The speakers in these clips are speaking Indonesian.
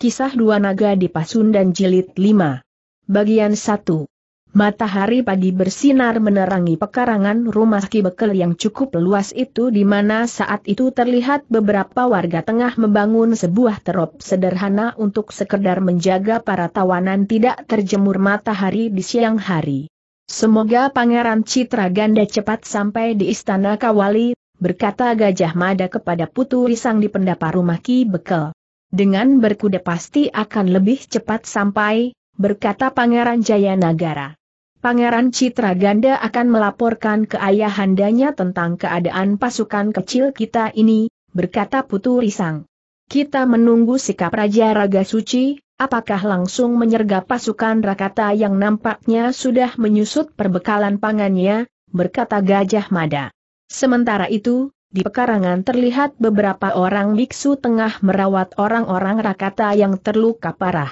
Kisah Dua Naga di Pasundan Jilid 5 Bagian 1 Matahari pagi bersinar menerangi pekarangan rumah Kibekel yang cukup luas itu di mana saat itu terlihat beberapa warga tengah membangun sebuah terop sederhana untuk sekedar menjaga para tawanan tidak terjemur matahari di siang hari. Semoga Pangeran Citra Ganda cepat sampai di Istana Kawali, berkata Gajah Mada kepada Putu Risang di pendapa rumah Ki Bekel dengan berkuda pasti akan lebih cepat sampai, berkata Pangeran Jayanagara. Pangeran Citra Ganda akan melaporkan ke ayahandanya tentang keadaan pasukan kecil kita ini, berkata Putu Risang. Kita menunggu sikap Raja Raga Suci, apakah langsung menyergap pasukan Rakata yang nampaknya sudah menyusut perbekalan pangannya, berkata Gajah Mada. Sementara itu, di pekarangan terlihat beberapa orang biksu tengah merawat orang-orang rakata yang terluka parah.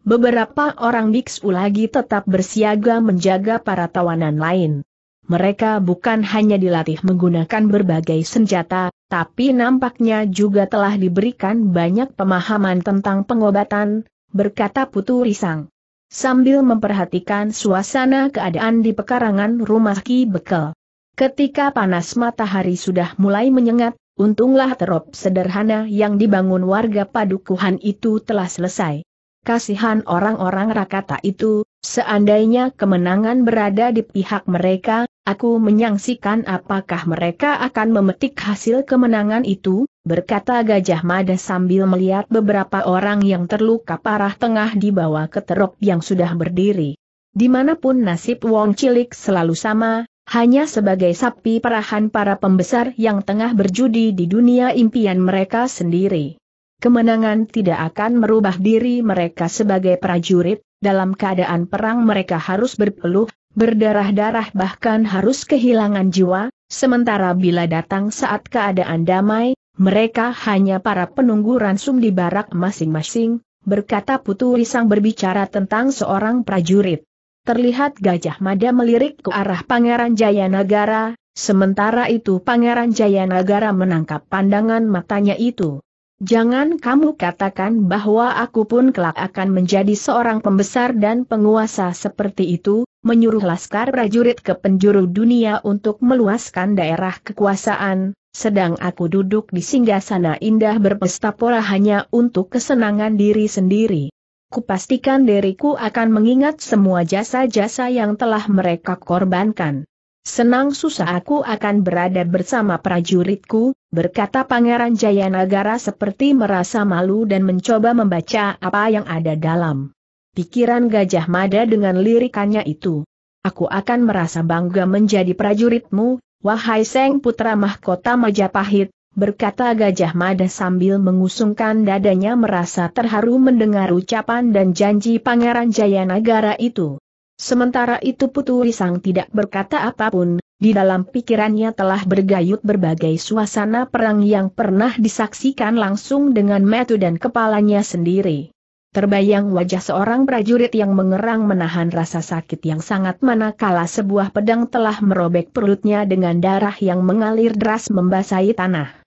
Beberapa orang biksu lagi tetap bersiaga menjaga para tawanan lain. Mereka bukan hanya dilatih menggunakan berbagai senjata, tapi nampaknya juga telah diberikan banyak pemahaman tentang pengobatan, berkata Putu Risang. Sambil memperhatikan suasana keadaan di pekarangan rumah Ki Bekel. Ketika panas matahari sudah mulai menyengat, untunglah terop sederhana yang dibangun warga padukuhan itu telah selesai. Kasihan orang-orang Rakata itu, seandainya kemenangan berada di pihak mereka, aku menyangsikan apakah mereka akan memetik hasil kemenangan itu, berkata Gajah Mada sambil melihat beberapa orang yang terluka parah tengah dibawa ke terop yang sudah berdiri. Dimanapun nasib Wong Cilik selalu sama, hanya sebagai sapi perahan para pembesar yang tengah berjudi di dunia impian mereka sendiri. Kemenangan tidak akan merubah diri mereka sebagai prajurit, dalam keadaan perang mereka harus berpeluh, berdarah-darah bahkan harus kehilangan jiwa, sementara bila datang saat keadaan damai, mereka hanya para penunggu ransum di barak masing-masing, berkata Putu Risang berbicara tentang seorang prajurit terlihat Gajah Mada melirik ke arah Pangeran Jayanagara, sementara itu Pangeran Jayanagara menangkap pandangan matanya itu. Jangan kamu katakan bahwa aku pun kelak akan menjadi seorang pembesar dan penguasa seperti itu, menyuruh laskar prajurit ke penjuru dunia untuk meluaskan daerah kekuasaan, sedang aku duduk di singgasana indah berpesta pola hanya untuk kesenangan diri sendiri pastikan diriku akan mengingat semua jasa-jasa yang telah mereka korbankan. Senang susah aku akan berada bersama prajuritku, berkata Pangeran Jayanagara seperti merasa malu dan mencoba membaca apa yang ada dalam pikiran Gajah Mada dengan lirikannya itu. Aku akan merasa bangga menjadi prajuritmu, wahai Seng Putra Mahkota Majapahit, berkata Gajah Mada sambil mengusungkan dadanya merasa terharu mendengar ucapan dan janji Pangeran Jayanagara itu. Sementara itu Putu Risang tidak berkata apapun, di dalam pikirannya telah bergayut berbagai suasana perang yang pernah disaksikan langsung dengan metu dan kepalanya sendiri. Terbayang wajah seorang prajurit yang mengerang menahan rasa sakit yang sangat manakala sebuah pedang telah merobek perutnya dengan darah yang mengalir deras membasahi tanah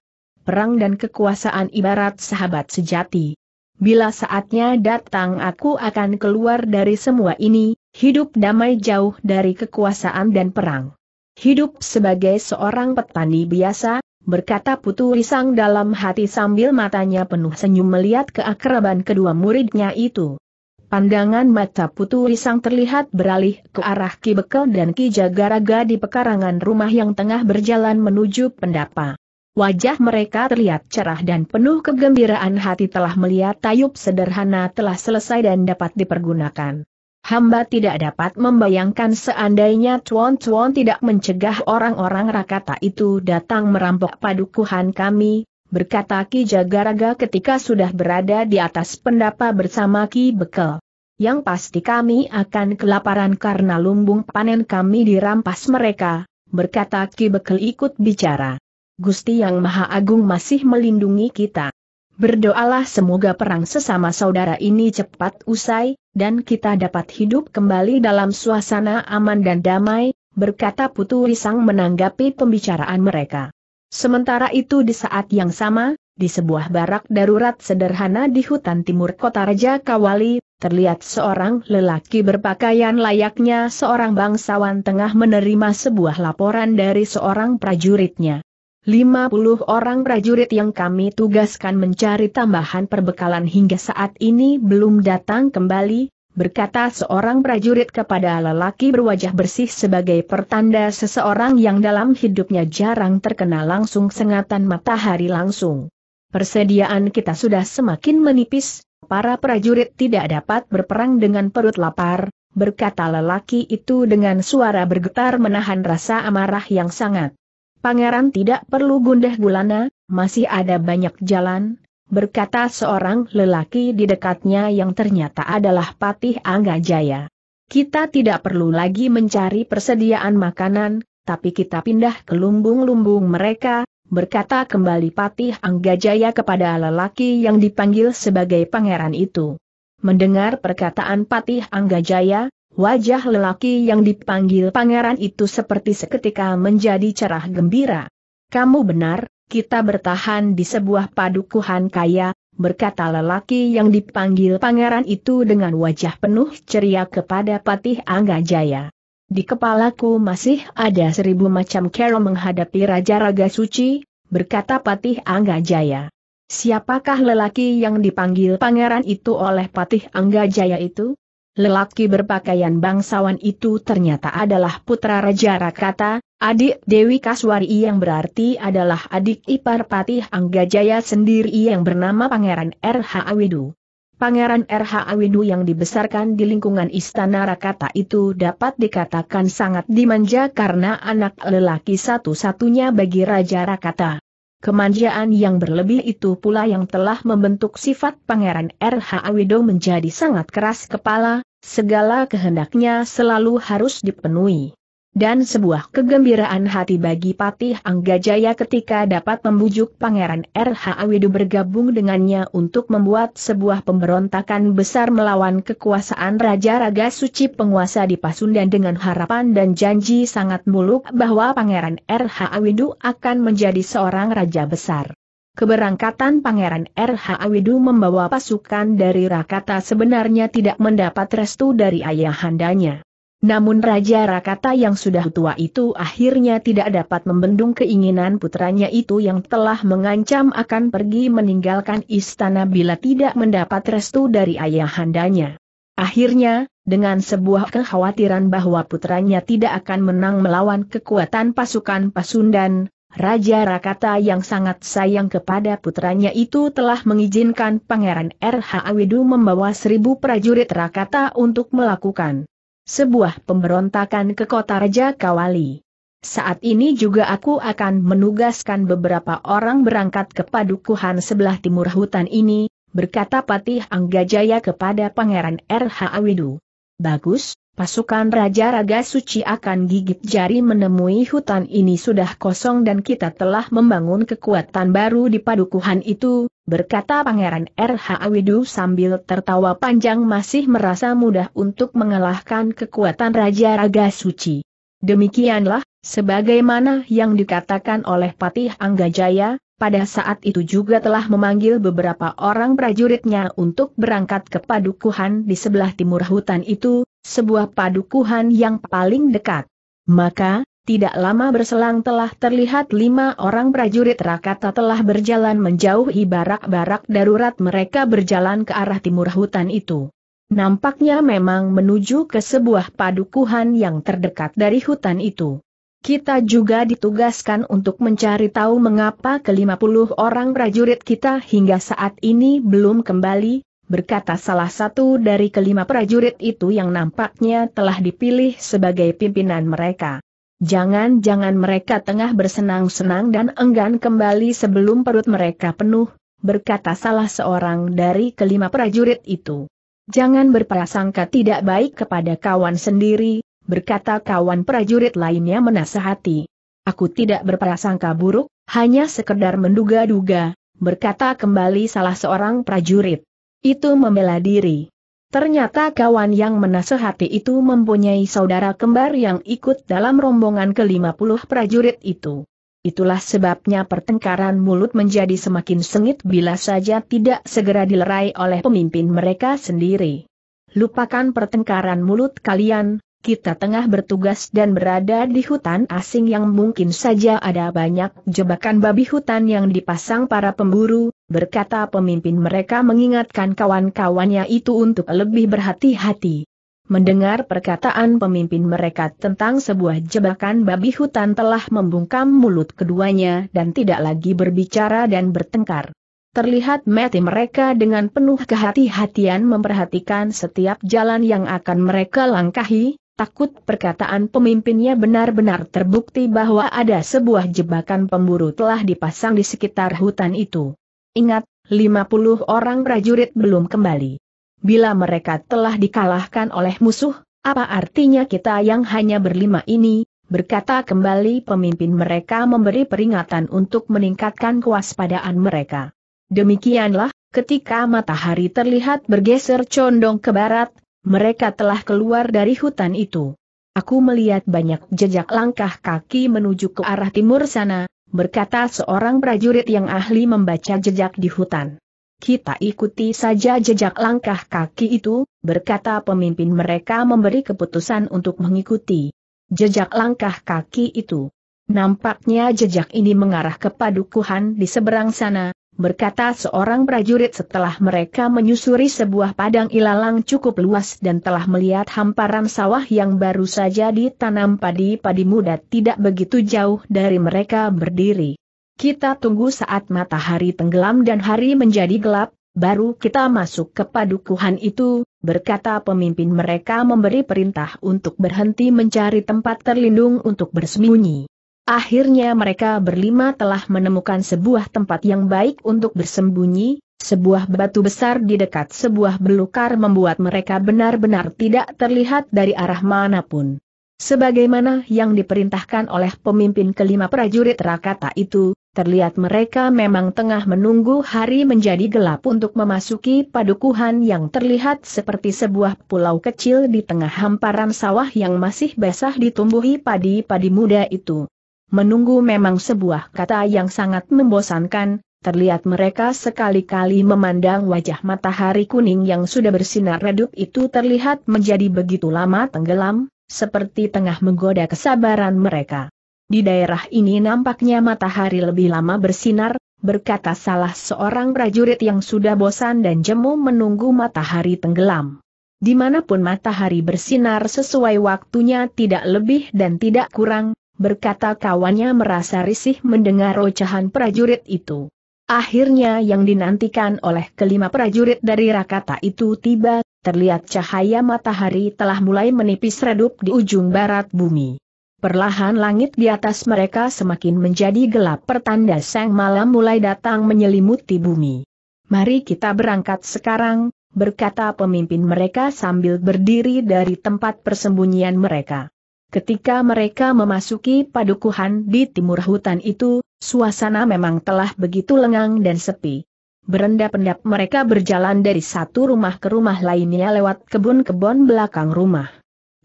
perang dan kekuasaan ibarat sahabat sejati. Bila saatnya datang aku akan keluar dari semua ini, hidup damai jauh dari kekuasaan dan perang. Hidup sebagai seorang petani biasa, berkata Putu Risang dalam hati sambil matanya penuh senyum melihat keakraban kedua muridnya itu. Pandangan mata Putu Risang terlihat beralih ke arah Ki Bekel dan Ki Jagaraga di pekarangan rumah yang tengah berjalan menuju pendapa. Wajah mereka terlihat cerah dan penuh kegembiraan hati telah melihat tayub sederhana telah selesai dan dapat dipergunakan. Hamba tidak dapat membayangkan seandainya Tuan-Tuan tidak mencegah orang-orang Rakata itu datang merampok padukuhan kami, berkata Ki Jagaraga ketika sudah berada di atas pendapa bersama Ki Bekel. Yang pasti kami akan kelaparan karena lumbung panen kami dirampas mereka, berkata Ki Bekel ikut bicara. Gusti Yang Maha Agung masih melindungi kita. Berdoalah semoga perang sesama saudara ini cepat usai, dan kita dapat hidup kembali dalam suasana aman dan damai, berkata Putu Risang menanggapi pembicaraan mereka. Sementara itu di saat yang sama, di sebuah barak darurat sederhana di hutan timur kota Raja Kawali, terlihat seorang lelaki berpakaian layaknya seorang bangsawan tengah menerima sebuah laporan dari seorang prajuritnya. 50 orang prajurit yang kami tugaskan mencari tambahan perbekalan hingga saat ini belum datang kembali, berkata seorang prajurit kepada lelaki berwajah bersih sebagai pertanda seseorang yang dalam hidupnya jarang terkena langsung sengatan matahari langsung. Persediaan kita sudah semakin menipis, para prajurit tidak dapat berperang dengan perut lapar, berkata lelaki itu dengan suara bergetar menahan rasa amarah yang sangat. Pangeran tidak perlu gundah gulana, masih ada banyak jalan, berkata seorang lelaki di dekatnya yang ternyata adalah Patih Angga Jaya. Kita tidak perlu lagi mencari persediaan makanan, tapi kita pindah ke lumbung-lumbung mereka, berkata kembali Patih Angga Jaya kepada lelaki yang dipanggil sebagai pangeran itu. Mendengar perkataan Patih Angga Jaya, Wajah lelaki yang dipanggil pangeran itu seperti seketika menjadi cerah gembira. Kamu benar, kita bertahan di sebuah padukuhan kaya, berkata lelaki yang dipanggil pangeran itu dengan wajah penuh ceria kepada Patih Angga Jaya. Di kepalaku masih ada seribu macam kero menghadapi Raja Raga Suci, berkata Patih Angga Jaya. Siapakah lelaki yang dipanggil pangeran itu oleh Patih Angga Jaya itu? Lelaki berpakaian bangsawan itu ternyata adalah putra Raja Rakata, adik Dewi Kaswari yang berarti adalah adik ipar Patih Anggajaya sendiri yang bernama Pangeran R.H. Awidu. Pangeran R.H. Awidu yang dibesarkan di lingkungan Istana Rakata itu dapat dikatakan sangat dimanja karena anak lelaki satu-satunya bagi Raja Rakata. Kemanjaan yang berlebih itu pula yang telah membentuk sifat Pangeran R.H. Awido menjadi sangat keras kepala, Segala kehendaknya selalu harus dipenuhi. Dan sebuah kegembiraan hati bagi Patih Anggajaya ketika dapat membujuk Pangeran R.H. Awidu bergabung dengannya untuk membuat sebuah pemberontakan besar melawan kekuasaan Raja Raga Suci penguasa di Pasundan dengan harapan dan janji sangat muluk bahwa Pangeran R.H. Awidu akan menjadi seorang raja besar. Keberangkatan Pangeran R.H. Awidu membawa pasukan dari Rakata sebenarnya tidak mendapat restu dari ayahandanya. Namun Raja Rakata yang sudah tua itu akhirnya tidak dapat membendung keinginan putranya itu yang telah mengancam akan pergi meninggalkan istana bila tidak mendapat restu dari ayahandanya. Akhirnya, dengan sebuah kekhawatiran bahwa putranya tidak akan menang melawan kekuatan pasukan Pasundan, Raja Rakata yang sangat sayang kepada putranya itu telah mengizinkan Pangeran R.H. Awidu membawa seribu prajurit Rakata untuk melakukan sebuah pemberontakan ke kota Raja Kawali. Saat ini juga aku akan menugaskan beberapa orang berangkat ke padukuhan sebelah timur hutan ini, berkata Patih Anggajaya kepada Pangeran R.H. Awidu. Bagus, Pasukan Raja Raga Suci akan gigit jari menemui hutan ini sudah kosong dan kita telah membangun kekuatan baru di padukuhan itu, berkata Pangeran R.H. Awidu sambil tertawa panjang masih merasa mudah untuk mengalahkan kekuatan Raja Raga Suci. Demikianlah, sebagaimana yang dikatakan oleh Patih Anggajaya, pada saat itu juga telah memanggil beberapa orang prajuritnya untuk berangkat ke padukuhan di sebelah timur hutan itu, sebuah padukuhan yang paling dekat. Maka, tidak lama berselang telah terlihat lima orang prajurit Rakata telah berjalan menjauh barak-barak darurat mereka berjalan ke arah timur hutan itu. Nampaknya memang menuju ke sebuah padukuhan yang terdekat dari hutan itu. Kita juga ditugaskan untuk mencari tahu mengapa kelima puluh orang prajurit kita hingga saat ini belum kembali, berkata salah satu dari kelima prajurit itu yang nampaknya telah dipilih sebagai pimpinan mereka. Jangan-jangan mereka tengah bersenang-senang dan enggan kembali sebelum perut mereka penuh, berkata salah seorang dari kelima prajurit itu. Jangan berprasangka tidak baik kepada kawan sendiri, berkata kawan prajurit lainnya menasehati. Aku tidak berprasangka buruk, hanya sekedar menduga-duga, berkata kembali salah seorang prajurit. Itu membela diri. Ternyata kawan yang menasehati itu mempunyai saudara kembar yang ikut dalam rombongan ke-50 prajurit itu. Itulah sebabnya pertengkaran mulut menjadi semakin sengit bila saja tidak segera dilerai oleh pemimpin mereka sendiri. Lupakan pertengkaran mulut kalian, kita tengah bertugas dan berada di hutan asing yang mungkin saja ada banyak jebakan babi hutan yang dipasang para pemburu, berkata pemimpin mereka mengingatkan kawan-kawannya itu untuk lebih berhati-hati. Mendengar perkataan pemimpin mereka tentang sebuah jebakan babi hutan telah membungkam mulut keduanya dan tidak lagi berbicara dan bertengkar. Terlihat mati mereka dengan penuh kehati-hatian memperhatikan setiap jalan yang akan mereka langkahi, Takut perkataan pemimpinnya benar-benar terbukti bahwa ada sebuah jebakan pemburu telah dipasang di sekitar hutan itu. Ingat, 50 orang prajurit belum kembali. Bila mereka telah dikalahkan oleh musuh, apa artinya kita yang hanya berlima ini? Berkata kembali pemimpin mereka memberi peringatan untuk meningkatkan kewaspadaan mereka. Demikianlah, ketika matahari terlihat bergeser condong ke barat, mereka telah keluar dari hutan itu. Aku melihat banyak jejak langkah kaki menuju ke arah timur sana, berkata seorang prajurit yang ahli membaca jejak di hutan. Kita ikuti saja jejak langkah kaki itu, berkata pemimpin mereka memberi keputusan untuk mengikuti jejak langkah kaki itu. Nampaknya jejak ini mengarah ke padukuhan di seberang sana, berkata seorang prajurit setelah mereka menyusuri sebuah padang ilalang cukup luas dan telah melihat hamparan sawah yang baru saja ditanam padi-padi muda tidak begitu jauh dari mereka berdiri. Kita tunggu saat matahari tenggelam dan hari menjadi gelap, baru kita masuk ke padukuhan itu, berkata pemimpin mereka memberi perintah untuk berhenti mencari tempat terlindung untuk bersembunyi. Akhirnya mereka berlima telah menemukan sebuah tempat yang baik untuk bersembunyi, sebuah batu besar di dekat sebuah belukar membuat mereka benar-benar tidak terlihat dari arah manapun. Sebagaimana yang diperintahkan oleh pemimpin kelima prajurit Rakata itu, terlihat mereka memang tengah menunggu hari menjadi gelap untuk memasuki padukuhan yang terlihat seperti sebuah pulau kecil di tengah hamparan sawah yang masih basah ditumbuhi padi-padi muda itu. Menunggu memang sebuah kata yang sangat membosankan, terlihat mereka sekali-kali memandang wajah matahari kuning yang sudah bersinar redup itu terlihat menjadi begitu lama tenggelam, seperti tengah menggoda kesabaran mereka. Di daerah ini nampaknya matahari lebih lama bersinar, berkata salah seorang prajurit yang sudah bosan dan jemu menunggu matahari tenggelam. Dimanapun matahari bersinar sesuai waktunya tidak lebih dan tidak kurang, berkata kawannya merasa risih mendengar ocehan prajurit itu. Akhirnya yang dinantikan oleh kelima prajurit dari Rakata itu tiba, terlihat cahaya matahari telah mulai menipis redup di ujung barat bumi. Perlahan langit di atas mereka semakin menjadi gelap pertanda sang malam mulai datang menyelimuti bumi. Mari kita berangkat sekarang, berkata pemimpin mereka sambil berdiri dari tempat persembunyian mereka. Ketika mereka memasuki padukuhan di timur hutan itu, suasana memang telah begitu lengang dan sepi. Berendap-endap mereka berjalan dari satu rumah ke rumah lainnya lewat kebun-kebun belakang rumah.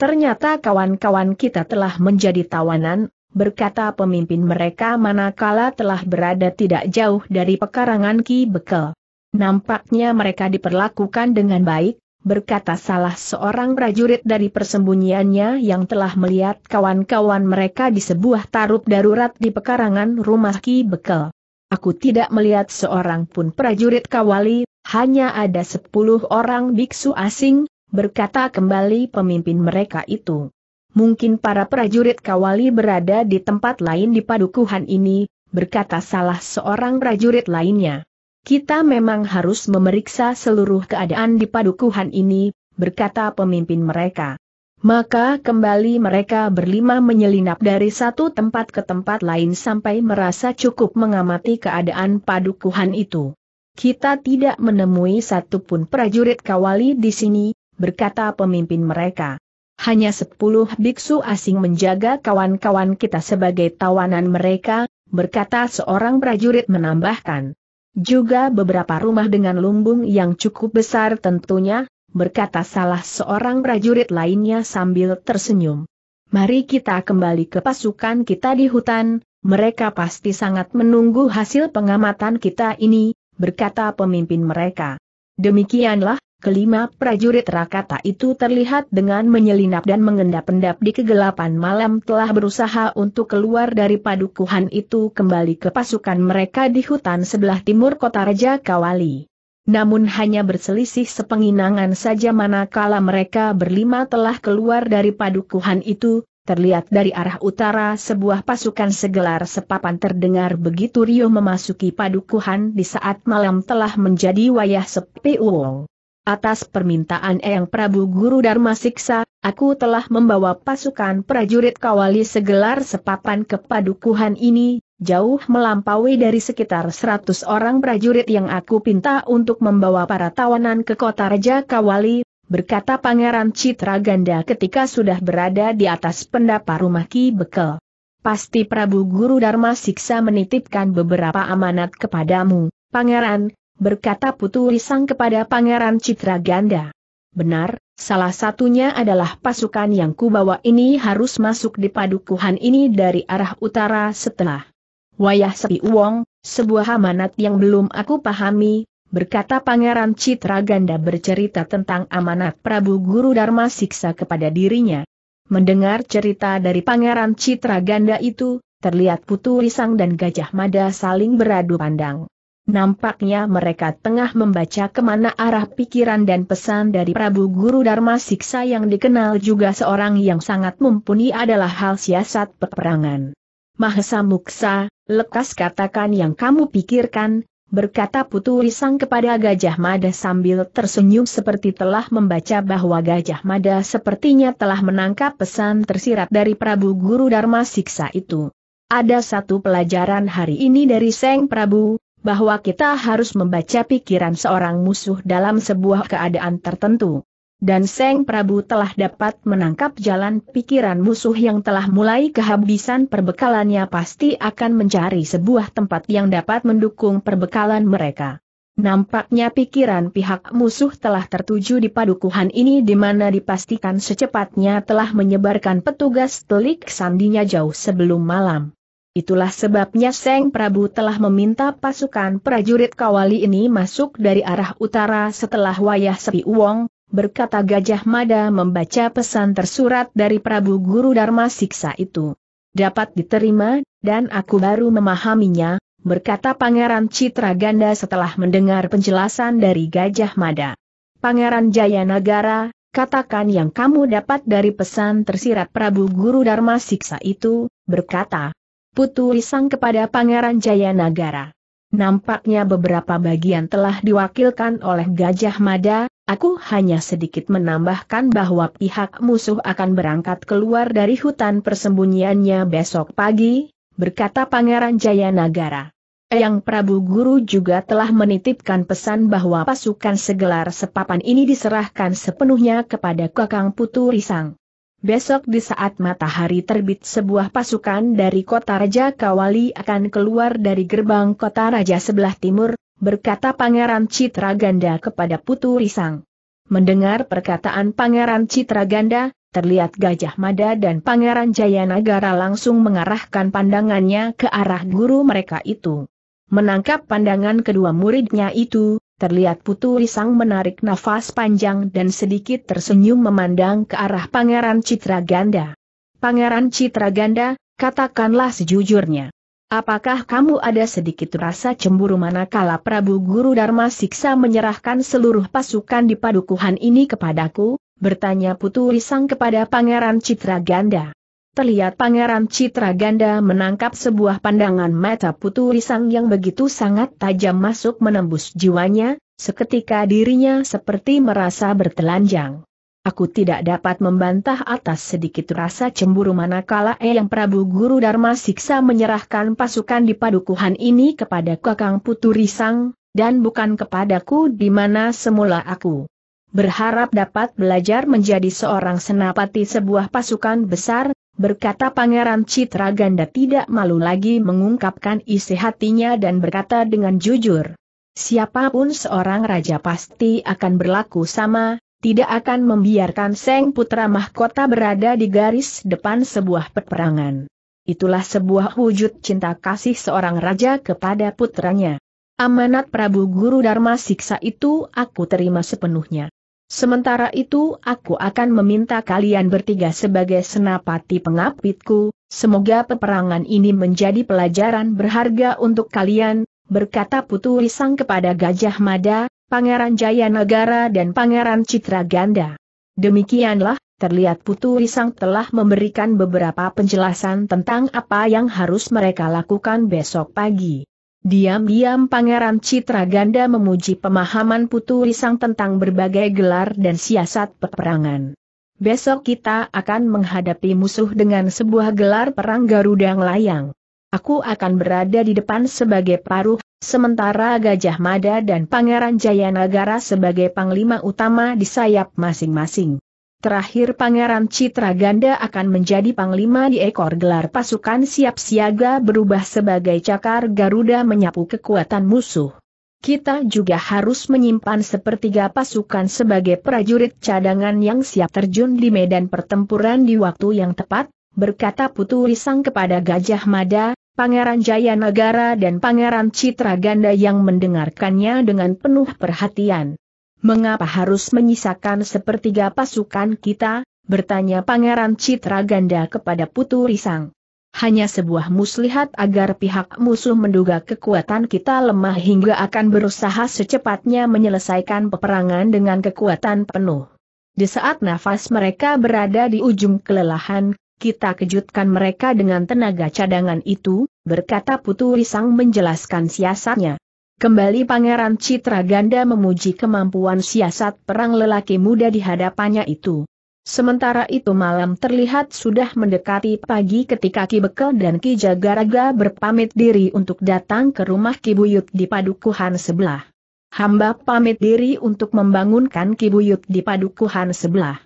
Ternyata kawan-kawan kita telah menjadi tawanan, berkata pemimpin mereka manakala telah berada tidak jauh dari pekarangan Ki Bekel. Nampaknya mereka diperlakukan dengan baik, berkata salah seorang prajurit dari persembunyiannya yang telah melihat kawan-kawan mereka di sebuah tarub darurat di pekarangan rumah Ki Bekel. Aku tidak melihat seorang pun prajurit kawali, hanya ada sepuluh orang biksu asing, berkata kembali pemimpin mereka itu. Mungkin para prajurit kawali berada di tempat lain di padukuhan ini, berkata salah seorang prajurit lainnya. Kita memang harus memeriksa seluruh keadaan di padukuhan ini, berkata pemimpin mereka. Maka kembali mereka berlima menyelinap dari satu tempat ke tempat lain sampai merasa cukup mengamati keadaan padukuhan itu. Kita tidak menemui satupun prajurit kawali di sini, berkata pemimpin mereka. Hanya sepuluh biksu asing menjaga kawan-kawan kita sebagai tawanan mereka, berkata seorang prajurit menambahkan. Juga beberapa rumah dengan lumbung yang cukup besar tentunya, berkata salah seorang prajurit lainnya sambil tersenyum. Mari kita kembali ke pasukan kita di hutan, mereka pasti sangat menunggu hasil pengamatan kita ini, berkata pemimpin mereka. Demikianlah, Kelima prajurit Rakata itu terlihat dengan menyelinap dan mengendap-endap di kegelapan malam telah berusaha untuk keluar dari padukuhan itu kembali ke pasukan mereka di hutan sebelah timur kota Raja Kawali. Namun hanya berselisih sepenginangan saja manakala mereka berlima telah keluar dari padukuhan itu, terlihat dari arah utara sebuah pasukan segelar sepapan terdengar begitu Rio memasuki padukuhan di saat malam telah menjadi wayah sepi uang. Atas permintaan Eyang Prabu Guru Dharma Siksa, aku telah membawa pasukan prajurit kawali segelar sepapan ke padukuhan ini, jauh melampaui dari sekitar 100 orang prajurit yang aku pinta untuk membawa para tawanan ke kota Raja Kawali, berkata Pangeran Citra Ganda ketika sudah berada di atas pendapa rumah Ki Bekel. Pasti Prabu Guru Dharma Siksa menitipkan beberapa amanat kepadamu, Pangeran, berkata Putu Risang kepada Pangeran Citra Ganda. Benar, salah satunya adalah pasukan yang kubawa ini harus masuk di padukuhan ini dari arah utara setelah Wayah Sepi Uwong, sebuah amanat yang belum aku pahami, berkata Pangeran Citra Ganda bercerita tentang amanat Prabu Guru Dharma Siksa kepada dirinya. Mendengar cerita dari Pangeran Citra Ganda itu, terlihat Putu Risang dan Gajah Mada saling beradu pandang. Nampaknya mereka tengah membaca kemana arah pikiran dan pesan dari Prabu Guru Dharma Siksa yang dikenal juga seorang yang sangat mumpuni adalah hal siasat peperangan. Mahesa Muksa, lekas katakan yang kamu pikirkan, berkata Putu Risang kepada Gajah Mada sambil tersenyum seperti telah membaca bahwa Gajah Mada sepertinya telah menangkap pesan tersirat dari Prabu Guru Dharma Siksa itu. Ada satu pelajaran hari ini dari Seng Prabu, bahwa kita harus membaca pikiran seorang musuh dalam sebuah keadaan tertentu. Dan Seng Prabu telah dapat menangkap jalan pikiran musuh yang telah mulai kehabisan perbekalannya pasti akan mencari sebuah tempat yang dapat mendukung perbekalan mereka. Nampaknya pikiran pihak musuh telah tertuju di padukuhan ini di mana dipastikan secepatnya telah menyebarkan petugas telik sandinya jauh sebelum malam. Itulah sebabnya Seng Prabu telah meminta pasukan prajurit kawali ini masuk dari arah utara setelah wayah Sepi uong, berkata Gajah Mada membaca pesan tersurat dari Prabu Guru Dharma Siksa itu. Dapat diterima, dan aku baru memahaminya, berkata Pangeran Citra Ganda setelah mendengar penjelasan dari Gajah Mada. Pangeran Jaya Nagara, katakan yang kamu dapat dari pesan tersirat Prabu Guru Dharma Siksa itu, berkata, Putu Risang kepada Pangeran Jayanagara. Nampaknya beberapa bagian telah diwakilkan oleh Gajah Mada, aku hanya sedikit menambahkan bahwa pihak musuh akan berangkat keluar dari hutan persembunyiannya besok pagi, berkata Pangeran Jayanagara. Yang Prabu Guru juga telah menitipkan pesan bahwa pasukan segelar sepapan ini diserahkan sepenuhnya kepada Kakang Putu Risang. Besok di saat matahari terbit sebuah pasukan dari kota Raja Kawali akan keluar dari gerbang kota Raja sebelah timur, berkata Pangeran Citraganda kepada Putu Risang. Mendengar perkataan Pangeran Citraganda, terlihat Gajah Mada dan Pangeran Jayanagara langsung mengarahkan pandangannya ke arah guru mereka itu. Menangkap pandangan kedua muridnya itu, Terlihat Putu Risang menarik nafas panjang dan sedikit tersenyum memandang ke arah Pangeran Citra Ganda. Pangeran Citra Ganda, katakanlah sejujurnya. Apakah kamu ada sedikit rasa cemburu manakala Prabu Guru Dharma Siksa menyerahkan seluruh pasukan di padukuhan ini kepadaku? Bertanya Putu Risang kepada Pangeran Citra Ganda terlihat Pangeran Citra Ganda menangkap sebuah pandangan mata putu risang yang begitu sangat tajam masuk menembus jiwanya, seketika dirinya seperti merasa bertelanjang. Aku tidak dapat membantah atas sedikit rasa cemburu manakala Eyang Prabu Guru Dharma Siksa menyerahkan pasukan di padukuhan ini kepada Kakang Putu Risang, dan bukan kepadaku di mana semula aku berharap dapat belajar menjadi seorang senapati sebuah pasukan besar, berkata Pangeran Citra Ganda tidak malu lagi mengungkapkan isi hatinya dan berkata dengan jujur. Siapapun seorang raja pasti akan berlaku sama, tidak akan membiarkan Seng Putra Mahkota berada di garis depan sebuah peperangan. Itulah sebuah wujud cinta kasih seorang raja kepada putranya. Amanat Prabu Guru Dharma Siksa itu aku terima sepenuhnya. Sementara itu aku akan meminta kalian bertiga sebagai senapati pengapitku, semoga peperangan ini menjadi pelajaran berharga untuk kalian, berkata Putu Risang kepada Gajah Mada, Pangeran Jayanagara dan Pangeran Citra Ganda. Demikianlah, terlihat Putu Risang telah memberikan beberapa penjelasan tentang apa yang harus mereka lakukan besok pagi. Diam-diam Pangeran Citra Ganda memuji pemahaman Putu Risang tentang berbagai gelar dan siasat peperangan. Besok kita akan menghadapi musuh dengan sebuah gelar perang Garuda Layang. Aku akan berada di depan sebagai paruh, sementara Gajah Mada dan Pangeran Jayanagara sebagai panglima utama di sayap masing-masing. Terakhir Pangeran Citra Ganda akan menjadi panglima di ekor gelar pasukan siap siaga berubah sebagai cakar Garuda menyapu kekuatan musuh. Kita juga harus menyimpan sepertiga pasukan sebagai prajurit cadangan yang siap terjun di medan pertempuran di waktu yang tepat, berkata Putu Risang kepada Gajah Mada, Pangeran Jayanagara dan Pangeran Citra Ganda yang mendengarkannya dengan penuh perhatian. Mengapa harus menyisakan sepertiga pasukan kita? Bertanya Pangeran Citra Ganda kepada Putu Risang. Hanya sebuah muslihat agar pihak musuh menduga kekuatan kita lemah hingga akan berusaha secepatnya menyelesaikan peperangan dengan kekuatan penuh. Di saat nafas mereka berada di ujung kelelahan, kita kejutkan mereka dengan tenaga cadangan itu, berkata Putu Risang menjelaskan siasatnya. Kembali Pangeran Citra Ganda memuji kemampuan siasat perang lelaki muda di hadapannya itu. Sementara itu malam terlihat sudah mendekati pagi ketika Ki Bekel dan Ki Jagaraga berpamit diri untuk datang ke rumah Ki Buyut di Padukuhan sebelah. Hamba pamit diri untuk membangunkan Ki Buyut di Padukuhan sebelah.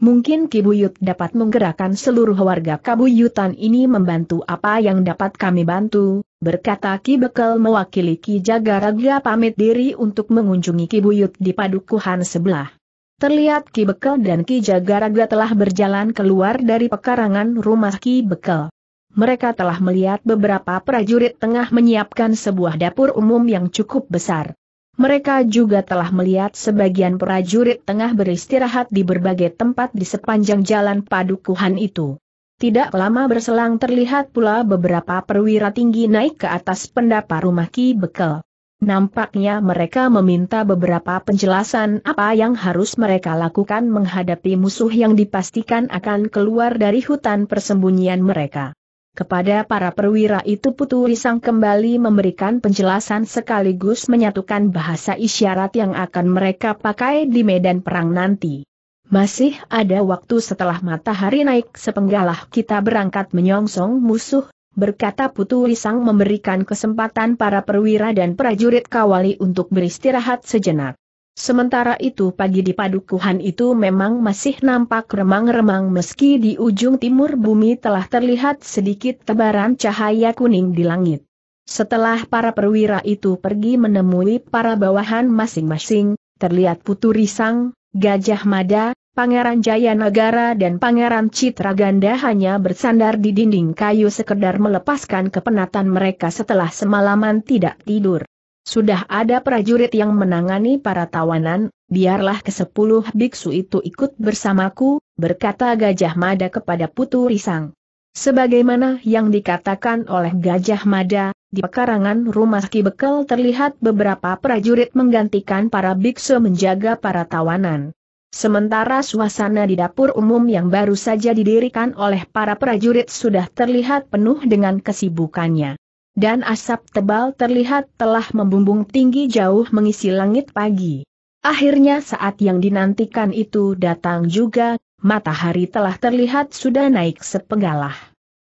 Mungkin Kibuyut dapat menggerakkan seluruh warga Kabuyutan ini membantu apa yang dapat kami bantu, berkata Ki Bekel mewakili Ki Jagaraga pamit diri untuk mengunjungi Kibuyut di padukuhan sebelah. Terlihat Ki Bekel dan Ki Jagaraga telah berjalan keluar dari pekarangan rumah Ki Bekel. Mereka telah melihat beberapa prajurit tengah menyiapkan sebuah dapur umum yang cukup besar. Mereka juga telah melihat sebagian prajurit tengah beristirahat di berbagai tempat di sepanjang jalan padukuhan itu. Tidak lama berselang terlihat pula beberapa perwira tinggi naik ke atas pendapa rumah Ki Bekel. Nampaknya mereka meminta beberapa penjelasan apa yang harus mereka lakukan menghadapi musuh yang dipastikan akan keluar dari hutan persembunyian mereka. Kepada para perwira itu Putu Risang kembali memberikan penjelasan sekaligus menyatukan bahasa isyarat yang akan mereka pakai di medan perang nanti. Masih ada waktu setelah matahari naik sepenggalah kita berangkat menyongsong musuh, berkata Putu Risang memberikan kesempatan para perwira dan prajurit kawali untuk beristirahat sejenak. Sementara itu pagi di padukuhan itu memang masih nampak remang-remang meski di ujung timur bumi telah terlihat sedikit tebaran cahaya kuning di langit. Setelah para perwira itu pergi menemui para bawahan masing-masing, terlihat Putu Risang, Gajah Mada, Pangeran Jaya Negara dan Pangeran Citraganda hanya bersandar di dinding kayu sekedar melepaskan kepenatan mereka setelah semalaman tidak tidur. Sudah ada prajurit yang menangani para tawanan, biarlah ke sepuluh biksu itu ikut bersamaku, berkata Gajah Mada kepada Putu Risang. Sebagaimana yang dikatakan oleh Gajah Mada, di pekarangan rumah Ki Bekel terlihat beberapa prajurit menggantikan para biksu menjaga para tawanan. Sementara suasana di dapur umum yang baru saja didirikan oleh para prajurit sudah terlihat penuh dengan kesibukannya dan asap tebal terlihat telah membumbung tinggi jauh mengisi langit pagi. Akhirnya saat yang dinantikan itu datang juga, matahari telah terlihat sudah naik sepenggalah.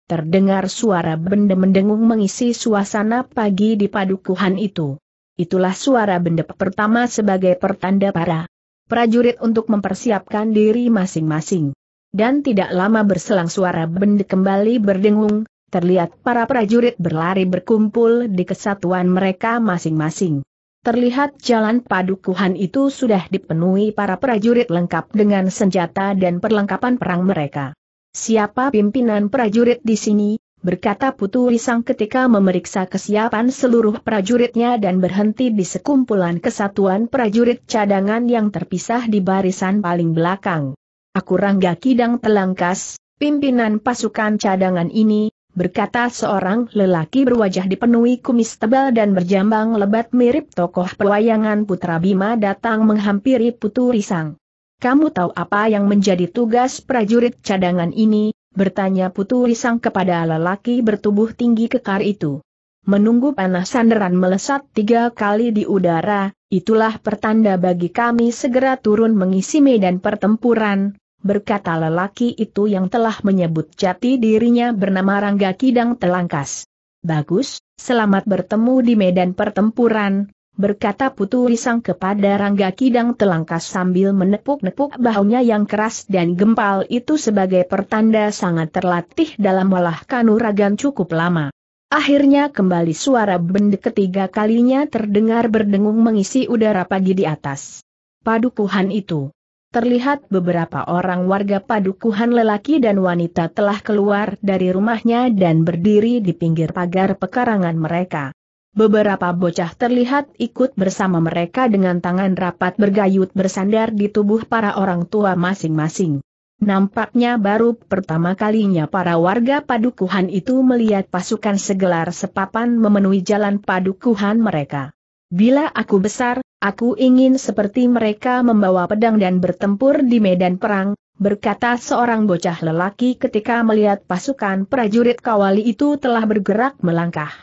Terdengar suara benda mendengung mengisi suasana pagi di padukuhan itu. Itulah suara benda pertama sebagai pertanda para prajurit untuk mempersiapkan diri masing-masing. Dan tidak lama berselang suara benda kembali berdengung, terlihat para prajurit berlari berkumpul di kesatuan mereka masing-masing. Terlihat jalan padukuhan itu sudah dipenuhi para prajurit lengkap dengan senjata dan perlengkapan perang mereka. Siapa pimpinan prajurit di sini? berkata Putu risang ketika memeriksa kesiapan seluruh prajuritnya dan berhenti di sekumpulan kesatuan prajurit cadangan yang terpisah di barisan paling belakang. Aku Rangga Kidang Telangkas, pimpinan pasukan cadangan ini, berkata seorang lelaki berwajah dipenuhi kumis tebal dan berjambang lebat mirip tokoh pewayangan Putra Bima datang menghampiri Putu Risang. Kamu tahu apa yang menjadi tugas prajurit cadangan ini? bertanya Putu Risang kepada lelaki bertubuh tinggi kekar itu. Menunggu panas sandaran melesat tiga kali di udara, itulah pertanda bagi kami segera turun mengisi medan pertempuran, berkata lelaki itu yang telah menyebut jati dirinya bernama Rangga Kidang Telangkas. Bagus, selamat bertemu di medan pertempuran, berkata Putu Risang kepada Rangga Kidang Telangkas sambil menepuk-nepuk bahunya yang keras dan gempal itu sebagai pertanda sangat terlatih dalam olah kanuragan cukup lama. Akhirnya kembali suara benda ketiga kalinya terdengar berdengung mengisi udara pagi di atas. Padukuhan itu terlihat beberapa orang warga padukuhan lelaki dan wanita telah keluar dari rumahnya dan berdiri di pinggir pagar pekarangan mereka. Beberapa bocah terlihat ikut bersama mereka dengan tangan rapat bergayut bersandar di tubuh para orang tua masing-masing. Nampaknya baru pertama kalinya para warga padukuhan itu melihat pasukan segelar sepapan memenuhi jalan padukuhan mereka. Bila aku besar, aku ingin seperti mereka membawa pedang dan bertempur di medan perang, berkata seorang bocah lelaki ketika melihat pasukan prajurit kawali itu telah bergerak melangkah.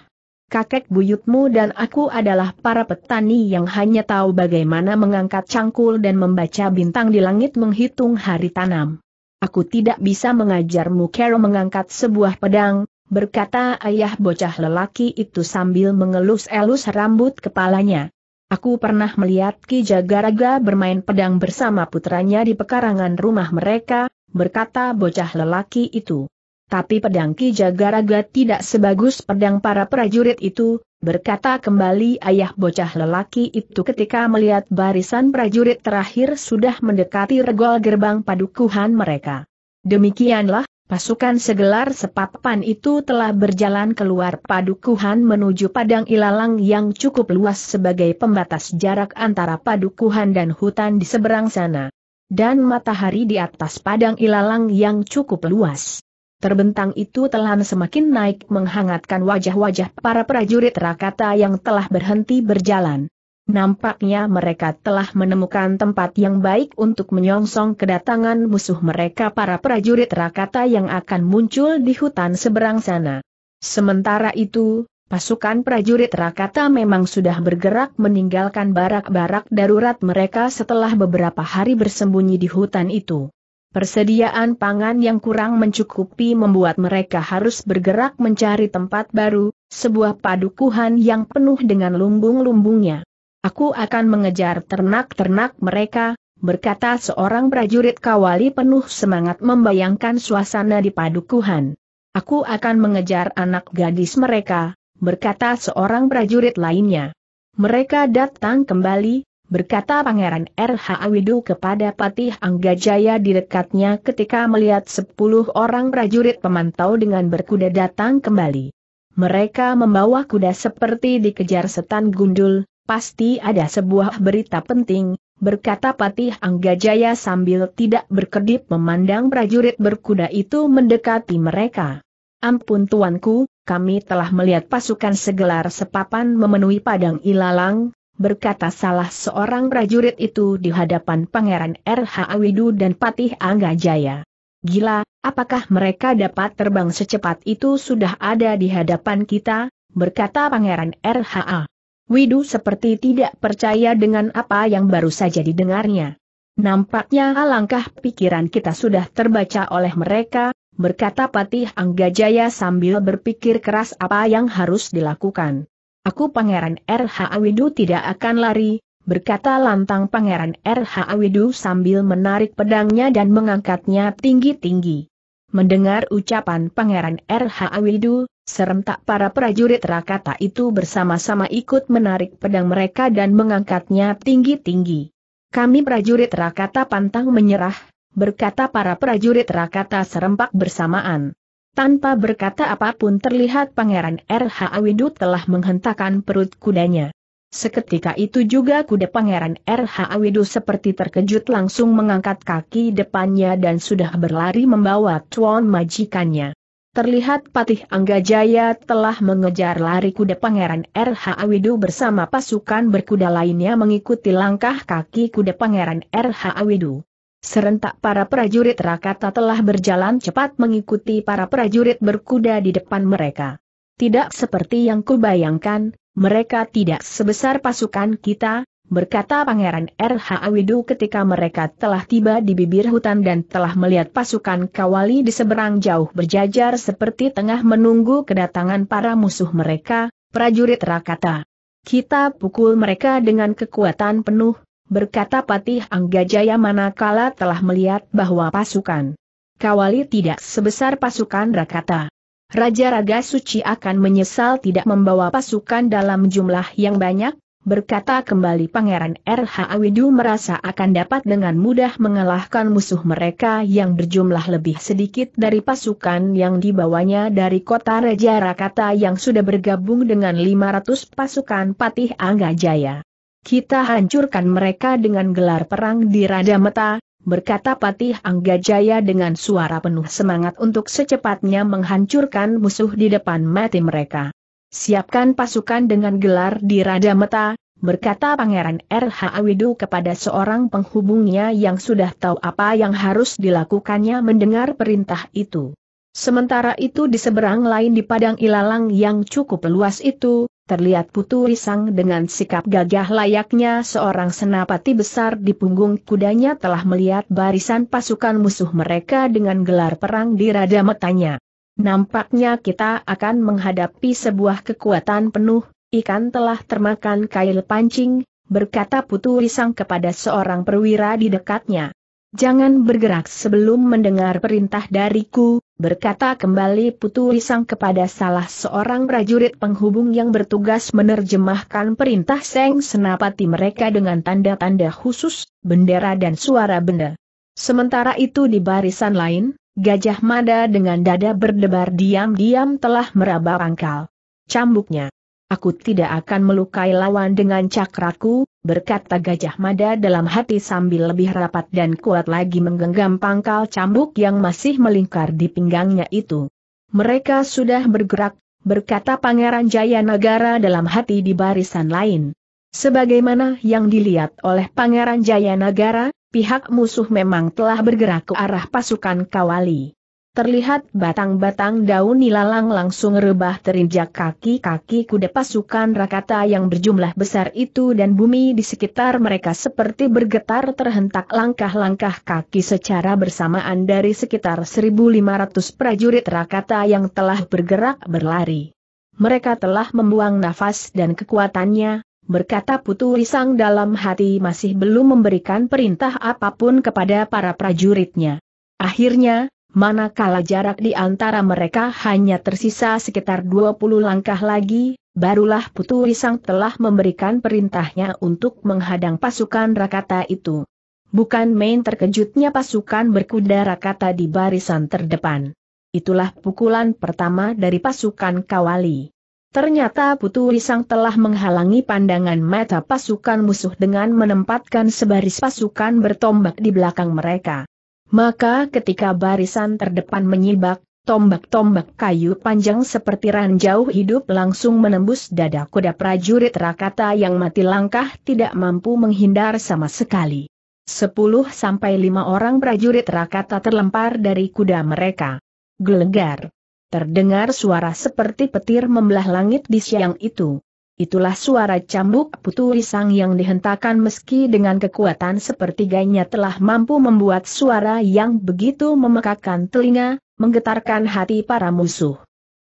Kakek buyutmu dan aku adalah para petani yang hanya tahu bagaimana mengangkat cangkul dan membaca bintang di langit menghitung hari tanam. Aku tidak bisa mengajarmu cara mengangkat sebuah pedang, berkata ayah bocah lelaki itu sambil mengelus-elus rambut kepalanya. Aku pernah melihat Ki Jagaraga bermain pedang bersama putranya di pekarangan rumah mereka, berkata bocah lelaki itu. Tapi pedang Ki Jagaraga tidak sebagus pedang para prajurit itu, berkata kembali ayah bocah lelaki itu ketika melihat barisan prajurit terakhir sudah mendekati regol gerbang padukuhan mereka. Demikianlah, Pasukan segelar sepapan itu telah berjalan keluar padukuhan menuju padang ilalang yang cukup luas sebagai pembatas jarak antara padukuhan dan hutan di seberang sana. Dan matahari di atas padang ilalang yang cukup luas. Terbentang itu telah semakin naik menghangatkan wajah-wajah para prajurit Rakata yang telah berhenti berjalan. Nampaknya mereka telah menemukan tempat yang baik untuk menyongsong kedatangan musuh mereka para prajurit Rakata yang akan muncul di hutan seberang sana. Sementara itu, pasukan prajurit Rakata memang sudah bergerak meninggalkan barak-barak darurat mereka setelah beberapa hari bersembunyi di hutan itu. Persediaan pangan yang kurang mencukupi membuat mereka harus bergerak mencari tempat baru, sebuah padukuhan yang penuh dengan lumbung-lumbungnya. Aku akan mengejar ternak-ternak mereka, berkata seorang prajurit kawali penuh semangat membayangkan suasana di padukuhan. Aku akan mengejar anak gadis mereka, berkata seorang prajurit lainnya. Mereka datang kembali, berkata Pangeran R.H. Awidu kepada Patih Anggajaya di dekatnya ketika melihat sepuluh orang prajurit pemantau dengan berkuda datang kembali. Mereka membawa kuda seperti dikejar setan gundul, pasti ada sebuah berita penting, berkata Patih Anggajaya sambil tidak berkedip memandang prajurit berkuda itu mendekati mereka. Ampun tuanku, kami telah melihat pasukan segelar sepapan memenuhi padang ilalang, berkata salah seorang prajurit itu di hadapan Pangeran R.H. Awidu dan Patih Anggajaya. Gila, apakah mereka dapat terbang secepat itu sudah ada di hadapan kita, berkata Pangeran R.H.A. Widu seperti tidak percaya dengan apa yang baru saja didengarnya. Nampaknya alangkah pikiran kita sudah terbaca oleh mereka, berkata Patih Anggajaya sambil berpikir keras apa yang harus dilakukan. Aku Pangeran R.H. Widu tidak akan lari, berkata lantang Pangeran R.H. Widu sambil menarik pedangnya dan mengangkatnya tinggi-tinggi. Mendengar ucapan Pangeran R.H. Widu, Serentak para prajurit Rakata itu bersama-sama ikut menarik pedang mereka dan mengangkatnya tinggi-tinggi. Kami prajurit Rakata pantang menyerah, berkata para prajurit Rakata serempak bersamaan. Tanpa berkata apapun terlihat Pangeran R.H. Widut telah menghentakkan perut kudanya. Seketika itu juga kuda Pangeran R.H. Widu seperti terkejut langsung mengangkat kaki depannya dan sudah berlari membawa tuan majikannya terlihat Patih Anggajaya telah mengejar lari kuda Pangeran R.H. Awidu bersama pasukan berkuda lainnya mengikuti langkah kaki kuda Pangeran R.H. Awidu. Serentak para prajurit Rakata telah berjalan cepat mengikuti para prajurit berkuda di depan mereka. Tidak seperti yang kubayangkan, mereka tidak sebesar pasukan kita, berkata Pangeran R.H. Awidu ketika mereka telah tiba di bibir hutan dan telah melihat pasukan kawali di seberang jauh berjajar seperti tengah menunggu kedatangan para musuh mereka, prajurit Rakata. Kita pukul mereka dengan kekuatan penuh, berkata Patih Anggajaya manakala telah melihat bahwa pasukan Kawali tidak sebesar pasukan Rakata. Raja Raga Suci akan menyesal tidak membawa pasukan dalam jumlah yang banyak, berkata kembali Pangeran R.H. Awidu merasa akan dapat dengan mudah mengalahkan musuh mereka yang berjumlah lebih sedikit dari pasukan yang dibawanya dari kota Raja Rakata yang sudah bergabung dengan 500 pasukan Patih Angga Jaya. Kita hancurkan mereka dengan gelar perang di Raja Meta, berkata Patih Angga Jaya dengan suara penuh semangat untuk secepatnya menghancurkan musuh di depan mati mereka. Siapkan pasukan dengan gelar di Raja Meta, berkata Pangeran R.H. Awidu kepada seorang penghubungnya yang sudah tahu apa yang harus dilakukannya mendengar perintah itu. Sementara itu di seberang lain di padang ilalang yang cukup luas itu, terlihat Putu Risang dengan sikap gagah layaknya seorang senapati besar di punggung kudanya telah melihat barisan pasukan musuh mereka dengan gelar perang di Raja Metanya. Nampaknya kita akan menghadapi sebuah kekuatan penuh, ikan telah termakan kail pancing, berkata Putu Risang kepada seorang perwira di dekatnya. Jangan bergerak sebelum mendengar perintah dariku, berkata kembali Putu Risang kepada salah seorang prajurit penghubung yang bertugas menerjemahkan perintah Seng Senapati mereka dengan tanda-tanda khusus, bendera dan suara benda. Sementara itu di barisan lain, Gajah mada dengan dada berdebar diam-diam telah meraba pangkal. Cambuknya. Aku tidak akan melukai lawan dengan cakraku, berkata Gajah Mada dalam hati sambil lebih rapat dan kuat lagi menggenggam pangkal cambuk yang masih melingkar di pinggangnya itu. Mereka sudah bergerak, berkata Pangeran Jaya Jayanagara dalam hati di barisan lain. Sebagaimana yang dilihat oleh Pangeran Jaya Jayanagara, pihak musuh memang telah bergerak ke arah pasukan Kawali. Terlihat batang-batang daun nilalang langsung rebah terinjak kaki-kaki kuda pasukan Rakata yang berjumlah besar itu dan bumi di sekitar mereka seperti bergetar terhentak langkah-langkah kaki secara bersamaan dari sekitar 1.500 prajurit Rakata yang telah bergerak berlari. Mereka telah membuang nafas dan kekuatannya, berkata Putu Risang dalam hati masih belum memberikan perintah apapun kepada para prajuritnya. Akhirnya, manakala jarak di antara mereka hanya tersisa sekitar 20 langkah lagi, barulah Putu Risang telah memberikan perintahnya untuk menghadang pasukan Rakata itu. Bukan main terkejutnya pasukan berkuda Rakata di barisan terdepan. Itulah pukulan pertama dari pasukan Kawali. Ternyata Putu Risang telah menghalangi pandangan mata pasukan musuh dengan menempatkan sebaris pasukan bertombak di belakang mereka. Maka ketika barisan terdepan menyibak, tombak-tombak kayu panjang seperti ranjau hidup langsung menembus dada kuda prajurit Rakata yang mati langkah tidak mampu menghindar sama sekali. 10 sampai lima orang prajurit Rakata terlempar dari kuda mereka. Gelegar. Terdengar suara seperti petir membelah langit di siang itu. Itulah suara cambuk putu risang yang dihentakkan meski dengan kekuatan sepertiganya telah mampu membuat suara yang begitu memekakan telinga, menggetarkan hati para musuh.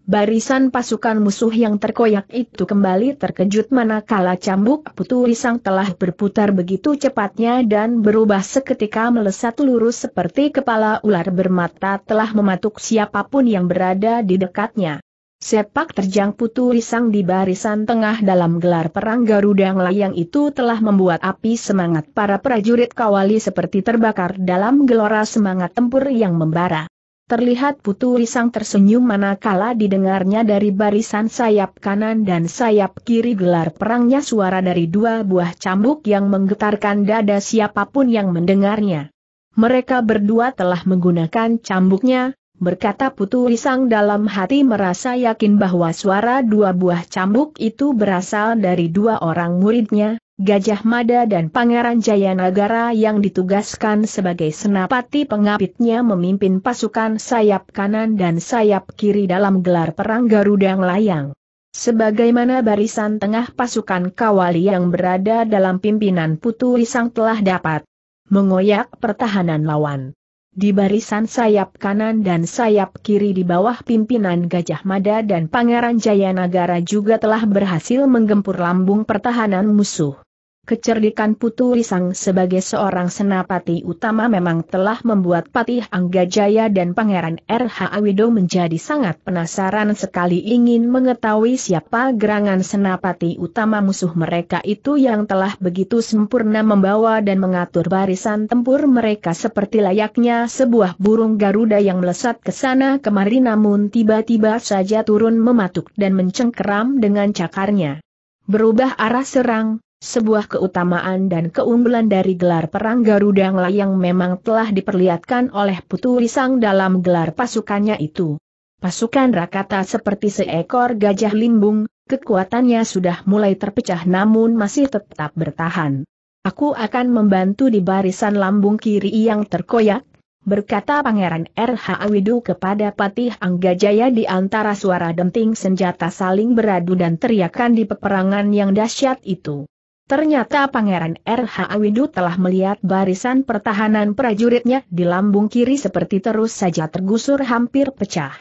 Barisan pasukan musuh yang terkoyak itu kembali terkejut manakala cambuk putu risang telah berputar begitu cepatnya dan berubah seketika melesat lurus seperti kepala ular bermata telah mematuk siapapun yang berada di dekatnya. Sepak terjang putu risang di barisan tengah dalam gelar perang Garuda Layang itu telah membuat api semangat para prajurit kawali seperti terbakar dalam gelora semangat tempur yang membara. Terlihat Putu Risang tersenyum manakala didengarnya dari barisan sayap kanan dan sayap kiri gelar perangnya suara dari dua buah cambuk yang menggetarkan dada siapapun yang mendengarnya. Mereka berdua telah menggunakan cambuknya, berkata Putu Risang dalam hati merasa yakin bahwa suara dua buah cambuk itu berasal dari dua orang muridnya, Gajah Mada dan Pangeran Jayanagara yang ditugaskan sebagai senapati pengapitnya memimpin pasukan sayap kanan dan sayap kiri dalam gelar perang Garuda Layang. Sebagaimana barisan tengah pasukan kawali yang berada dalam pimpinan Putu Risang telah dapat mengoyak pertahanan lawan. Di barisan sayap kanan dan sayap kiri di bawah pimpinan Gajah Mada dan Pangeran Jayanagara juga telah berhasil menggempur lambung pertahanan musuh. Kecerdikan Putu Risang sebagai seorang senapati utama memang telah membuat Patih Angga Jaya dan Pangeran R.H. Awido menjadi sangat penasaran sekali ingin mengetahui siapa gerangan senapati utama musuh mereka itu yang telah begitu sempurna membawa dan mengatur barisan tempur mereka seperti layaknya sebuah burung Garuda yang melesat ke sana kemari namun tiba-tiba saja turun mematuk dan mencengkeram dengan cakarnya. Berubah arah serang, sebuah keutamaan dan keunggulan dari gelar Perang Garuda yang memang telah diperlihatkan oleh Putu Risang dalam gelar pasukannya itu. Pasukan Rakata seperti seekor gajah limbung, kekuatannya sudah mulai terpecah namun masih tetap bertahan. Aku akan membantu di barisan lambung kiri yang terkoyak, berkata Pangeran R.H. Awidu kepada Patih Anggajaya di antara suara denting senjata saling beradu dan teriakan di peperangan yang dahsyat itu. Ternyata Pangeran R.H. Awidu telah melihat barisan pertahanan prajuritnya di lambung kiri seperti terus saja tergusur hampir pecah.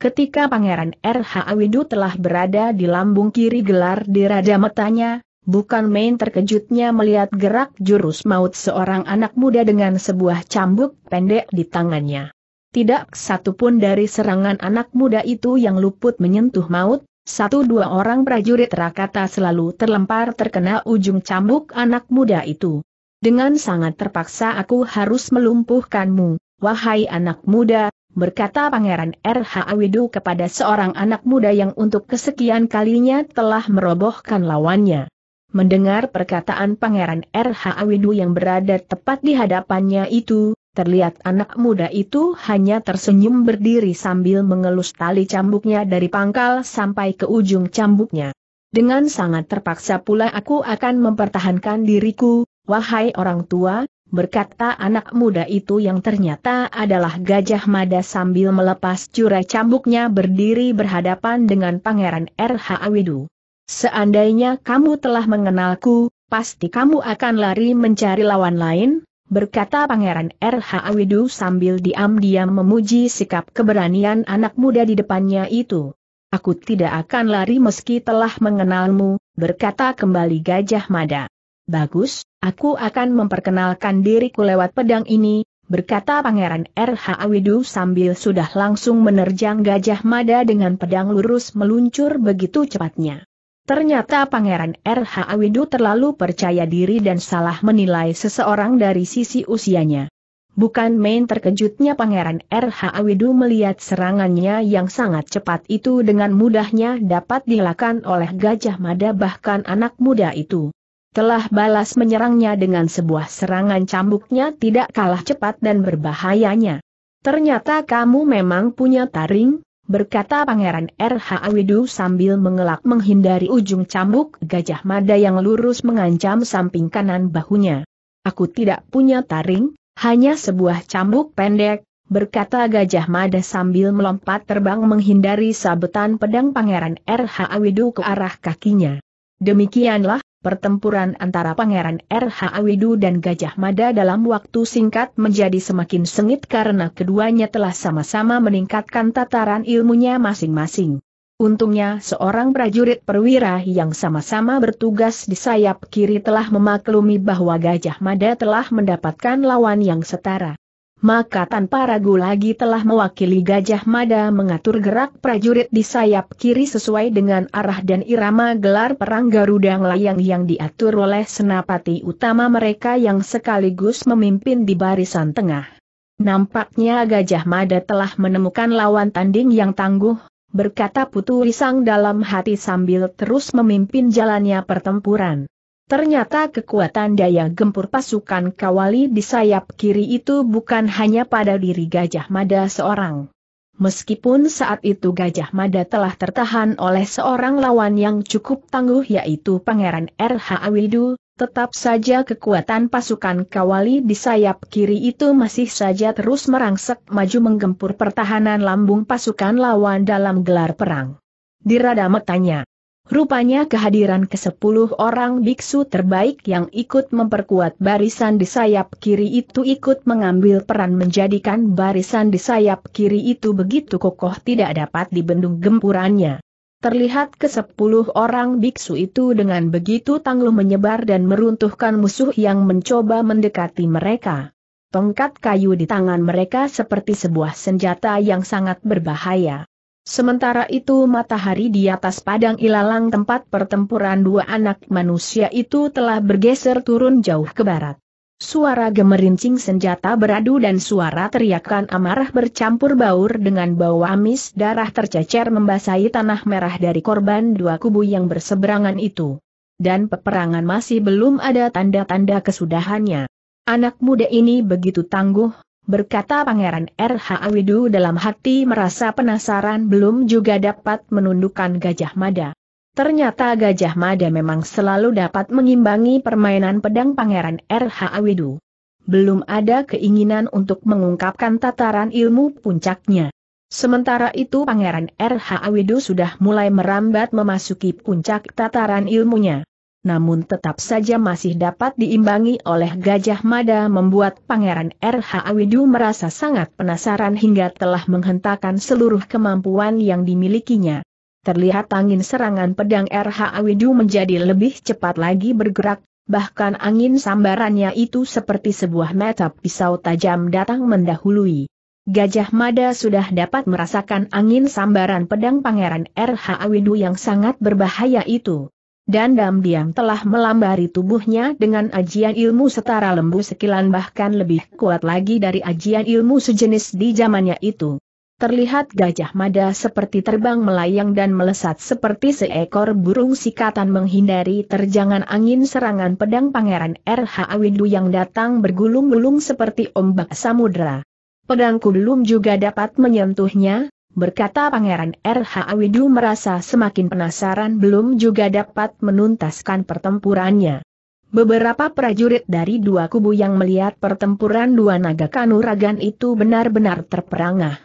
Ketika Pangeran R.H. Awidu telah berada di lambung kiri gelar di rada matanya, bukan main terkejutnya melihat gerak jurus maut seorang anak muda dengan sebuah cambuk pendek di tangannya. Tidak satu pun dari serangan anak muda itu yang luput menyentuh maut, satu dua orang prajurit Rakata selalu terlempar terkena ujung cambuk anak muda itu. Dengan sangat terpaksa aku harus melumpuhkanmu, wahai anak muda, berkata Pangeran R.H. Awidu kepada seorang anak muda yang untuk kesekian kalinya telah merobohkan lawannya. Mendengar perkataan Pangeran R.H. Awidu yang berada tepat di hadapannya itu, Terlihat anak muda itu hanya tersenyum berdiri sambil mengelus tali cambuknya dari pangkal sampai ke ujung cambuknya. Dengan sangat terpaksa pula aku akan mempertahankan diriku, wahai orang tua, berkata anak muda itu yang ternyata adalah Gajah Mada sambil melepas curai cambuknya berdiri berhadapan dengan Pangeran R.H. Awidu. Seandainya kamu telah mengenalku, pasti kamu akan lari mencari lawan lain, berkata Pangeran R.H. Awidu sambil diam-diam memuji sikap keberanian anak muda di depannya itu. Aku tidak akan lari meski telah mengenalmu, berkata kembali Gajah Mada. Bagus, aku akan memperkenalkan diriku lewat pedang ini, berkata Pangeran R.H. Awidu sambil sudah langsung menerjang Gajah Mada dengan pedang lurus meluncur begitu cepatnya. Ternyata Pangeran R.H. Awidu terlalu percaya diri dan salah menilai seseorang dari sisi usianya. Bukan main terkejutnya Pangeran R.H. Awidu melihat serangannya yang sangat cepat itu dengan mudahnya dapat dilakukan oleh Gajah Mada bahkan anak muda itu. Telah balas menyerangnya dengan sebuah serangan cambuknya tidak kalah cepat dan berbahayanya. Ternyata kamu memang punya taring, berkata Pangeran R.H. Awidu sambil mengelak menghindari ujung cambuk gajah mada yang lurus mengancam samping kanan bahunya. Aku tidak punya taring, hanya sebuah cambuk pendek, berkata gajah mada sambil melompat terbang menghindari sabetan pedang Pangeran R.H. Awidu ke arah kakinya. Demikianlah, pertempuran antara Pangeran R.H. Awidu dan Gajah Mada dalam waktu singkat menjadi semakin sengit karena keduanya telah sama-sama meningkatkan tataran ilmunya masing-masing. Untungnya seorang prajurit perwira yang sama-sama bertugas di sayap kiri telah memaklumi bahwa Gajah Mada telah mendapatkan lawan yang setara maka tanpa ragu lagi telah mewakili Gajah Mada mengatur gerak prajurit di sayap kiri sesuai dengan arah dan irama gelar perang Garuda Layang yang diatur oleh senapati utama mereka yang sekaligus memimpin di barisan tengah. Nampaknya Gajah Mada telah menemukan lawan tanding yang tangguh, berkata Putu Risang dalam hati sambil terus memimpin jalannya pertempuran. Ternyata kekuatan daya gempur pasukan kawali di sayap kiri itu bukan hanya pada diri Gajah Mada seorang. Meskipun saat itu Gajah Mada telah tertahan oleh seorang lawan yang cukup tangguh yaitu Pangeran R.H. Awidu, tetap saja kekuatan pasukan kawali di sayap kiri itu masih saja terus merangsek maju menggempur pertahanan lambung pasukan lawan dalam gelar perang. Dirada metanya. Rupanya kehadiran kesepuluh orang biksu terbaik yang ikut memperkuat barisan di sayap kiri itu ikut mengambil peran menjadikan barisan di sayap kiri itu begitu kokoh tidak dapat dibendung gempurannya. Terlihat kesepuluh orang biksu itu dengan begitu tangguh menyebar dan meruntuhkan musuh yang mencoba mendekati mereka. Tongkat kayu di tangan mereka seperti sebuah senjata yang sangat berbahaya. Sementara itu matahari di atas padang ilalang tempat pertempuran dua anak manusia itu telah bergeser turun jauh ke barat. Suara gemerincing senjata beradu dan suara teriakan amarah bercampur baur dengan bau amis darah tercecer membasahi tanah merah dari korban dua kubu yang berseberangan itu. Dan peperangan masih belum ada tanda-tanda kesudahannya. Anak muda ini begitu tangguh, berkata Pangeran R.H. Awidu dalam hati merasa penasaran belum juga dapat menundukkan Gajah Mada. Ternyata Gajah Mada memang selalu dapat mengimbangi permainan pedang Pangeran R.H. Awidu. Belum ada keinginan untuk mengungkapkan tataran ilmu puncaknya. Sementara itu Pangeran R.H. Awidu sudah mulai merambat memasuki puncak tataran ilmunya namun tetap saja masih dapat diimbangi oleh Gajah Mada membuat Pangeran R.H. Awidu merasa sangat penasaran hingga telah menghentakkan seluruh kemampuan yang dimilikinya. Terlihat angin serangan pedang R.H. Awidu menjadi lebih cepat lagi bergerak, bahkan angin sambarannya itu seperti sebuah mata pisau tajam datang mendahului. Gajah Mada sudah dapat merasakan angin sambaran pedang Pangeran R.H. Awidu yang sangat berbahaya itu dan diam-diam telah melambari tubuhnya dengan ajian ilmu setara lembu sekilan bahkan lebih kuat lagi dari ajian ilmu sejenis di zamannya itu. Terlihat gajah mada seperti terbang melayang dan melesat seperti seekor burung sikatan menghindari terjangan angin serangan pedang Pangeran R.H. Windu yang datang bergulung-gulung seperti ombak samudera. Pedangku belum juga dapat menyentuhnya, berkata Pangeran R.H. Awidu merasa semakin penasaran belum juga dapat menuntaskan pertempurannya. Beberapa prajurit dari dua kubu yang melihat pertempuran dua naga kanuragan itu benar-benar terperangah.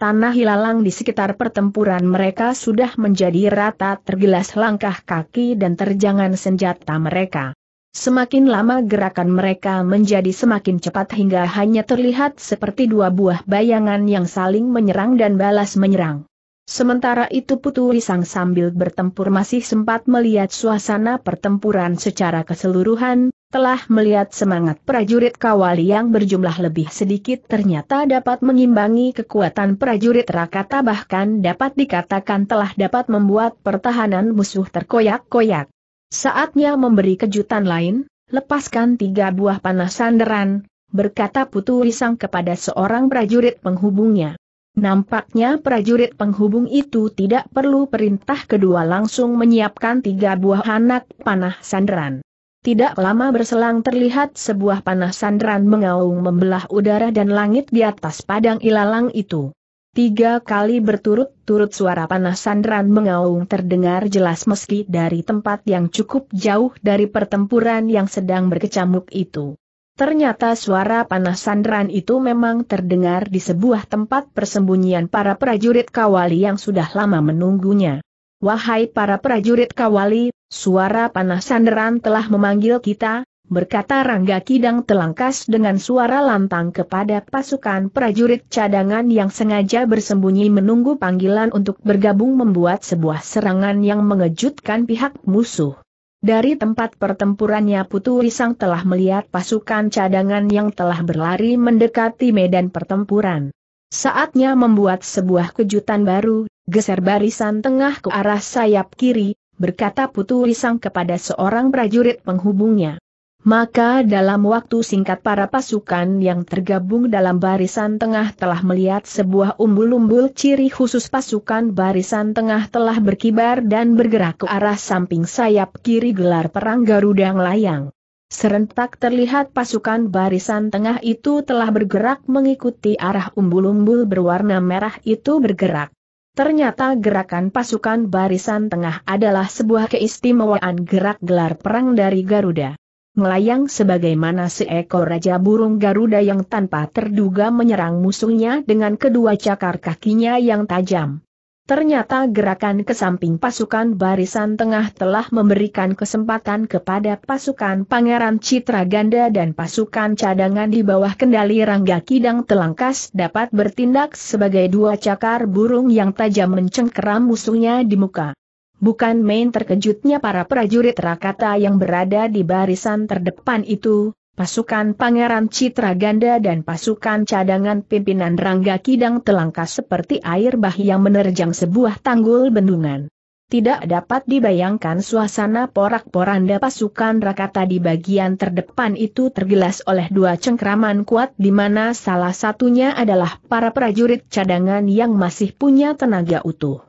Tanah hilalang di sekitar pertempuran mereka sudah menjadi rata tergelas langkah kaki dan terjangan senjata mereka. Semakin lama gerakan mereka menjadi semakin cepat hingga hanya terlihat seperti dua buah bayangan yang saling menyerang dan balas menyerang. Sementara itu Putu Risang sambil bertempur masih sempat melihat suasana pertempuran secara keseluruhan, telah melihat semangat prajurit kawali yang berjumlah lebih sedikit ternyata dapat mengimbangi kekuatan prajurit Rakata bahkan dapat dikatakan telah dapat membuat pertahanan musuh terkoyak-koyak. Saatnya memberi kejutan lain, lepaskan tiga buah panah sandaran, berkata Putu Risang kepada seorang prajurit penghubungnya. Nampaknya prajurit penghubung itu tidak perlu perintah kedua langsung menyiapkan tiga buah anak panah sandaran. Tidak lama berselang terlihat sebuah panah sandaran mengaung membelah udara dan langit di atas padang ilalang itu. Tiga kali berturut-turut suara panas sandaran mengaung terdengar jelas meski dari tempat yang cukup jauh dari pertempuran yang sedang berkecamuk itu. Ternyata suara panas sandaran itu memang terdengar di sebuah tempat persembunyian para prajurit kawali yang sudah lama menunggunya. Wahai para prajurit kawali, suara panas sandaran telah memanggil kita, berkata Rangga Kidang telangkas dengan suara lantang kepada pasukan prajurit cadangan yang sengaja bersembunyi menunggu panggilan untuk bergabung membuat sebuah serangan yang mengejutkan pihak musuh. Dari tempat pertempurannya Putu Risang telah melihat pasukan cadangan yang telah berlari mendekati medan pertempuran. Saatnya membuat sebuah kejutan baru, geser barisan tengah ke arah sayap kiri, berkata Putu Risang kepada seorang prajurit penghubungnya. Maka dalam waktu singkat para pasukan yang tergabung dalam barisan tengah telah melihat sebuah umbul-umbul ciri khusus pasukan barisan tengah telah berkibar dan bergerak ke arah samping sayap kiri gelar perang garuda Layang. Serentak terlihat pasukan barisan tengah itu telah bergerak mengikuti arah umbul-umbul berwarna merah itu bergerak. Ternyata gerakan pasukan barisan tengah adalah sebuah keistimewaan gerak gelar perang dari Garuda melayang sebagaimana seekor raja burung Garuda yang tanpa terduga menyerang musuhnya dengan kedua cakar kakinya yang tajam. Ternyata gerakan ke samping pasukan barisan tengah telah memberikan kesempatan kepada pasukan Pangeran Citra Ganda dan pasukan cadangan di bawah kendali Rangga Kidang Telangkas dapat bertindak sebagai dua cakar burung yang tajam mencengkeram musuhnya di muka. Bukan main terkejutnya para prajurit Rakata yang berada di barisan terdepan itu, pasukan Pangeran Citra Ganda dan pasukan cadangan pimpinan Rangga Kidang telangkah seperti air bah yang menerjang sebuah tanggul bendungan. Tidak dapat dibayangkan suasana porak-poranda pasukan Rakata di bagian terdepan itu tergelas oleh dua cengkraman kuat di mana salah satunya adalah para prajurit cadangan yang masih punya tenaga utuh.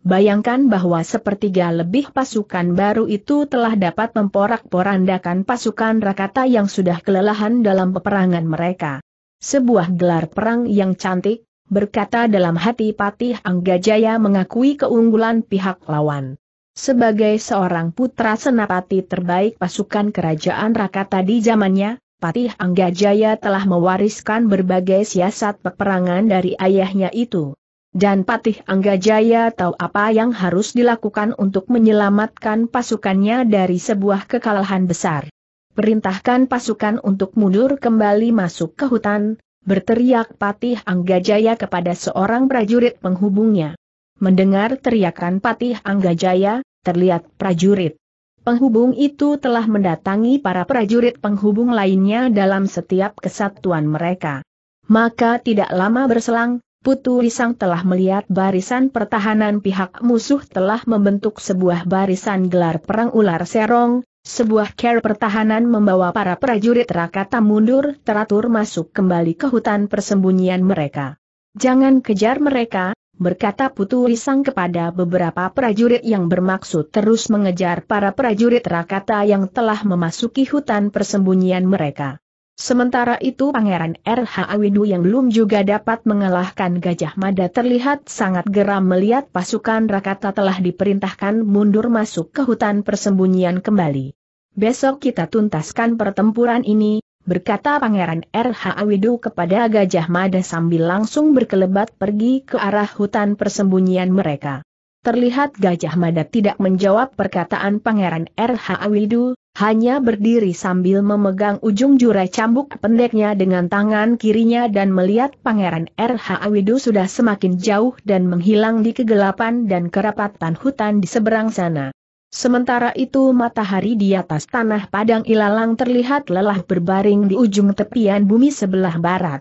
Bayangkan bahwa sepertiga lebih pasukan baru itu telah dapat memporak-porandakan pasukan Rakata yang sudah kelelahan dalam peperangan mereka. Sebuah gelar perang yang cantik, berkata dalam hati Patih Anggajaya mengakui keunggulan pihak lawan. Sebagai seorang putra senapati terbaik pasukan kerajaan Rakata di zamannya, Patih Anggajaya telah mewariskan berbagai siasat peperangan dari ayahnya itu. Dan Patih Anggajaya tahu apa yang harus dilakukan untuk menyelamatkan pasukannya dari sebuah kekalahan besar. Perintahkan pasukan untuk mundur kembali masuk ke hutan, berteriak Patih Anggajaya kepada seorang prajurit penghubungnya. Mendengar teriakan Patih Anggajaya, terlihat prajurit. Penghubung itu telah mendatangi para prajurit penghubung lainnya dalam setiap kesatuan mereka. Maka tidak lama berselang, Putu Risang telah melihat barisan pertahanan pihak musuh telah membentuk sebuah barisan gelar perang ular serong, sebuah ker pertahanan membawa para prajurit Rakata mundur teratur masuk kembali ke hutan persembunyian mereka. Jangan kejar mereka, berkata Putu Risang kepada beberapa prajurit yang bermaksud terus mengejar para prajurit Rakata yang telah memasuki hutan persembunyian mereka. Sementara itu Pangeran R.H. Awidu yang belum juga dapat mengalahkan Gajah Mada terlihat sangat geram melihat pasukan Rakata telah diperintahkan mundur masuk ke hutan persembunyian kembali. Besok kita tuntaskan pertempuran ini, berkata Pangeran R.H. Awidu kepada Gajah Mada sambil langsung berkelebat pergi ke arah hutan persembunyian mereka. Terlihat Gajah Mada tidak menjawab perkataan Pangeran R.H. Awidu, hanya berdiri sambil memegang ujung jurai cambuk pendeknya dengan tangan kirinya dan melihat Pangeran R.H. Awidu sudah semakin jauh dan menghilang di kegelapan dan kerapatan hutan di seberang sana. Sementara itu matahari di atas tanah padang ilalang terlihat lelah berbaring di ujung tepian bumi sebelah barat.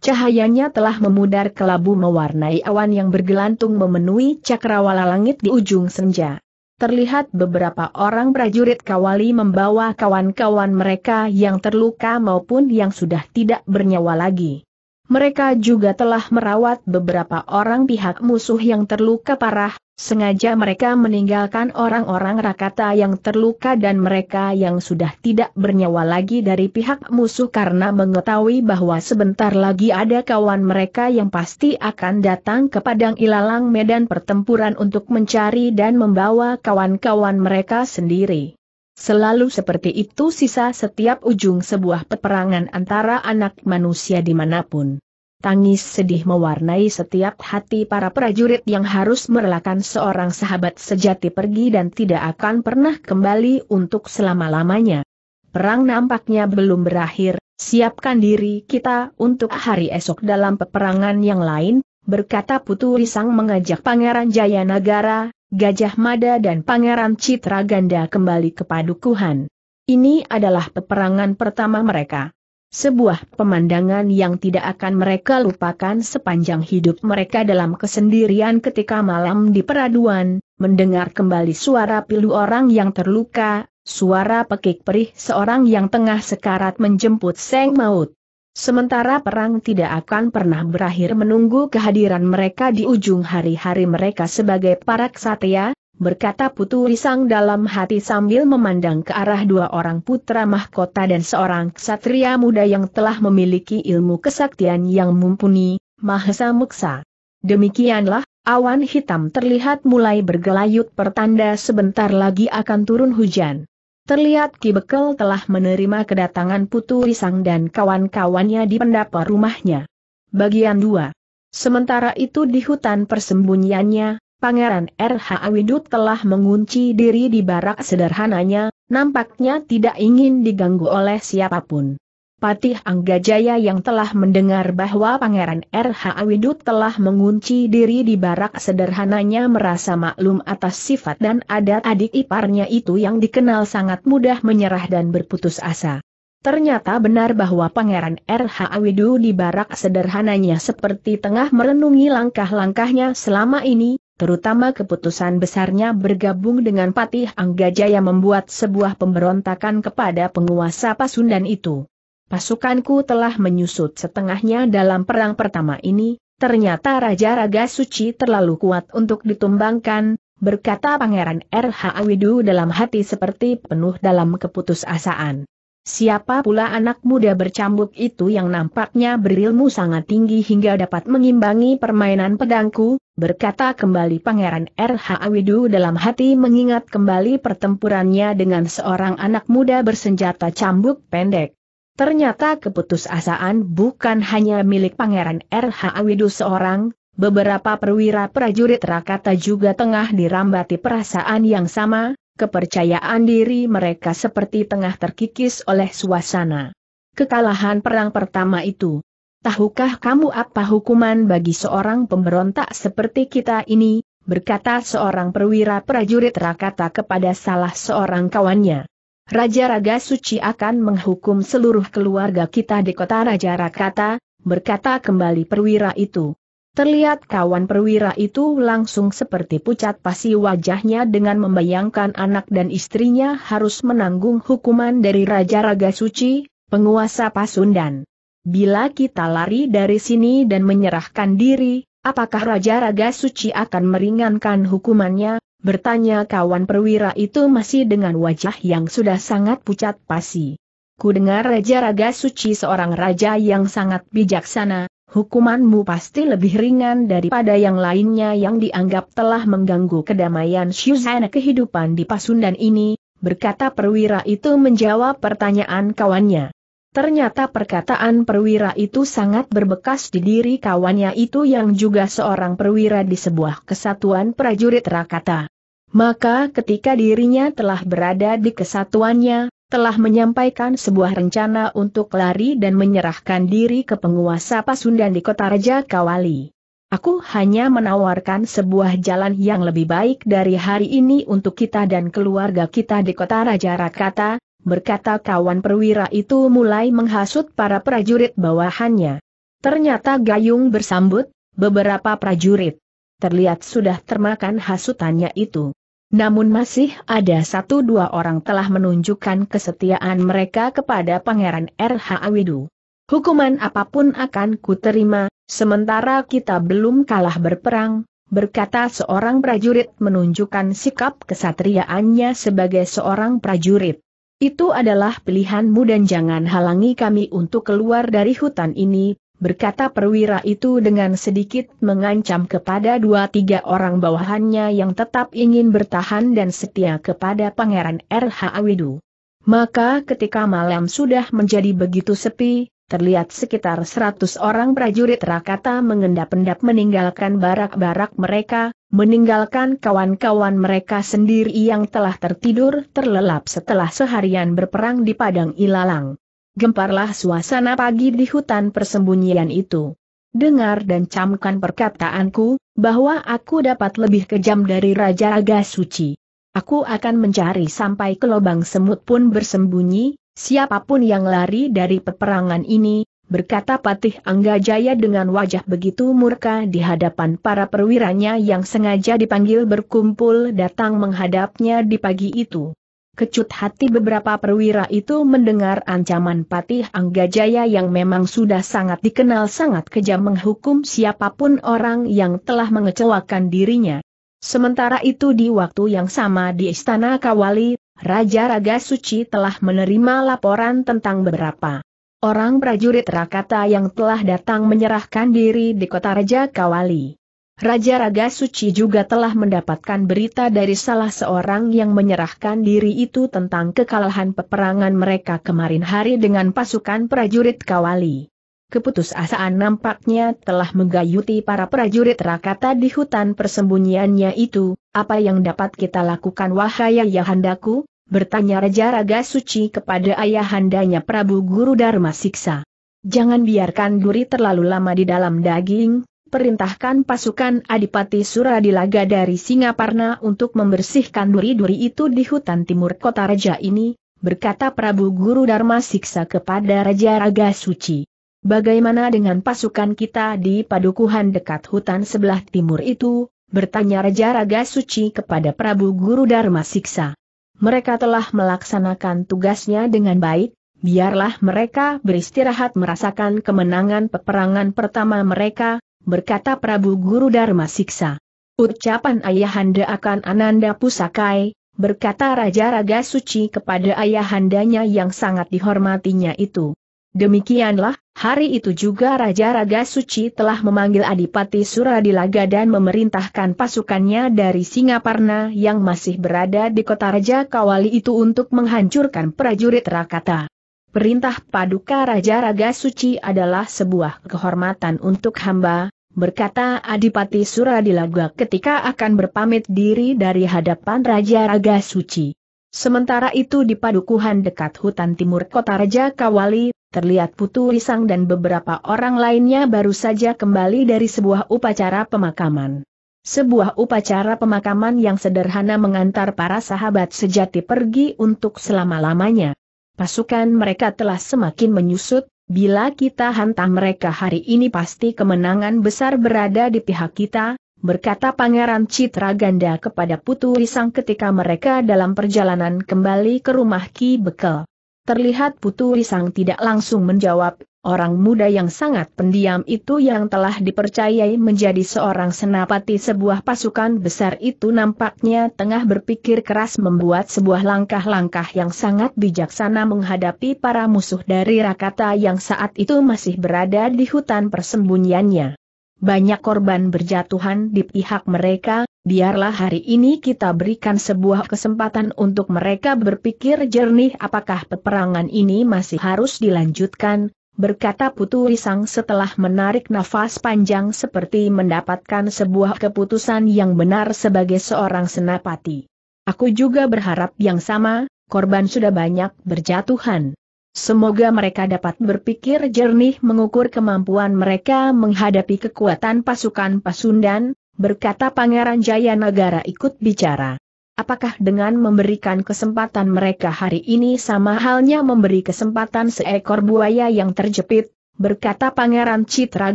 Cahayanya telah memudar kelabu mewarnai awan yang bergelantung memenuhi cakrawala langit di ujung senja. Terlihat beberapa orang prajurit kawali membawa kawan-kawan mereka yang terluka maupun yang sudah tidak bernyawa lagi. Mereka juga telah merawat beberapa orang pihak musuh yang terluka parah, sengaja mereka meninggalkan orang-orang Rakata yang terluka dan mereka yang sudah tidak bernyawa lagi dari pihak musuh karena mengetahui bahwa sebentar lagi ada kawan mereka yang pasti akan datang ke Padang Ilalang Medan pertempuran untuk mencari dan membawa kawan-kawan mereka sendiri. Selalu seperti itu sisa setiap ujung sebuah peperangan antara anak manusia dimanapun. Tangis sedih mewarnai setiap hati para prajurit yang harus merelakan seorang sahabat sejati pergi dan tidak akan pernah kembali untuk selama-lamanya. Perang nampaknya belum berakhir, siapkan diri kita untuk hari esok dalam peperangan yang lain, berkata Putu Risang mengajak Pangeran Jayanagara, Gajah Mada dan Pangeran Citra Ganda kembali ke padukuhan. Ini adalah peperangan pertama mereka. Sebuah pemandangan yang tidak akan mereka lupakan sepanjang hidup mereka dalam kesendirian ketika malam di peraduan, mendengar kembali suara pilu orang yang terluka, suara pekik perih seorang yang tengah sekarat menjemput seng maut. Sementara perang tidak akan pernah berakhir menunggu kehadiran mereka di ujung hari-hari mereka sebagai para ksatria, berkata Putu Risang dalam hati sambil memandang ke arah dua orang putra mahkota dan seorang ksatria muda yang telah memiliki ilmu kesaktian yang mumpuni, Mahesa Muksa. Demikianlah, awan hitam terlihat mulai bergelayut pertanda sebentar lagi akan turun hujan. Terlihat Ki Bekel telah menerima kedatangan Putu Risang dan kawan-kawannya di pendapa rumahnya. Bagian 2 Sementara itu di hutan persembunyiannya, Pangeran R.H. Awidut telah mengunci diri di barak sederhananya, nampaknya tidak ingin diganggu oleh siapapun. Patih Anggajaya yang telah mendengar bahwa Pangeran R.H. Widut telah mengunci diri di barak sederhananya merasa maklum atas sifat dan adat adik iparnya itu yang dikenal sangat mudah menyerah dan berputus asa. Ternyata benar bahwa Pangeran R.H. Widu di barak sederhananya seperti tengah merenungi langkah-langkahnya selama ini, terutama keputusan besarnya bergabung dengan Patih Anggajaya membuat sebuah pemberontakan kepada penguasa Pasundan itu. Pasukanku telah menyusut setengahnya dalam perang pertama ini, ternyata Raja Raga Suci terlalu kuat untuk ditumbangkan, berkata Pangeran R.H. Awidu dalam hati seperti penuh dalam keputusasaan. Siapa pula anak muda bercambuk itu yang nampaknya berilmu sangat tinggi hingga dapat mengimbangi permainan pedangku, berkata kembali Pangeran R.H. Awidu dalam hati mengingat kembali pertempurannya dengan seorang anak muda bersenjata cambuk pendek. Ternyata keputusasaan bukan hanya milik Pangeran R.H. Awidu seorang, beberapa perwira prajurit Rakata juga tengah dirambati perasaan yang sama, kepercayaan diri mereka seperti tengah terkikis oleh suasana. Kekalahan perang pertama itu. Tahukah kamu apa hukuman bagi seorang pemberontak seperti kita ini, berkata seorang perwira prajurit Rakata kepada salah seorang kawannya. Raja Raga Suci akan menghukum seluruh keluarga kita di kota Raja Rakata, berkata kembali perwira itu. Terlihat kawan perwira itu langsung seperti pucat pasi wajahnya dengan membayangkan anak dan istrinya harus menanggung hukuman dari Raja Raga Suci, penguasa Pasundan. Bila kita lari dari sini dan menyerahkan diri, apakah Raja Raga Suci akan meringankan hukumannya, Bertanya kawan perwira itu masih dengan wajah yang sudah sangat pucat pasi. Ku dengar Raja Raga Suci seorang raja yang sangat bijaksana, hukumanmu pasti lebih ringan daripada yang lainnya yang dianggap telah mengganggu kedamaian Shuzana kehidupan di Pasundan ini, berkata perwira itu menjawab pertanyaan kawannya. Ternyata perkataan perwira itu sangat berbekas di diri kawannya itu yang juga seorang perwira di sebuah kesatuan prajurit Rakata. Maka ketika dirinya telah berada di kesatuannya, telah menyampaikan sebuah rencana untuk lari dan menyerahkan diri ke penguasa Pasundan di kota Raja Kawali. Aku hanya menawarkan sebuah jalan yang lebih baik dari hari ini untuk kita dan keluarga kita di kota Raja Rakata, berkata kawan perwira itu mulai menghasut para prajurit bawahannya. Ternyata Gayung bersambut, beberapa prajurit. Terlihat sudah termakan hasutannya itu. Namun masih ada satu dua orang telah menunjukkan kesetiaan mereka kepada Pangeran R.H. awidu. Hukuman apapun akan kuterima, sementara kita belum kalah berperang, berkata seorang prajurit menunjukkan sikap kesatriaannya sebagai seorang prajurit. Itu adalah pilihanmu dan jangan halangi kami untuk keluar dari hutan ini, berkata perwira itu dengan sedikit mengancam kepada dua tiga orang bawahannya yang tetap ingin bertahan dan setia kepada Pangeran R.H. Awidu. Maka ketika malam sudah menjadi begitu sepi, terlihat sekitar seratus orang prajurit Rakata mengendap-endap meninggalkan barak-barak mereka, meninggalkan kawan-kawan mereka sendiri yang telah tertidur terlelap setelah seharian berperang di padang ilalang. Gemparlah suasana pagi di hutan persembunyian itu. Dengar dan camkan perkataanku, bahwa aku dapat lebih kejam dari Raja Raga Suci. Aku akan mencari sampai ke lubang semut pun bersembunyi, siapapun yang lari dari peperangan ini, berkata Patih Anggajaya dengan wajah begitu murka di hadapan para perwiranya yang sengaja dipanggil berkumpul datang menghadapnya di pagi itu. Kecut hati beberapa perwira itu mendengar ancaman Patih Anggajaya yang memang sudah sangat dikenal sangat kejam menghukum siapapun orang yang telah mengecewakan dirinya. Sementara itu di waktu yang sama di Istana Kawali, Raja Raga Suci telah menerima laporan tentang beberapa orang prajurit Rakata yang telah datang menyerahkan diri di kota Raja Kawali. Raja Raga Suci juga telah mendapatkan berita dari salah seorang yang menyerahkan diri itu tentang kekalahan peperangan mereka kemarin hari dengan pasukan prajurit Kawali. Keputusasaan nampaknya telah menggayuti para prajurit Rakata di hutan persembunyiannya itu, apa yang dapat kita lakukan wahai Yahandaku? bertanya Raja Raga Suci kepada ayahandanya Prabu Guru Dharma Siksa. Jangan biarkan duri terlalu lama di dalam daging, perintahkan pasukan Adipati Suradilaga dari Singaparna untuk membersihkan duri-duri itu di hutan timur kota raja ini, berkata Prabu Guru Dharma Siksa kepada Raja Raga Suci. Bagaimana dengan pasukan kita di padukuhan dekat hutan sebelah timur itu? bertanya Raja Raga Suci kepada Prabu Guru Dharma Siksa mereka telah melaksanakan tugasnya dengan baik, biarlah mereka beristirahat merasakan kemenangan peperangan pertama mereka, berkata Prabu Guru Dharma Siksa. Ucapan ayahanda akan Ananda Pusakai, berkata Raja Raga Suci kepada ayahandanya yang sangat dihormatinya itu. Demikianlah, Hari itu juga Raja Raga Suci telah memanggil Adipati Suradilaga dan memerintahkan pasukannya dari Singaparna yang masih berada di kota Raja Kawali itu untuk menghancurkan prajurit Rakata. Perintah Paduka Raja Raga Suci adalah sebuah kehormatan untuk hamba, berkata Adipati Suradilaga ketika akan berpamit diri dari hadapan Raja Raga Suci. Sementara itu di padukuhan dekat hutan timur kota Raja Kawali, terlihat Putu Risang dan beberapa orang lainnya baru saja kembali dari sebuah upacara pemakaman. Sebuah upacara pemakaman yang sederhana mengantar para sahabat sejati pergi untuk selama-lamanya. Pasukan mereka telah semakin menyusut, bila kita hantam mereka hari ini pasti kemenangan besar berada di pihak kita, berkata Pangeran Citra Ganda kepada Putu Risang ketika mereka dalam perjalanan kembali ke rumah Ki Bekel. Terlihat Putu Risang tidak langsung menjawab, orang muda yang sangat pendiam itu yang telah dipercayai menjadi seorang senapati sebuah pasukan besar itu nampaknya tengah berpikir keras membuat sebuah langkah-langkah yang sangat bijaksana menghadapi para musuh dari Rakata yang saat itu masih berada di hutan persembunyiannya banyak korban berjatuhan di pihak mereka, biarlah hari ini kita berikan sebuah kesempatan untuk mereka berpikir jernih apakah peperangan ini masih harus dilanjutkan, berkata Putu Risang setelah menarik nafas panjang seperti mendapatkan sebuah keputusan yang benar sebagai seorang senapati. Aku juga berharap yang sama, korban sudah banyak berjatuhan. Semoga mereka dapat berpikir jernih mengukur kemampuan mereka menghadapi kekuatan pasukan Pasundan, berkata Pangeran Jaya Negara ikut bicara. Apakah dengan memberikan kesempatan mereka hari ini sama halnya memberi kesempatan seekor buaya yang terjepit, berkata Pangeran Citra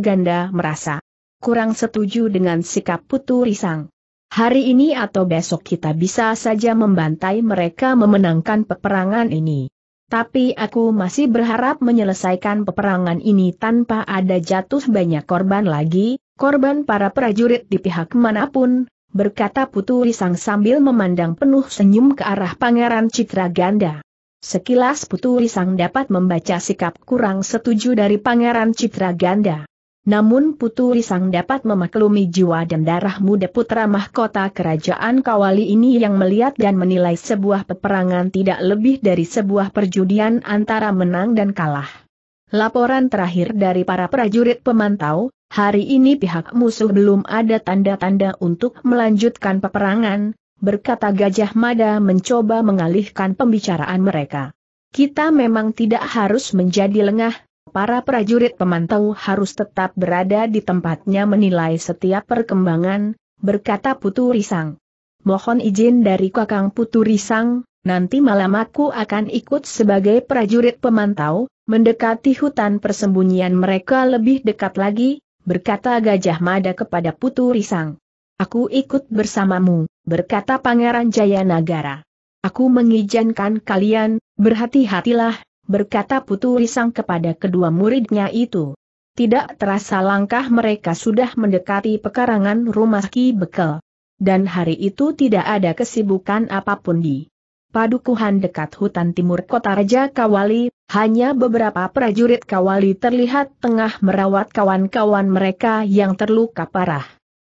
Ganda merasa kurang setuju dengan sikap Putu Risang. Hari ini atau besok kita bisa saja membantai mereka memenangkan peperangan ini. Tapi aku masih berharap menyelesaikan peperangan ini tanpa ada jatuh banyak korban lagi, korban para prajurit di pihak manapun, berkata Putu Risang sambil memandang penuh senyum ke arah Pangeran Citra Ganda. Sekilas Putu Risang dapat membaca sikap kurang setuju dari Pangeran Citra Ganda. Namun Putu Risang dapat memaklumi jiwa dan darah muda putra mahkota kerajaan Kawali ini yang melihat dan menilai sebuah peperangan tidak lebih dari sebuah perjudian antara menang dan kalah. Laporan terakhir dari para prajurit pemantau, hari ini pihak musuh belum ada tanda-tanda untuk melanjutkan peperangan, berkata Gajah Mada mencoba mengalihkan pembicaraan mereka. Kita memang tidak harus menjadi lengah, Para prajurit pemantau harus tetap berada di tempatnya menilai setiap perkembangan, berkata Putu Risang. Mohon izin dari Kakang Putu Risang, nanti malam aku akan ikut sebagai prajurit pemantau, mendekati hutan persembunyian mereka lebih dekat lagi, berkata Gajah Mada kepada Putu Risang. Aku ikut bersamamu, berkata Pangeran Jayanagara. Aku mengizinkan kalian, berhati-hatilah, berkata Putu Risang kepada kedua muridnya itu. Tidak terasa langkah mereka sudah mendekati pekarangan rumah Ki Bekel. Dan hari itu tidak ada kesibukan apapun di padukuhan dekat hutan timur kota Raja Kawali, hanya beberapa prajurit Kawali terlihat tengah merawat kawan-kawan mereka yang terluka parah.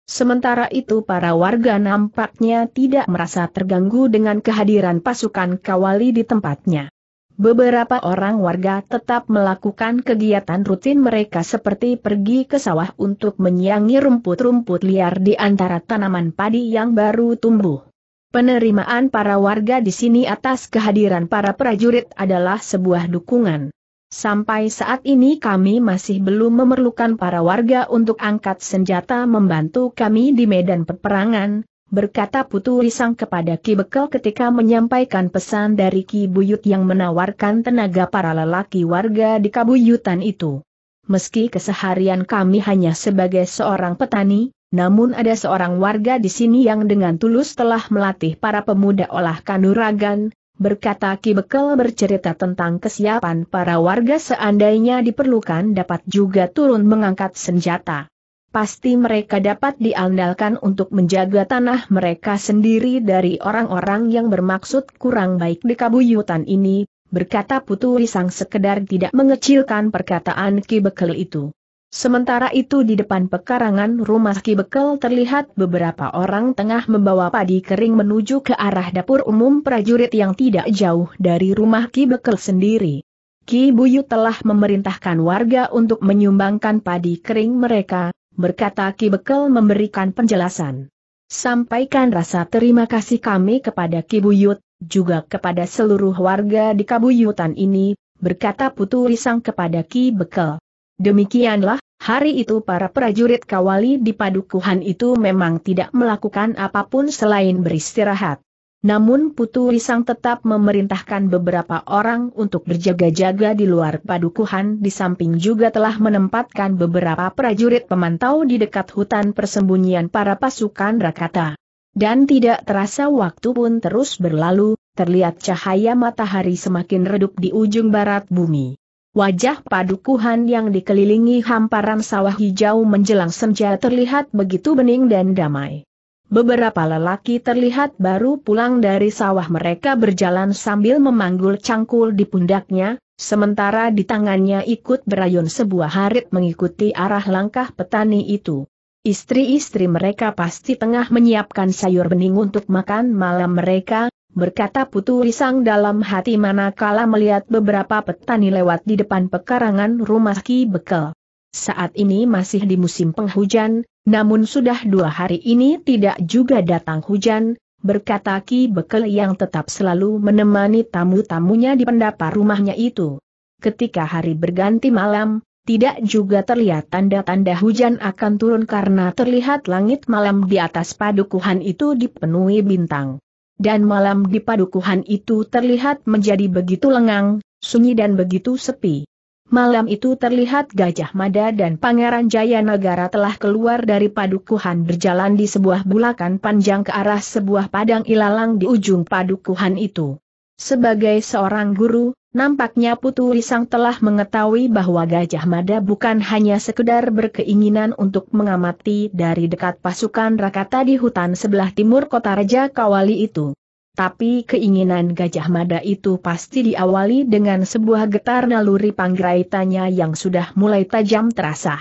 Sementara itu para warga nampaknya tidak merasa terganggu dengan kehadiran pasukan Kawali di tempatnya. Beberapa orang warga tetap melakukan kegiatan rutin mereka seperti pergi ke sawah untuk menyiangi rumput-rumput liar di antara tanaman padi yang baru tumbuh. Penerimaan para warga di sini atas kehadiran para prajurit adalah sebuah dukungan. Sampai saat ini kami masih belum memerlukan para warga untuk angkat senjata membantu kami di medan peperangan, berkata Putu Risang kepada Ki Bekel ketika menyampaikan pesan dari Ki Buyut yang menawarkan tenaga para lelaki warga di Kabuyutan itu. Meski keseharian kami hanya sebagai seorang petani, namun ada seorang warga di sini yang dengan tulus telah melatih para pemuda olah kanuragan, berkata Ki Bekel bercerita tentang kesiapan para warga seandainya diperlukan dapat juga turun mengangkat senjata pasti mereka dapat diandalkan untuk menjaga tanah mereka sendiri dari orang-orang yang bermaksud kurang baik di kabuyutan ini, berkata Putu Risang sekedar tidak mengecilkan perkataan Ki Bekel itu. Sementara itu di depan pekarangan rumah Ki Bekel terlihat beberapa orang tengah membawa padi kering menuju ke arah dapur umum prajurit yang tidak jauh dari rumah Ki Bekel sendiri. Ki Buyu telah memerintahkan warga untuk menyumbangkan padi kering mereka, berkata Ki Bekel memberikan penjelasan. Sampaikan rasa terima kasih kami kepada Ki Buyut, juga kepada seluruh warga di Kabuyutan ini, berkata Putu Risang kepada Ki Bekel. Demikianlah, hari itu para prajurit kawali di padukuhan itu memang tidak melakukan apapun selain beristirahat. Namun Putu Risang tetap memerintahkan beberapa orang untuk berjaga-jaga di luar padukuhan di samping juga telah menempatkan beberapa prajurit pemantau di dekat hutan persembunyian para pasukan Rakata. Dan tidak terasa waktu pun terus berlalu, terlihat cahaya matahari semakin redup di ujung barat bumi. Wajah padukuhan yang dikelilingi hamparan sawah hijau menjelang senja terlihat begitu bening dan damai. Beberapa lelaki terlihat baru pulang dari sawah mereka berjalan sambil memanggul cangkul di pundaknya, sementara di tangannya ikut berayun sebuah harit mengikuti arah langkah petani itu. Istri-istri mereka pasti tengah menyiapkan sayur bening untuk makan malam mereka, berkata Putu Risang dalam hati manakala melihat beberapa petani lewat di depan pekarangan rumah Ki Bekel saat ini masih di musim penghujan, namun sudah dua hari ini tidak juga datang hujan, berkata Ki Bekel yang tetap selalu menemani tamu-tamunya di pendapa rumahnya itu. Ketika hari berganti malam, tidak juga terlihat tanda-tanda hujan akan turun karena terlihat langit malam di atas padukuhan itu dipenuhi bintang. Dan malam di padukuhan itu terlihat menjadi begitu lengang, sunyi dan begitu sepi. Malam itu terlihat Gajah Mada dan Pangeran Jaya Negara telah keluar dari padukuhan berjalan di sebuah bulakan panjang ke arah sebuah padang ilalang di ujung padukuhan itu. Sebagai seorang guru, nampaknya Putu Risang telah mengetahui bahwa Gajah Mada bukan hanya sekedar berkeinginan untuk mengamati dari dekat pasukan Rakata di hutan sebelah timur kota Raja Kawali itu. Tapi keinginan Gajah Mada itu pasti diawali dengan sebuah getar naluri panggraitannya yang sudah mulai tajam terasa.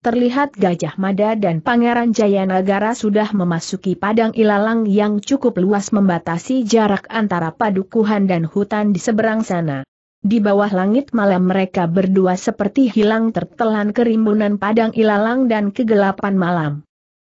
Terlihat Gajah Mada dan Pangeran Jayanagara sudah memasuki padang ilalang yang cukup luas membatasi jarak antara padukuhan dan hutan di seberang sana. Di bawah langit malam mereka berdua seperti hilang tertelan kerimbunan padang ilalang dan kegelapan malam.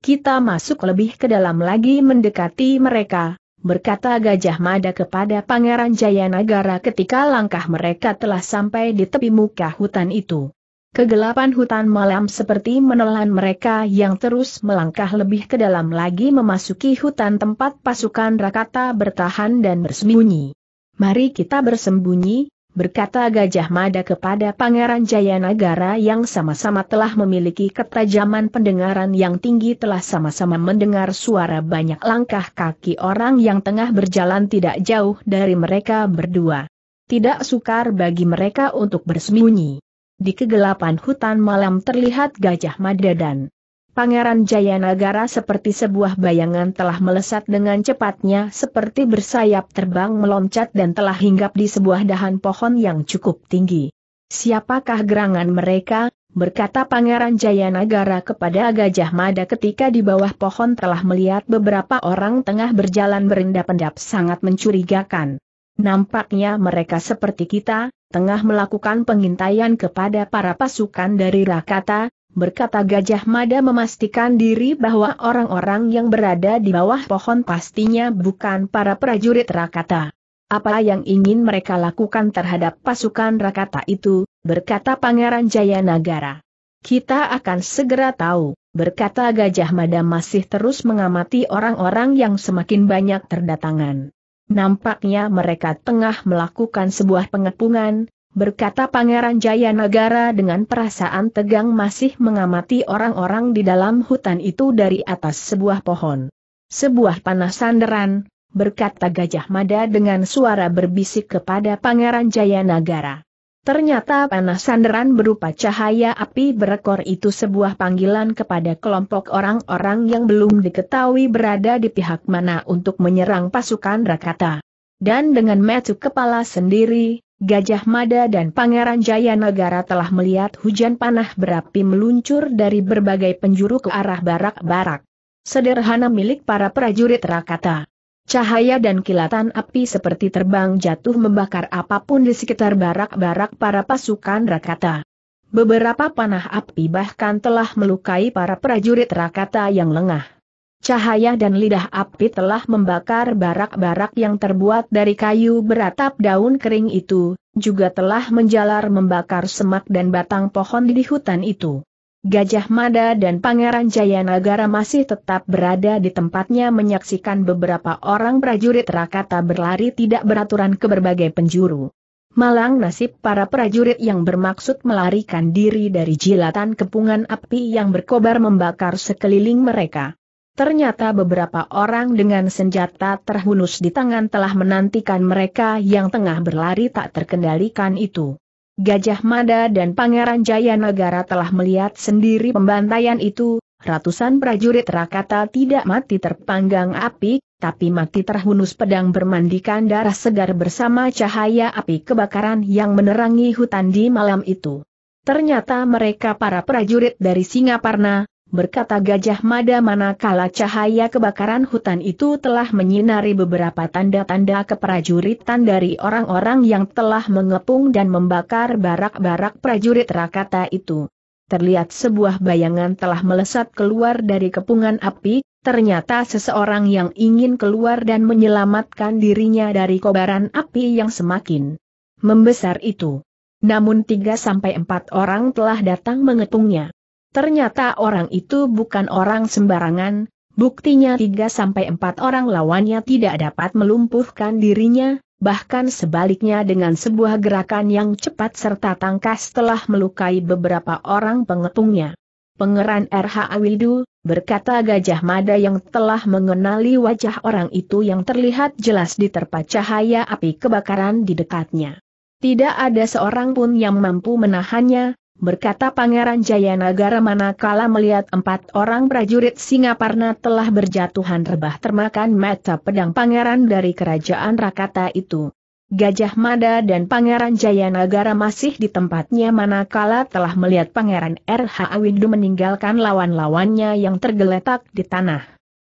Kita masuk lebih ke dalam lagi mendekati mereka, berkata Gajah Mada kepada Pangeran Jayanagara ketika langkah mereka telah sampai di tepi muka hutan itu. Kegelapan hutan malam seperti menelan mereka yang terus melangkah lebih ke dalam lagi memasuki hutan tempat pasukan Rakata bertahan dan bersembunyi. Mari kita bersembunyi, berkata Gajah Mada kepada Pangeran Jayanagara yang sama-sama telah memiliki ketajaman pendengaran yang tinggi telah sama-sama mendengar suara banyak langkah kaki orang yang tengah berjalan tidak jauh dari mereka berdua. Tidak sukar bagi mereka untuk bersembunyi. Di kegelapan hutan malam terlihat Gajah Mada dan Pangeran Jayanagara seperti sebuah bayangan telah melesat dengan cepatnya seperti bersayap terbang meloncat dan telah hinggap di sebuah dahan pohon yang cukup tinggi. Siapakah gerangan mereka? berkata Pangeran Jayanagara kepada Gajah Mada ketika di bawah pohon telah melihat beberapa orang tengah berjalan berendap-endap sangat mencurigakan. Nampaknya mereka seperti kita, tengah melakukan pengintaian kepada para pasukan dari Rakata, berkata Gajah Mada memastikan diri bahwa orang-orang yang berada di bawah pohon pastinya bukan para prajurit Rakata. Apa yang ingin mereka lakukan terhadap pasukan Rakata itu, berkata Pangeran Jayanagara. Kita akan segera tahu, berkata Gajah Mada masih terus mengamati orang-orang yang semakin banyak terdatangan. Nampaknya mereka tengah melakukan sebuah pengepungan, berkata Pangeran Jayanagara dengan perasaan tegang masih mengamati orang-orang di dalam hutan itu dari atas sebuah pohon. Sebuah panah sanderan, berkata Gajah Mada dengan suara berbisik kepada Pangeran Jayanagara. Ternyata panah sanderan berupa cahaya api berekor itu sebuah panggilan kepada kelompok orang-orang yang belum diketahui berada di pihak mana untuk menyerang pasukan Rakata. Dan dengan metu kepala sendiri, Gajah Mada dan Pangeran Jaya Negara telah melihat hujan panah berapi meluncur dari berbagai penjuru ke arah barak-barak. Sederhana milik para prajurit Rakata. Cahaya dan kilatan api seperti terbang jatuh membakar apapun di sekitar barak-barak para pasukan Rakata. Beberapa panah api bahkan telah melukai para prajurit Rakata yang lengah cahaya dan lidah api telah membakar barak-barak yang terbuat dari kayu beratap daun kering itu, juga telah menjalar membakar semak dan batang pohon di hutan itu. Gajah Mada dan Pangeran Jayanagara masih tetap berada di tempatnya menyaksikan beberapa orang prajurit Rakata berlari tidak beraturan ke berbagai penjuru. Malang nasib para prajurit yang bermaksud melarikan diri dari jilatan kepungan api yang berkobar membakar sekeliling mereka. Ternyata beberapa orang dengan senjata terhunus di tangan telah menantikan mereka yang tengah berlari tak terkendalikan itu. Gajah Mada dan Pangeran Jaya Negara telah melihat sendiri pembantaian itu, ratusan prajurit Rakata tidak mati terpanggang api, tapi mati terhunus pedang bermandikan darah segar bersama cahaya api kebakaran yang menerangi hutan di malam itu. Ternyata mereka para prajurit dari Singaparna, berkata Gajah Mada manakala cahaya kebakaran hutan itu telah menyinari beberapa tanda-tanda keprajuritan dari orang-orang yang telah mengepung dan membakar barak-barak prajurit Rakata itu. Terlihat sebuah bayangan telah melesat keluar dari kepungan api, ternyata seseorang yang ingin keluar dan menyelamatkan dirinya dari kobaran api yang semakin membesar itu. Namun 3-4 orang telah datang mengepungnya. Ternyata orang itu bukan orang sembarangan, buktinya sampai empat orang lawannya tidak dapat melumpuhkan dirinya, bahkan sebaliknya dengan sebuah gerakan yang cepat serta tangkas telah melukai beberapa orang pengepungnya. Pangeran RH Awidu, berkata Gajah Mada yang telah mengenali wajah orang itu yang terlihat jelas diterpa cahaya api kebakaran di dekatnya. Tidak ada seorang pun yang mampu menahannya, berkata Pangeran Jayanagara manakala melihat empat orang prajurit Singaparna telah berjatuhan rebah termakan mata pedang pangeran dari kerajaan Rakata itu. Gajah Mada dan Pangeran Jayanagara masih di tempatnya manakala telah melihat Pangeran R.H. Windu meninggalkan lawan-lawannya yang tergeletak di tanah.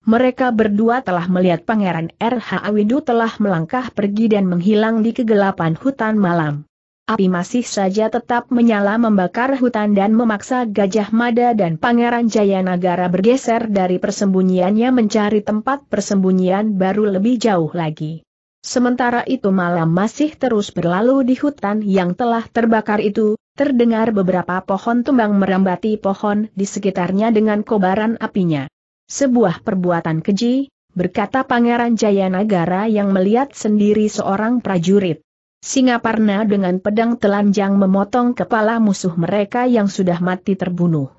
Mereka berdua telah melihat Pangeran R.H. Windu telah melangkah pergi dan menghilang di kegelapan hutan malam api masih saja tetap menyala membakar hutan dan memaksa Gajah Mada dan Pangeran Jayanagara bergeser dari persembunyiannya mencari tempat persembunyian baru lebih jauh lagi. Sementara itu malam masih terus berlalu di hutan yang telah terbakar itu, terdengar beberapa pohon tumbang merambati pohon di sekitarnya dengan kobaran apinya. Sebuah perbuatan keji, berkata Pangeran Jayanagara yang melihat sendiri seorang prajurit. Singaparna dengan pedang telanjang memotong kepala musuh mereka yang sudah mati terbunuh.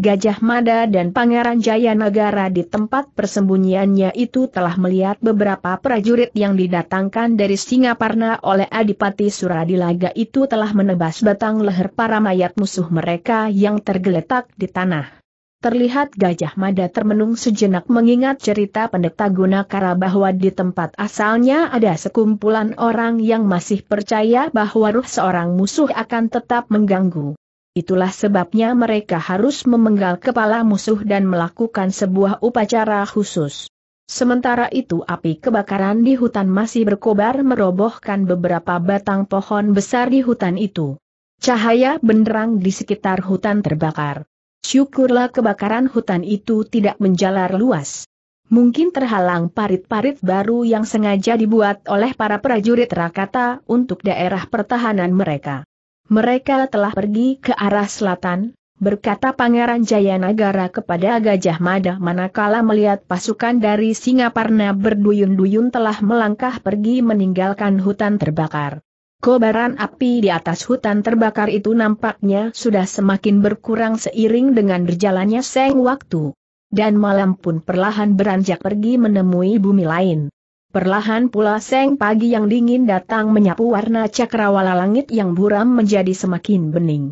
Gajah Mada dan Pangeran Jaya Negara di tempat persembunyiannya itu telah melihat beberapa prajurit yang didatangkan dari Singaparna oleh Adipati Suradilaga itu telah menebas batang leher para mayat musuh mereka yang tergeletak di tanah. Terlihat Gajah Mada termenung sejenak mengingat cerita pendeta Gunakara bahwa di tempat asalnya ada sekumpulan orang yang masih percaya bahwa ruh seorang musuh akan tetap mengganggu. Itulah sebabnya mereka harus memenggal kepala musuh dan melakukan sebuah upacara khusus. Sementara itu api kebakaran di hutan masih berkobar merobohkan beberapa batang pohon besar di hutan itu. Cahaya benderang di sekitar hutan terbakar. Syukurlah kebakaran hutan itu tidak menjalar luas. Mungkin terhalang parit-parit baru yang sengaja dibuat oleh para prajurit Rakata untuk daerah pertahanan mereka. Mereka telah pergi ke arah selatan, berkata Pangeran Jayanagara kepada Gajah Mada manakala melihat pasukan dari Singaparna berduyun-duyun telah melangkah pergi meninggalkan hutan terbakar. Kobaran api di atas hutan terbakar itu nampaknya sudah semakin berkurang seiring dengan berjalannya seng waktu. Dan malam pun perlahan beranjak pergi menemui bumi lain. Perlahan pula seng pagi yang dingin datang menyapu warna cakrawala langit yang buram menjadi semakin bening.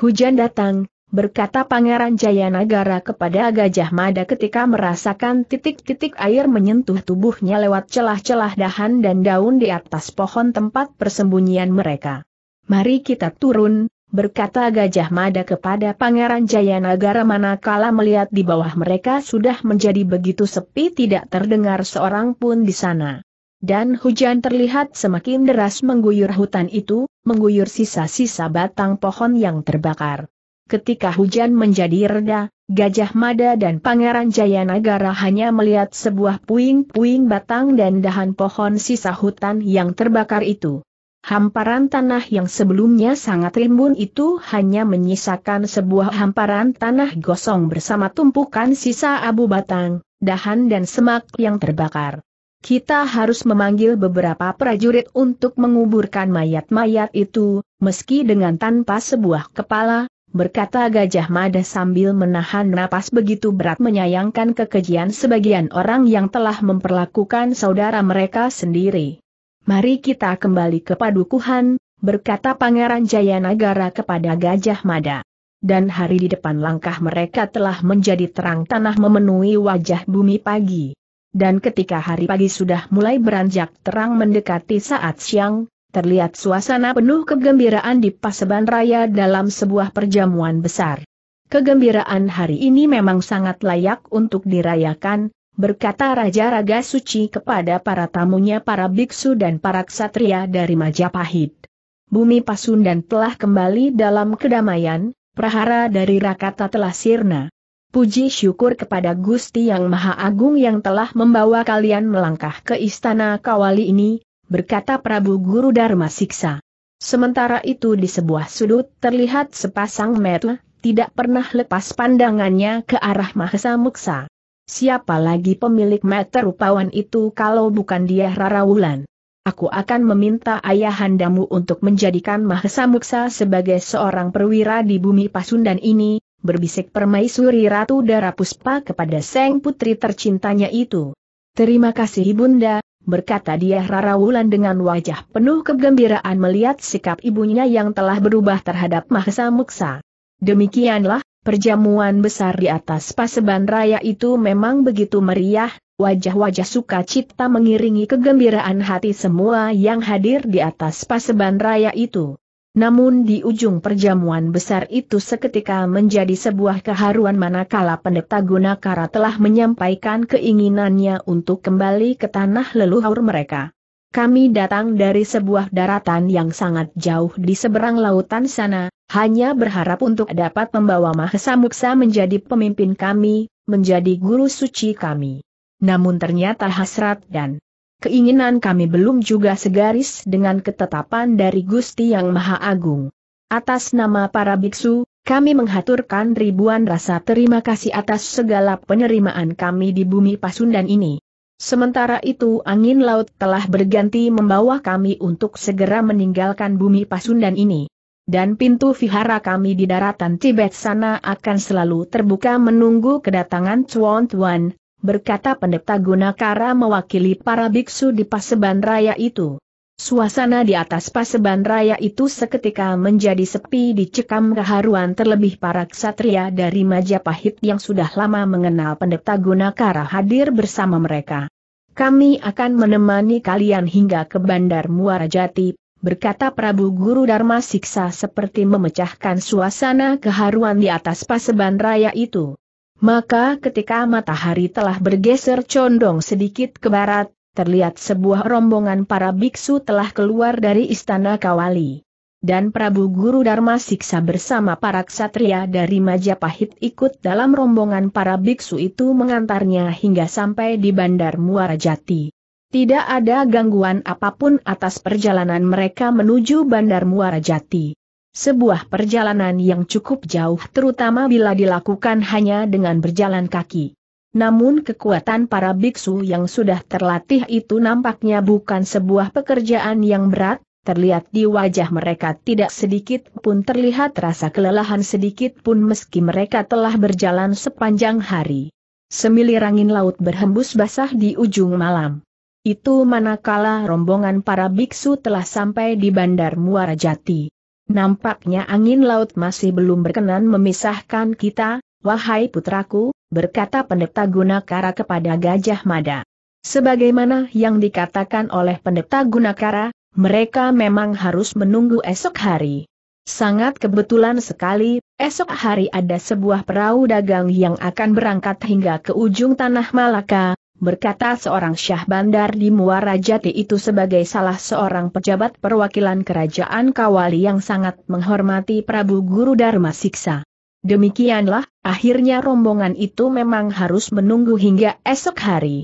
Hujan datang, berkata Pangeran Jayanagara kepada Gajah Mada ketika merasakan titik-titik air menyentuh tubuhnya lewat celah-celah dahan dan daun di atas pohon tempat persembunyian mereka. Mari kita turun, berkata Gajah Mada kepada Pangeran Jayanagara manakala melihat di bawah mereka sudah menjadi begitu sepi tidak terdengar seorang pun di sana. Dan hujan terlihat semakin deras mengguyur hutan itu, mengguyur sisa-sisa batang pohon yang terbakar. Ketika hujan menjadi reda, Gajah Mada dan Pangeran Jayanagara hanya melihat sebuah puing-puing batang dan dahan pohon sisa hutan yang terbakar itu. Hamparan tanah yang sebelumnya sangat rimbun itu hanya menyisakan sebuah hamparan tanah gosong bersama tumpukan sisa abu batang, dahan dan semak yang terbakar. Kita harus memanggil beberapa prajurit untuk menguburkan mayat-mayat itu, meski dengan tanpa sebuah kepala, berkata Gajah Mada sambil menahan napas begitu berat menyayangkan kekejian sebagian orang yang telah memperlakukan saudara mereka sendiri. Mari kita kembali ke padukuhan, berkata Pangeran Jayanagara kepada Gajah Mada. Dan hari di depan langkah mereka telah menjadi terang tanah memenuhi wajah bumi pagi. Dan ketika hari pagi sudah mulai beranjak terang mendekati saat siang, terlihat suasana penuh kegembiraan di Paseban Raya dalam sebuah perjamuan besar. Kegembiraan hari ini memang sangat layak untuk dirayakan, berkata Raja Raga Suci kepada para tamunya para biksu dan para ksatria dari Majapahit. Bumi Pasundan telah kembali dalam kedamaian, prahara dari Rakata telah sirna. Puji syukur kepada Gusti Yang Maha Agung yang telah membawa kalian melangkah ke istana Kawali ini, berkata Prabu Guru Dharma Siksa. Sementara itu di sebuah sudut terlihat sepasang mata, tidak pernah lepas pandangannya ke arah Mahesa Muksa. Siapa lagi pemilik mata rupawan itu kalau bukan dia Rarawulan? Aku akan meminta ayahandamu untuk menjadikan Mahesa Muksa sebagai seorang perwira di bumi Pasundan ini, berbisik permaisuri Ratu Darapuspa kepada Seng Putri tercintanya itu. Terima kasih Bunda, berkata dia Rara Wulan dengan wajah penuh kegembiraan melihat sikap ibunya yang telah berubah terhadap Mahesa Muksa. Demikianlah, perjamuan besar di atas paseban raya itu memang begitu meriah, wajah-wajah sukacita mengiringi kegembiraan hati semua yang hadir di atas paseban raya itu. Namun di ujung perjamuan besar itu seketika menjadi sebuah keharuan manakala pendeta Gunakara telah menyampaikan keinginannya untuk kembali ke tanah leluhur mereka. Kami datang dari sebuah daratan yang sangat jauh di seberang lautan sana, hanya berharap untuk dapat membawa Mahesa Muksa menjadi pemimpin kami, menjadi guru suci kami. Namun ternyata hasrat dan keinginan kami belum juga segaris dengan ketetapan dari Gusti Yang Maha Agung. Atas nama para biksu, kami menghaturkan ribuan rasa terima kasih atas segala penerimaan kami di bumi Pasundan ini. Sementara itu angin laut telah berganti membawa kami untuk segera meninggalkan bumi Pasundan ini. Dan pintu vihara kami di daratan Tibet sana akan selalu terbuka menunggu kedatangan Chuan Tuan, berkata pendeta Gunakara mewakili para biksu di paseban raya itu. Suasana di atas paseban raya itu seketika menjadi sepi dicekam keharuan terlebih para ksatria dari Majapahit yang sudah lama mengenal pendeta Gunakara hadir bersama mereka. Kami akan menemani kalian hingga ke Bandar Muara Jati, berkata Prabu Guru Dharma Siksa seperti memecahkan suasana keharuan di atas paseban raya itu. Maka ketika matahari telah bergeser condong sedikit ke barat, terlihat sebuah rombongan para biksu telah keluar dari istana Kawali. Dan Prabu Guru Dharma Siksa bersama para ksatria dari Majapahit ikut dalam rombongan para biksu itu mengantarnya hingga sampai di Bandar Muara Jati. Tidak ada gangguan apapun atas perjalanan mereka menuju Bandar Muara Jati. Sebuah perjalanan yang cukup jauh terutama bila dilakukan hanya dengan berjalan kaki. Namun kekuatan para biksu yang sudah terlatih itu nampaknya bukan sebuah pekerjaan yang berat, terlihat di wajah mereka tidak sedikit pun terlihat rasa kelelahan sedikit pun meski mereka telah berjalan sepanjang hari. Semilir angin laut berhembus basah di ujung malam. Itu manakala rombongan para biksu telah sampai di Bandar Muara Jati. Nampaknya angin laut masih belum berkenan memisahkan kita, wahai putraku, berkata pendeta Gunakara kepada Gajah Mada. Sebagaimana yang dikatakan oleh pendeta Gunakara, mereka memang harus menunggu esok hari. Sangat kebetulan sekali, esok hari ada sebuah perahu dagang yang akan berangkat hingga ke ujung tanah Malaka, berkata seorang Syah Bandar di Muara Jati itu sebagai salah seorang pejabat perwakilan kerajaan Kawali yang sangat menghormati Prabu Guru Dharma Siksa. Demikianlah, akhirnya rombongan itu memang harus menunggu hingga esok hari.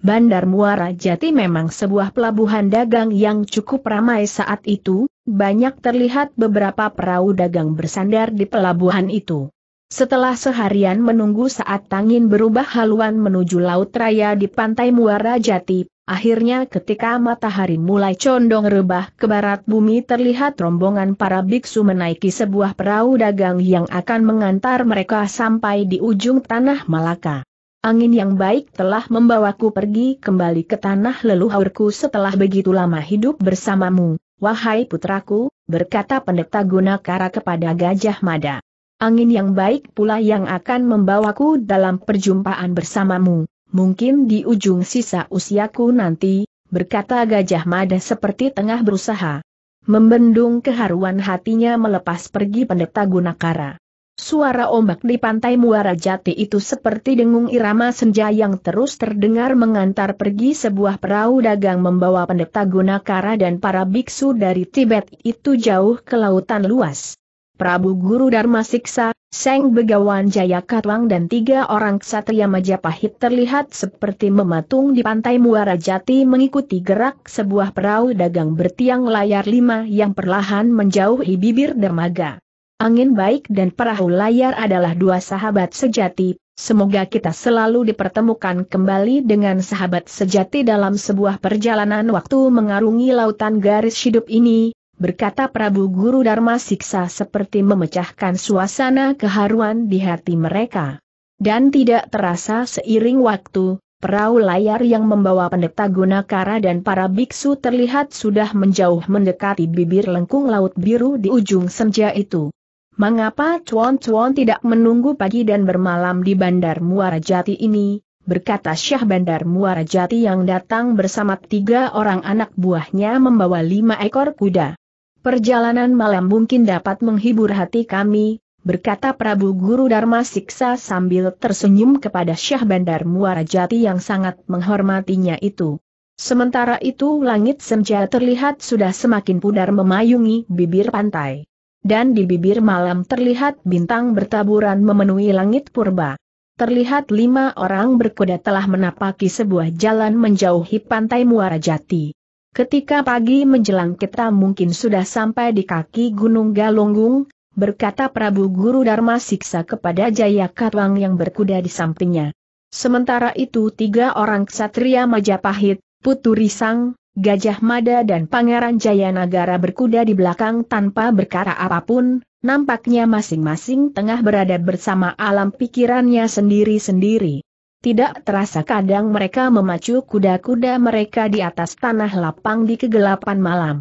Bandar Muara Jati memang sebuah pelabuhan dagang yang cukup ramai saat itu, banyak terlihat beberapa perahu dagang bersandar di pelabuhan itu. Setelah seharian menunggu saat tangin berubah haluan menuju laut raya di pantai Muara Jati, akhirnya ketika matahari mulai condong rebah ke barat bumi terlihat rombongan para biksu menaiki sebuah perahu dagang yang akan mengantar mereka sampai di ujung tanah Malaka. Angin yang baik telah membawaku pergi kembali ke tanah leluhurku setelah begitu lama hidup bersamamu, wahai putraku, berkata pendeta Gunakara kepada Gajah Mada. Angin yang baik pula yang akan membawaku dalam perjumpaan bersamamu, mungkin di ujung sisa usiaku nanti, berkata Gajah Mada seperti tengah berusaha. Membendung keharuan hatinya melepas pergi pendeta Gunakara. Suara ombak di pantai Muara Jati itu seperti dengung irama senja yang terus terdengar mengantar pergi sebuah perahu dagang membawa pendeta Gunakara dan para biksu dari Tibet itu jauh ke lautan luas. Prabu Guru Dharma Siksa, Seng Begawan Jaya Katwang dan tiga orang ksatria Majapahit terlihat seperti mematung di pantai Muara Jati mengikuti gerak sebuah perahu dagang bertiang layar lima yang perlahan menjauhi bibir dermaga. Angin baik dan perahu layar adalah dua sahabat sejati, semoga kita selalu dipertemukan kembali dengan sahabat sejati dalam sebuah perjalanan waktu mengarungi lautan garis hidup ini, berkata Prabu Guru Dharma Siksa seperti memecahkan suasana keharuan di hati mereka. Dan tidak terasa seiring waktu, Perahu layar yang membawa pendeta Gunakara dan para biksu terlihat sudah menjauh mendekati bibir lengkung laut biru di ujung senja itu. Mengapa cuan-cuan tidak menunggu pagi dan bermalam di Bandar Muara Jati ini, berkata Syah Bandar Muara Jati yang datang bersama tiga orang anak buahnya membawa lima ekor kuda. Perjalanan malam mungkin dapat menghibur hati kami, berkata Prabu Guru Dharma Siksa sambil tersenyum kepada Syah Bandar Muara Jati yang sangat menghormatinya itu. Sementara itu langit senja terlihat sudah semakin pudar memayungi bibir pantai. Dan di bibir malam terlihat bintang bertaburan memenuhi langit purba. Terlihat lima orang berkuda telah menapaki sebuah jalan menjauhi pantai Muara Jati. Ketika pagi menjelang kita mungkin sudah sampai di kaki Gunung Galunggung, berkata Prabu Guru Dharma Siksa kepada Jaya Katwang yang berkuda di sampingnya. Sementara itu tiga orang ksatria Majapahit, Putu Risang, Gajah Mada dan Pangeran Jayanagara berkuda di belakang tanpa berkara apapun, nampaknya masing-masing tengah berada bersama alam pikirannya sendiri-sendiri. Tidak terasa kadang mereka memacu kuda-kuda mereka di atas tanah lapang di kegelapan malam.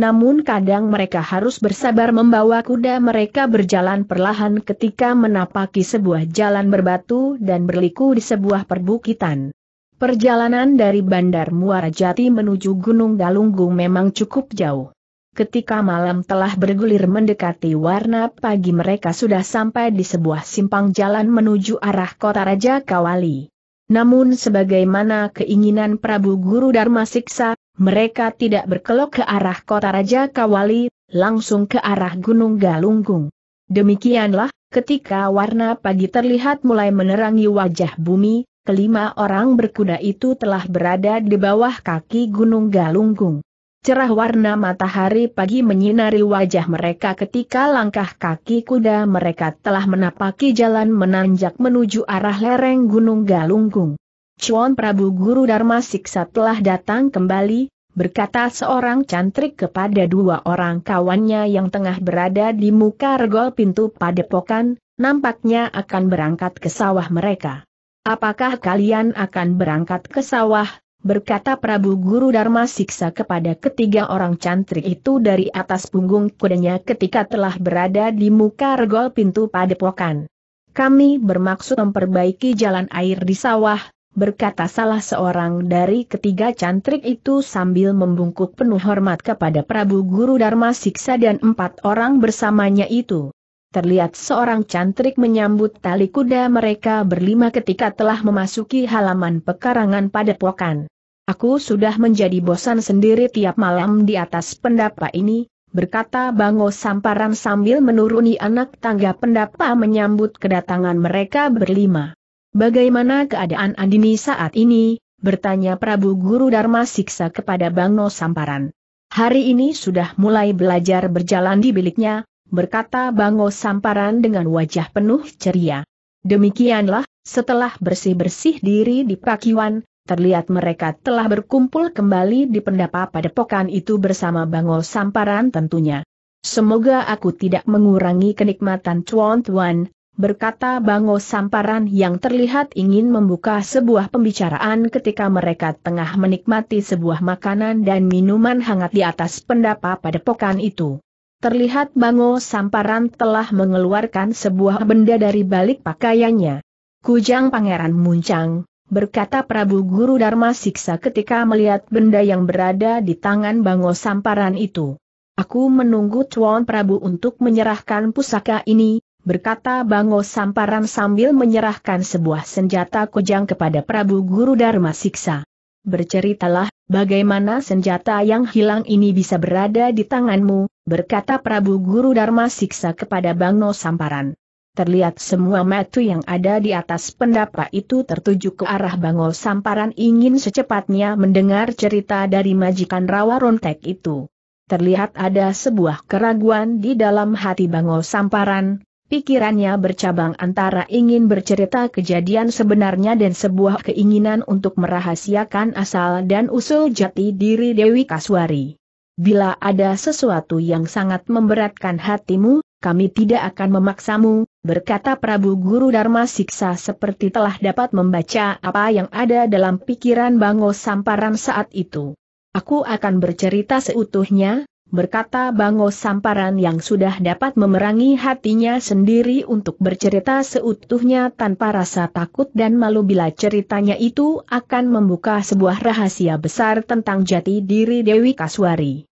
Namun kadang mereka harus bersabar membawa kuda mereka berjalan perlahan ketika menapaki sebuah jalan berbatu dan berliku di sebuah perbukitan. Perjalanan dari Bandar Muara Jati menuju Gunung Galunggung memang cukup jauh. Ketika malam telah bergulir mendekati warna pagi mereka sudah sampai di sebuah simpang jalan menuju arah kota Raja Kawali. Namun sebagaimana keinginan Prabu Guru Dharma Siksa, mereka tidak berkelok ke arah kota Raja Kawali, langsung ke arah Gunung Galunggung. Demikianlah, ketika warna pagi terlihat mulai menerangi wajah bumi, kelima orang berkuda itu telah berada di bawah kaki Gunung Galunggung. Cerah warna matahari pagi menyinari wajah mereka ketika langkah kaki kuda mereka telah menapaki jalan menanjak menuju arah lereng Gunung Galunggung. Cuan Prabu Guru Dharma Siksa telah datang kembali, berkata seorang cantrik kepada dua orang kawannya yang tengah berada di muka regol pintu padepokan, nampaknya akan berangkat ke sawah mereka. Apakah kalian akan berangkat ke sawah? berkata Prabu Guru Dharma Siksa kepada ketiga orang cantrik itu dari atas punggung kudanya ketika telah berada di muka regol pintu padepokan. Kami bermaksud memperbaiki jalan air di sawah, berkata salah seorang dari ketiga cantrik itu sambil membungkuk penuh hormat kepada Prabu Guru Dharma Siksa dan empat orang bersamanya itu. Terlihat seorang cantrik menyambut tali kuda mereka berlima ketika telah memasuki halaman pekarangan padepokan. Aku sudah menjadi bosan sendiri tiap malam di atas pendapa ini, berkata Bango Samparan sambil menuruni anak tangga pendapa menyambut kedatangan mereka berlima. Bagaimana keadaan Andini saat ini? bertanya Prabu Guru Dharma Siksa kepada Bango Samparan. Hari ini sudah mulai belajar berjalan di biliknya, berkata Bango Samparan dengan wajah penuh ceria. Demikianlah, setelah bersih-bersih diri di pakiwan, terlihat mereka telah berkumpul kembali di pendapa padepokan itu bersama Bangol Samparan tentunya. Semoga aku tidak mengurangi kenikmatan Chuan Tuan, berkata Bango Samparan yang terlihat ingin membuka sebuah pembicaraan ketika mereka tengah menikmati sebuah makanan dan minuman hangat di atas pendapa padepokan itu. Terlihat Bango Samparan telah mengeluarkan sebuah benda dari balik pakaiannya. Kujang Pangeran Muncang, berkata Prabu Guru Dharma Siksa ketika melihat benda yang berada di tangan Bango Samparan itu. Aku menunggu Tuan Prabu untuk menyerahkan pusaka ini, berkata Bango Samparan sambil menyerahkan sebuah senjata kujang kepada Prabu Guru Dharma Siksa. Berceritalah, bagaimana senjata yang hilang ini bisa berada di tanganmu, berkata Prabu Guru Dharma Siksa kepada Bango Samparan terlihat semua mata yang ada di atas pendapa itu tertuju ke arah Bangol Samparan ingin secepatnya mendengar cerita dari majikan rawa rontek itu. Terlihat ada sebuah keraguan di dalam hati Bangol Samparan, pikirannya bercabang antara ingin bercerita kejadian sebenarnya dan sebuah keinginan untuk merahasiakan asal dan usul jati diri Dewi Kaswari. Bila ada sesuatu yang sangat memberatkan hatimu, kami tidak akan memaksamu, berkata Prabu Guru Dharma Siksa seperti telah dapat membaca apa yang ada dalam pikiran Bango Samparan saat itu. Aku akan bercerita seutuhnya, berkata Bango Samparan yang sudah dapat memerangi hatinya sendiri untuk bercerita seutuhnya tanpa rasa takut dan malu bila ceritanya itu akan membuka sebuah rahasia besar tentang jati diri Dewi Kaswari.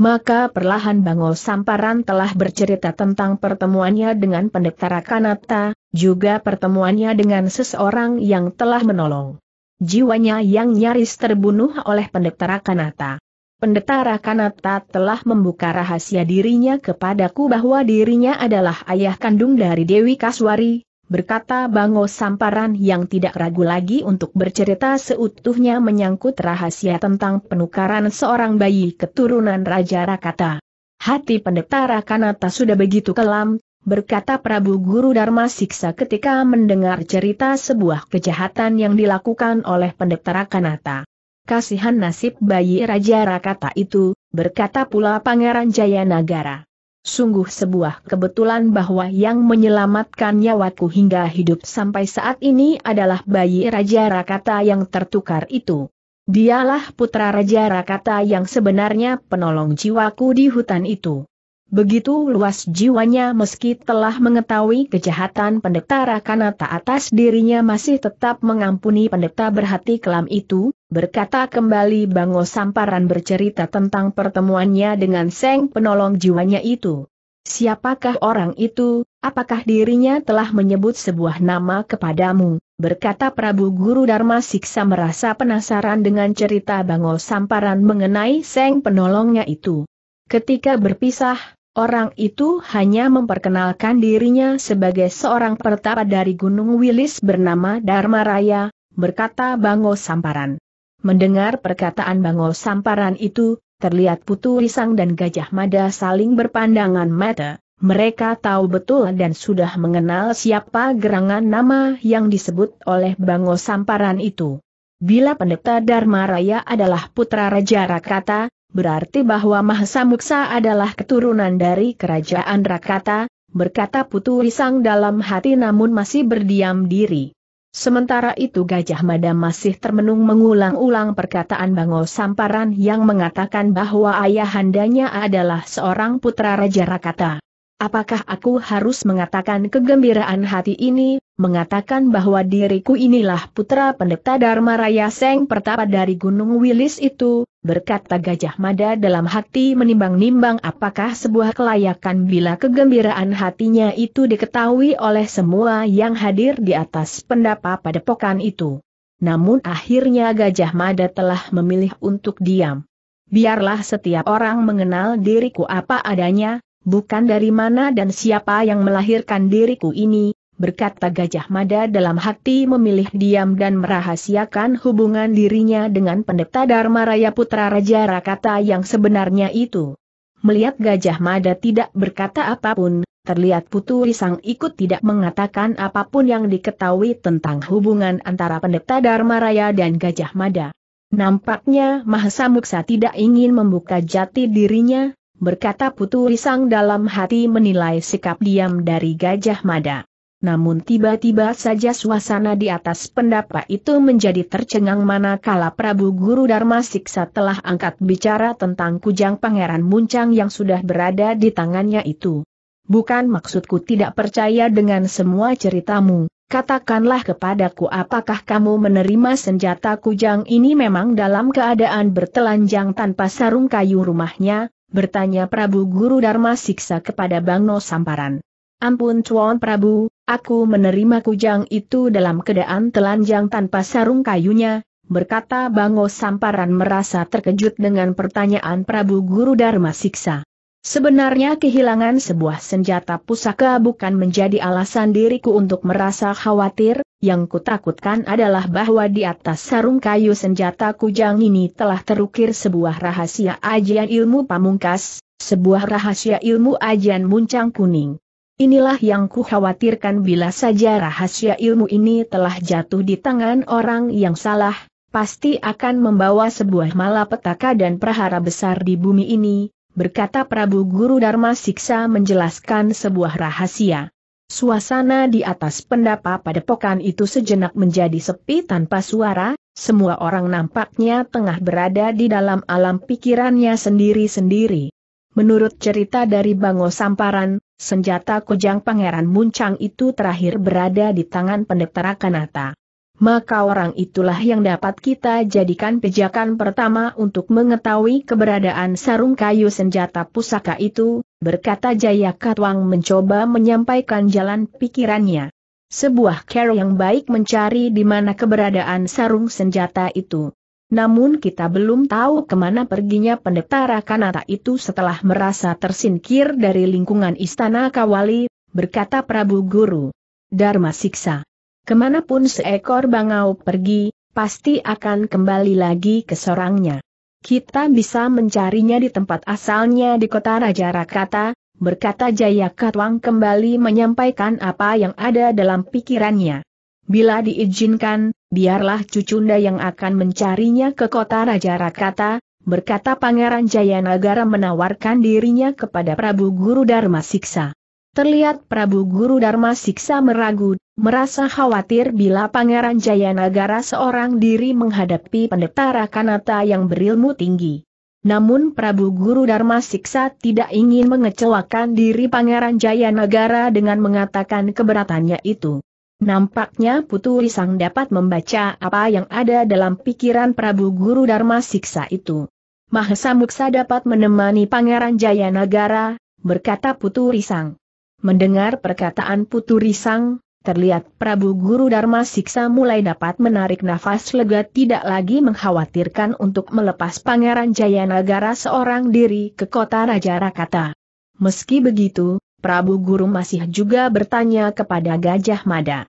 Maka perlahan Bango Samparan telah bercerita tentang pertemuannya dengan pendekar Kanata, juga pertemuannya dengan seseorang yang telah menolong jiwanya yang nyaris terbunuh oleh pendekar Kanata. Pendeta Rakanata telah membuka rahasia dirinya kepadaku bahwa dirinya adalah ayah kandung dari Dewi Kaswari, berkata Bango Samparan yang tidak ragu lagi untuk bercerita seutuhnya menyangkut rahasia tentang penukaran seorang bayi keturunan Raja Rakata. Hati pendeta Rakanata sudah begitu kelam, berkata Prabu Guru Dharma Siksa ketika mendengar cerita sebuah kejahatan yang dilakukan oleh pendeta Rakanata. Kasihan nasib bayi Raja Rakata itu, berkata pula Pangeran Jayanagara. Sungguh sebuah kebetulan bahwa yang menyelamatkan nyawaku hingga hidup sampai saat ini adalah bayi Raja Rakata yang tertukar itu. Dialah putra Raja Rakata yang sebenarnya penolong jiwaku di hutan itu. Begitu luas jiwanya meski telah mengetahui kejahatan pendeta Rakanata atas dirinya masih tetap mengampuni pendeta berhati kelam itu, Berkata kembali Bango Samparan bercerita tentang pertemuannya dengan Seng penolong jiwanya itu. Siapakah orang itu, apakah dirinya telah menyebut sebuah nama kepadamu, berkata Prabu Guru Dharma Siksa merasa penasaran dengan cerita Bango Samparan mengenai Seng penolongnya itu. Ketika berpisah, Orang itu hanya memperkenalkan dirinya sebagai seorang pertapa dari Gunung Wilis bernama Dharma Raya, berkata Bango Samparan. Mendengar perkataan Bangol Samparan itu, terlihat Putu Risang dan Gajah Mada saling berpandangan mata, mereka tahu betul dan sudah mengenal siapa gerangan nama yang disebut oleh Bangol Samparan itu. Bila pendeta Dharma Raya adalah putra Raja Rakata, berarti bahwa Mahasa Muksa adalah keturunan dari kerajaan Rakata, berkata Putu Risang dalam hati namun masih berdiam diri. Sementara itu Gajah Mada masih termenung mengulang-ulang perkataan Bango Samparan yang mengatakan bahwa ayahandanya adalah seorang putra Raja Rakata. Apakah aku harus mengatakan kegembiraan hati ini, mengatakan bahwa diriku inilah putra pendeta Dharma Raya Seng Pertapa dari Gunung Wilis itu, berkata Gajah Mada dalam hati menimbang-nimbang apakah sebuah kelayakan bila kegembiraan hatinya itu diketahui oleh semua yang hadir di atas pendapa pada pokan itu. Namun akhirnya Gajah Mada telah memilih untuk diam. Biarlah setiap orang mengenal diriku apa adanya, bukan dari mana dan siapa yang melahirkan diriku ini, berkata Gajah Mada dalam hati memilih diam dan merahasiakan hubungan dirinya dengan pendeta Dharma Raya Putra Raja Rakata yang sebenarnya itu. Melihat Gajah Mada tidak berkata apapun, terlihat Putu Risang ikut tidak mengatakan apapun yang diketahui tentang hubungan antara pendeta Dharma Raya dan Gajah Mada. Nampaknya Mahasa Muksa tidak ingin membuka jati dirinya, berkata Putu Risang dalam hati menilai sikap diam dari Gajah Mada. Namun tiba-tiba saja suasana di atas pendapa itu menjadi tercengang manakala Prabu Guru Dharma Siksa telah angkat bicara tentang kujang pangeran muncang yang sudah berada di tangannya itu. Bukan maksudku tidak percaya dengan semua ceritamu, katakanlah kepadaku apakah kamu menerima senjata kujang ini memang dalam keadaan bertelanjang tanpa sarung kayu rumahnya, bertanya Prabu Guru Dharma Siksa kepada Bang No Samparan. Ampun Tuan Prabu, aku menerima kujang itu dalam keadaan telanjang tanpa sarung kayunya, berkata Bango Samparan merasa terkejut dengan pertanyaan Prabu Guru Dharma Siksa. Sebenarnya kehilangan sebuah senjata pusaka bukan menjadi alasan diriku untuk merasa khawatir, yang kutakutkan adalah bahwa di atas sarung kayu senjata kujang ini telah terukir sebuah rahasia ajian ilmu pamungkas, sebuah rahasia ilmu ajian muncang kuning. Inilah yang kukhawatirkan bila saja rahasia ilmu ini telah jatuh di tangan orang yang salah, pasti akan membawa sebuah malapetaka dan perhara besar di bumi ini, berkata Prabu Guru Dharma Siksa menjelaskan sebuah rahasia. Suasana di atas pendapa padepokan itu sejenak menjadi sepi tanpa suara, semua orang nampaknya tengah berada di dalam alam pikirannya sendiri-sendiri. Menurut cerita dari Bango Samparan, senjata kujang Pangeran Muncang itu terakhir berada di tangan pendekter Kanata. Maka orang itulah yang dapat kita jadikan pijakan pertama untuk mengetahui keberadaan sarung kayu senjata pusaka itu, berkata Jaya Katwang mencoba menyampaikan jalan pikirannya. Sebuah care yang baik mencari di mana keberadaan sarung senjata itu. Namun kita belum tahu kemana perginya pendeta Rakanata itu setelah merasa tersingkir dari lingkungan istana Kawali, berkata Prabu Guru. Dharma Siksa. Kemanapun seekor bangau pergi, pasti akan kembali lagi ke sorangnya. Kita bisa mencarinya di tempat asalnya di kota Raja Rakata, berkata Jaya Katwang kembali menyampaikan apa yang ada dalam pikirannya. Bila diizinkan, biarlah cucunda yang akan mencarinya ke kota Raja Rakata, berkata Pangeran Jayanagara menawarkan dirinya kepada Prabu Guru Dharma Siksa. Terlihat Prabu Guru Dharma Siksa meragu, merasa khawatir bila Pangeran Jayanagara seorang diri menghadapi pendeta Rakanata yang berilmu tinggi. Namun Prabu Guru Dharma Siksa tidak ingin mengecewakan diri Pangeran Jayanagara dengan mengatakan keberatannya itu. Nampaknya Putu Risang dapat membaca apa yang ada dalam pikiran Prabu Guru Dharma Siksa itu. Mahesa Muksa dapat menemani Pangeran Jayanagara, berkata Putu Risang. Mendengar perkataan Putu Risang, terlihat Prabu Guru Dharma Siksa mulai dapat menarik nafas lega tidak lagi mengkhawatirkan untuk melepas Pangeran Jayanagara seorang diri ke kota Raja Rakata. Meski begitu, Prabu Guru masih juga bertanya kepada Gajah Mada.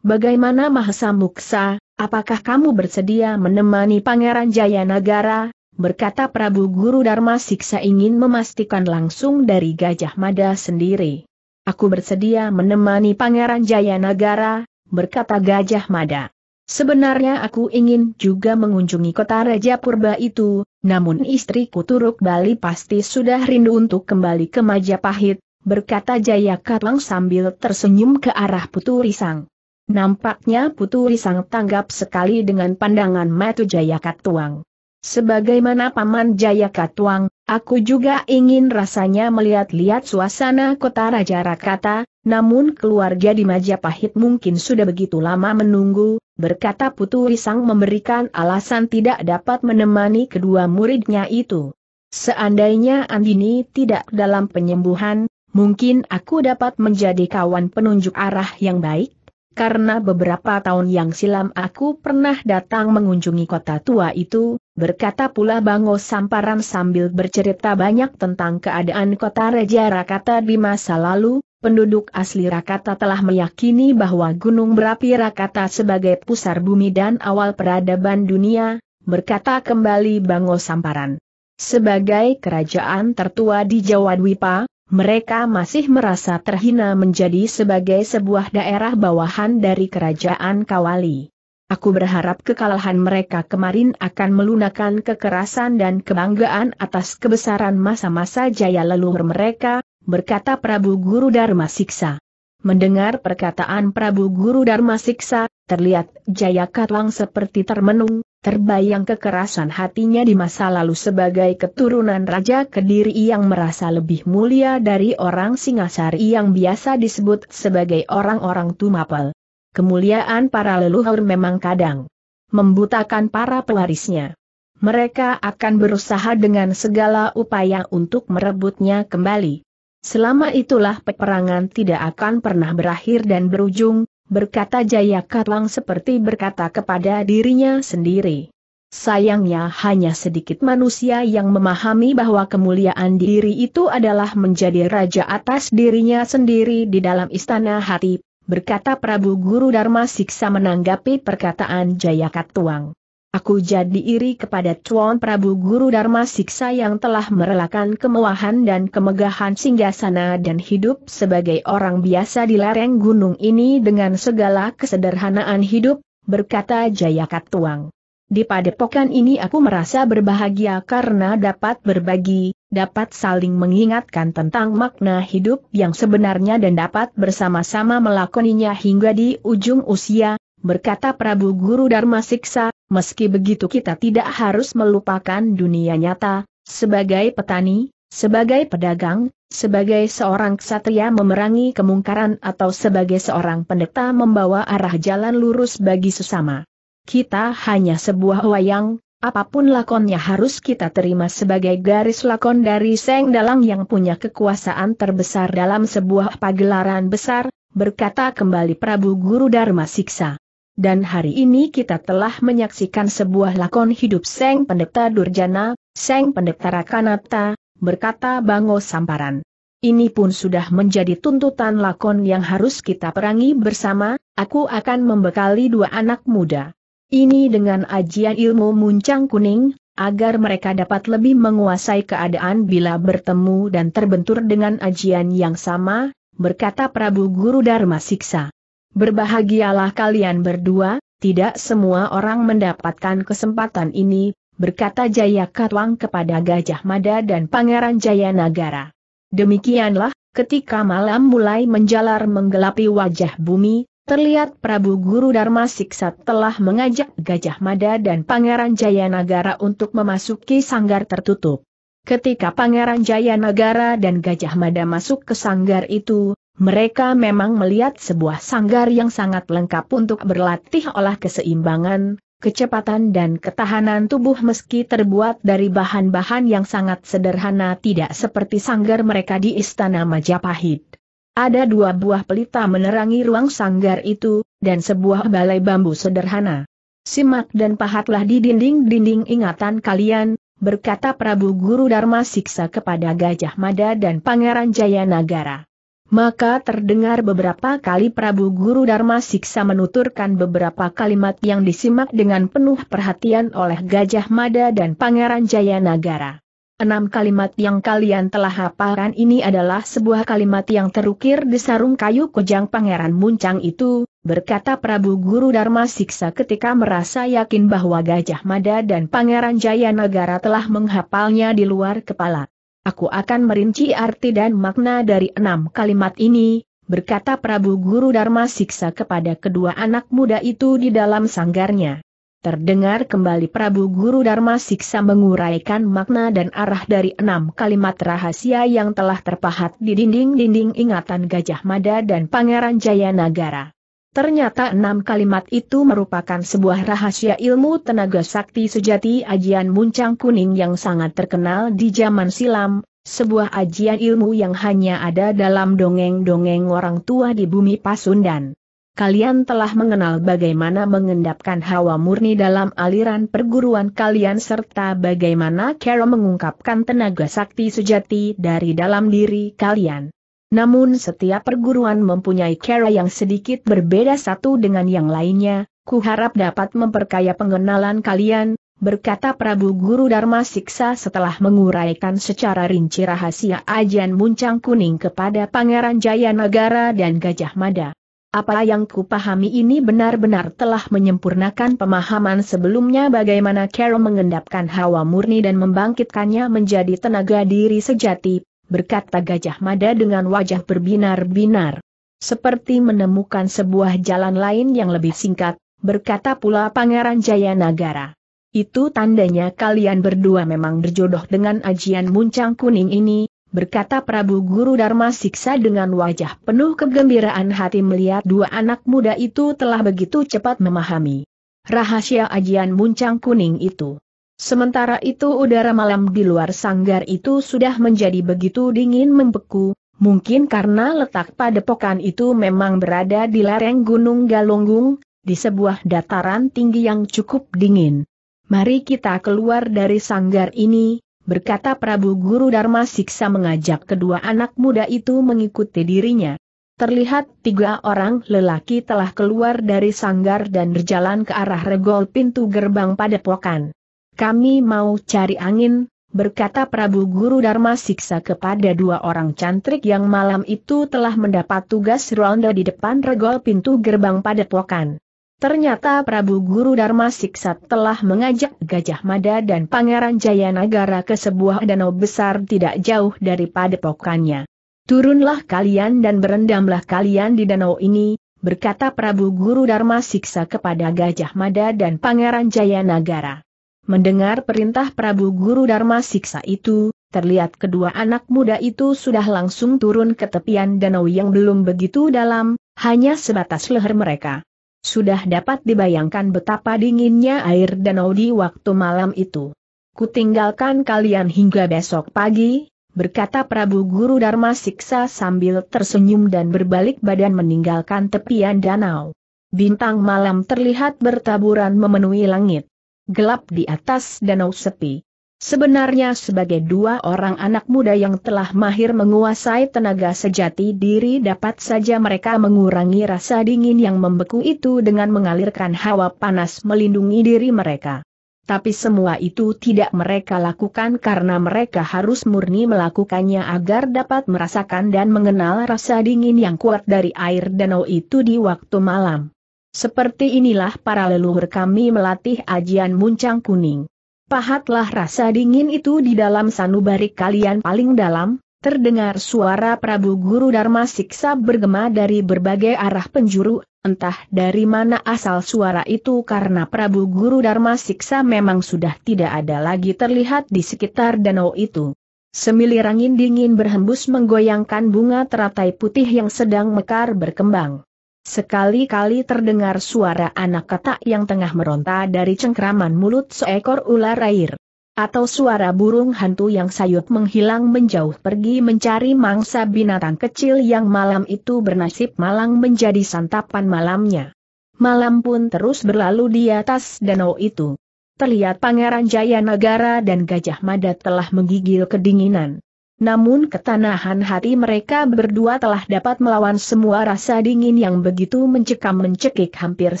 Bagaimana Mahesa Muksa, apakah kamu bersedia menemani Pangeran Jayanagara? Berkata Prabu Guru Dharma Siksa ingin memastikan langsung dari Gajah Mada sendiri. Aku bersedia menemani Pangeran Jayanagara, berkata Gajah Mada. Sebenarnya aku ingin juga mengunjungi kota Raja Purba itu, namun istriku Turuk Bali pasti sudah rindu untuk kembali ke Majapahit, berkata Jaya Katlang sambil tersenyum ke arah Putu Risang. Nampaknya Putu Risang tanggap sekali dengan pandangan Matu Jayakatuang. Sebagaimana Paman Jayakatuang, aku juga ingin rasanya melihat-lihat suasana kota Raja Rakata, namun keluarga di Majapahit mungkin sudah begitu lama menunggu, berkata Putu Risang memberikan alasan tidak dapat menemani kedua muridnya itu. Seandainya Andini tidak dalam penyembuhan, mungkin aku dapat menjadi kawan penunjuk arah yang baik? karena beberapa tahun yang silam aku pernah datang mengunjungi kota tua itu, berkata pula Bango Samparan sambil bercerita banyak tentang keadaan kota Raja Rakata di masa lalu, penduduk asli Rakata telah meyakini bahwa gunung berapi Rakata sebagai pusar bumi dan awal peradaban dunia, berkata kembali Bango Samparan. Sebagai kerajaan tertua di Jawa Dwipa, mereka masih merasa terhina menjadi sebagai sebuah daerah bawahan dari kerajaan Kawali. Aku berharap kekalahan mereka kemarin akan melunakan kekerasan dan kebanggaan atas kebesaran masa-masa jaya leluhur mereka, berkata Prabu Guru Dharma Siksa. Mendengar perkataan Prabu Guru Dharma Siksa, terlihat Jaya Katwang seperti termenung, Terbayang kekerasan hatinya di masa lalu sebagai keturunan Raja Kediri yang merasa lebih mulia dari orang Singasari yang biasa disebut sebagai orang-orang Tumapel. Kemuliaan para leluhur memang kadang membutakan para pelarisnya. Mereka akan berusaha dengan segala upaya untuk merebutnya kembali. Selama itulah peperangan tidak akan pernah berakhir dan berujung, berkata Jaya Katlang seperti berkata kepada dirinya sendiri. Sayangnya hanya sedikit manusia yang memahami bahwa kemuliaan diri itu adalah menjadi raja atas dirinya sendiri di dalam istana hati, berkata Prabu Guru Dharma Siksa menanggapi perkataan Jayakatwang. Aku jadi iri kepada Tuan Prabu Guru Dharma Siksa yang telah merelakan kemewahan dan kemegahan singgasana dan hidup sebagai orang biasa di lereng gunung ini dengan segala kesederhanaan hidup, berkata Jayakat Tuang. Di padepokan ini aku merasa berbahagia karena dapat berbagi, dapat saling mengingatkan tentang makna hidup yang sebenarnya dan dapat bersama-sama melakoninya hingga di ujung usia, berkata Prabu Guru Dharma Siksa, meski begitu kita tidak harus melupakan dunia nyata, sebagai petani, sebagai pedagang, sebagai seorang ksatria memerangi kemungkaran atau sebagai seorang pendeta membawa arah jalan lurus bagi sesama. Kita hanya sebuah wayang, apapun lakonnya harus kita terima sebagai garis lakon dari Seng Dalang yang punya kekuasaan terbesar dalam sebuah pagelaran besar, berkata kembali Prabu Guru Dharma Siksa. Dan hari ini kita telah menyaksikan sebuah lakon hidup Seng Pendeta Durjana, Seng Pendeta Rakanata, berkata Bango Samparan. Ini pun sudah menjadi tuntutan lakon yang harus kita perangi bersama, aku akan membekali dua anak muda. Ini dengan ajian ilmu muncang kuning, agar mereka dapat lebih menguasai keadaan bila bertemu dan terbentur dengan ajian yang sama, berkata Prabu Guru Dharma Siksa. Berbahagialah kalian berdua, tidak semua orang mendapatkan kesempatan ini, berkata Jaya Katwang kepada Gajah Mada dan Pangeran Jayanagara. Demikianlah, ketika malam mulai menjalar menggelapi wajah bumi, terlihat Prabu Guru Dharma Siksa telah mengajak Gajah Mada dan Pangeran Jayanagara untuk memasuki sanggar tertutup. Ketika Pangeran Jayanagara dan Gajah Mada masuk ke sanggar itu, mereka memang melihat sebuah sanggar yang sangat lengkap untuk berlatih olah keseimbangan, kecepatan dan ketahanan tubuh meski terbuat dari bahan-bahan yang sangat sederhana tidak seperti sanggar mereka di Istana Majapahit. Ada dua buah pelita menerangi ruang sanggar itu, dan sebuah balai bambu sederhana. Simak dan pahatlah di dinding-dinding ingatan kalian, berkata Prabu Guru Dharma Siksa kepada Gajah Mada dan Pangeran Jayanagara. Maka terdengar beberapa kali Prabu Guru Dharma Siksa menuturkan beberapa kalimat yang disimak dengan penuh perhatian oleh Gajah Mada dan Pangeran Jaya Nagara. Enam kalimat yang kalian telah hafalkan ini adalah sebuah kalimat yang terukir di sarung kayu kujang Pangeran Muncang itu, berkata Prabu Guru Dharma Siksa ketika merasa yakin bahwa Gajah Mada dan Pangeran Jaya Nagara telah menghapalnya di luar kepala. Aku akan merinci arti dan makna dari enam kalimat ini, berkata Prabu Guru Dharma Siksa kepada kedua anak muda itu di dalam sanggarnya. Terdengar kembali Prabu Guru Dharma Siksa menguraikan makna dan arah dari enam kalimat rahasia yang telah terpahat di dinding-dinding ingatan Gajah Mada dan Pangeran Jayanagara. Ternyata enam kalimat itu merupakan sebuah rahasia ilmu tenaga sakti sejati ajian muncang kuning yang sangat terkenal di zaman silam, sebuah ajian ilmu yang hanya ada dalam dongeng-dongeng orang tua di bumi Pasundan. Kalian telah mengenal bagaimana mengendapkan hawa murni dalam aliran perguruan kalian serta bagaimana Carol mengungkapkan tenaga sakti sejati dari dalam diri kalian. Namun setiap perguruan mempunyai cara yang sedikit berbeda satu dengan yang lainnya, Kuharap dapat memperkaya pengenalan kalian, berkata Prabu Guru Dharma Siksa setelah menguraikan secara rinci rahasia ajian muncang kuning kepada Pangeran Jaya Jayanagara dan Gajah Mada. Apa yang kupahami ini benar-benar telah menyempurnakan pemahaman sebelumnya bagaimana Carol mengendapkan hawa murni dan membangkitkannya menjadi tenaga diri sejati, berkata Gajah Mada dengan wajah berbinar-binar. Seperti menemukan sebuah jalan lain yang lebih singkat, berkata pula Pangeran Jayanagara. Itu tandanya kalian berdua memang berjodoh dengan ajian muncang kuning ini, berkata Prabu Guru Dharma Siksa dengan wajah penuh kegembiraan hati melihat dua anak muda itu telah begitu cepat memahami rahasia ajian muncang kuning itu. Sementara itu udara malam di luar sanggar itu sudah menjadi begitu dingin membeku, mungkin karena letak padepokan itu memang berada di lereng Gunung Galunggung, di sebuah dataran tinggi yang cukup dingin. Mari kita keluar dari sanggar ini, berkata Prabu Guru Dharma Siksa mengajak kedua anak muda itu mengikuti dirinya. Terlihat tiga orang lelaki telah keluar dari sanggar dan berjalan ke arah regol pintu gerbang padepokan. Kami mau cari angin, berkata Prabu Guru Dharma Siksa kepada dua orang cantrik yang malam itu telah mendapat tugas ronda di depan regol pintu gerbang padepokan. Ternyata Prabu Guru Dharma Siksa telah mengajak Gajah Mada dan Pangeran Jayanagara ke sebuah danau besar tidak jauh dari padepokannya. Turunlah kalian dan berendamlah kalian di danau ini, berkata Prabu Guru Dharma Siksa kepada Gajah Mada dan Pangeran Jayanagara. Mendengar perintah Prabu Guru Dharma Siksa itu, terlihat kedua anak muda itu sudah langsung turun ke tepian danau yang belum begitu dalam, hanya sebatas leher mereka. Sudah dapat dibayangkan betapa dinginnya air danau di waktu malam itu. Kutinggalkan kalian hingga besok pagi, berkata Prabu Guru Dharma Siksa sambil tersenyum dan berbalik badan meninggalkan tepian danau. Bintang malam terlihat bertaburan memenuhi langit gelap di atas danau sepi. Sebenarnya sebagai dua orang anak muda yang telah mahir menguasai tenaga sejati diri dapat saja mereka mengurangi rasa dingin yang membeku itu dengan mengalirkan hawa panas melindungi diri mereka. Tapi semua itu tidak mereka lakukan karena mereka harus murni melakukannya agar dapat merasakan dan mengenal rasa dingin yang kuat dari air danau itu di waktu malam. Seperti inilah para leluhur kami melatih ajian muncang kuning. Pahatlah rasa dingin itu di dalam sanubari kalian paling dalam, terdengar suara Prabu Guru Dharma Siksa bergema dari berbagai arah penjuru, entah dari mana asal suara itu karena Prabu Guru Dharma Siksa memang sudah tidak ada lagi terlihat di sekitar danau itu. Semilir angin dingin berhembus menggoyangkan bunga teratai putih yang sedang mekar berkembang. Sekali-kali terdengar suara anak katak yang tengah meronta dari cengkraman mulut seekor ular air. Atau suara burung hantu yang sayut menghilang menjauh pergi mencari mangsa binatang kecil yang malam itu bernasib malang menjadi santapan malamnya. Malam pun terus berlalu di atas danau itu. Terlihat Pangeran Jaya Negara dan Gajah Mada telah menggigil kedinginan namun ketanahan hati mereka berdua telah dapat melawan semua rasa dingin yang begitu mencekam-mencekik hampir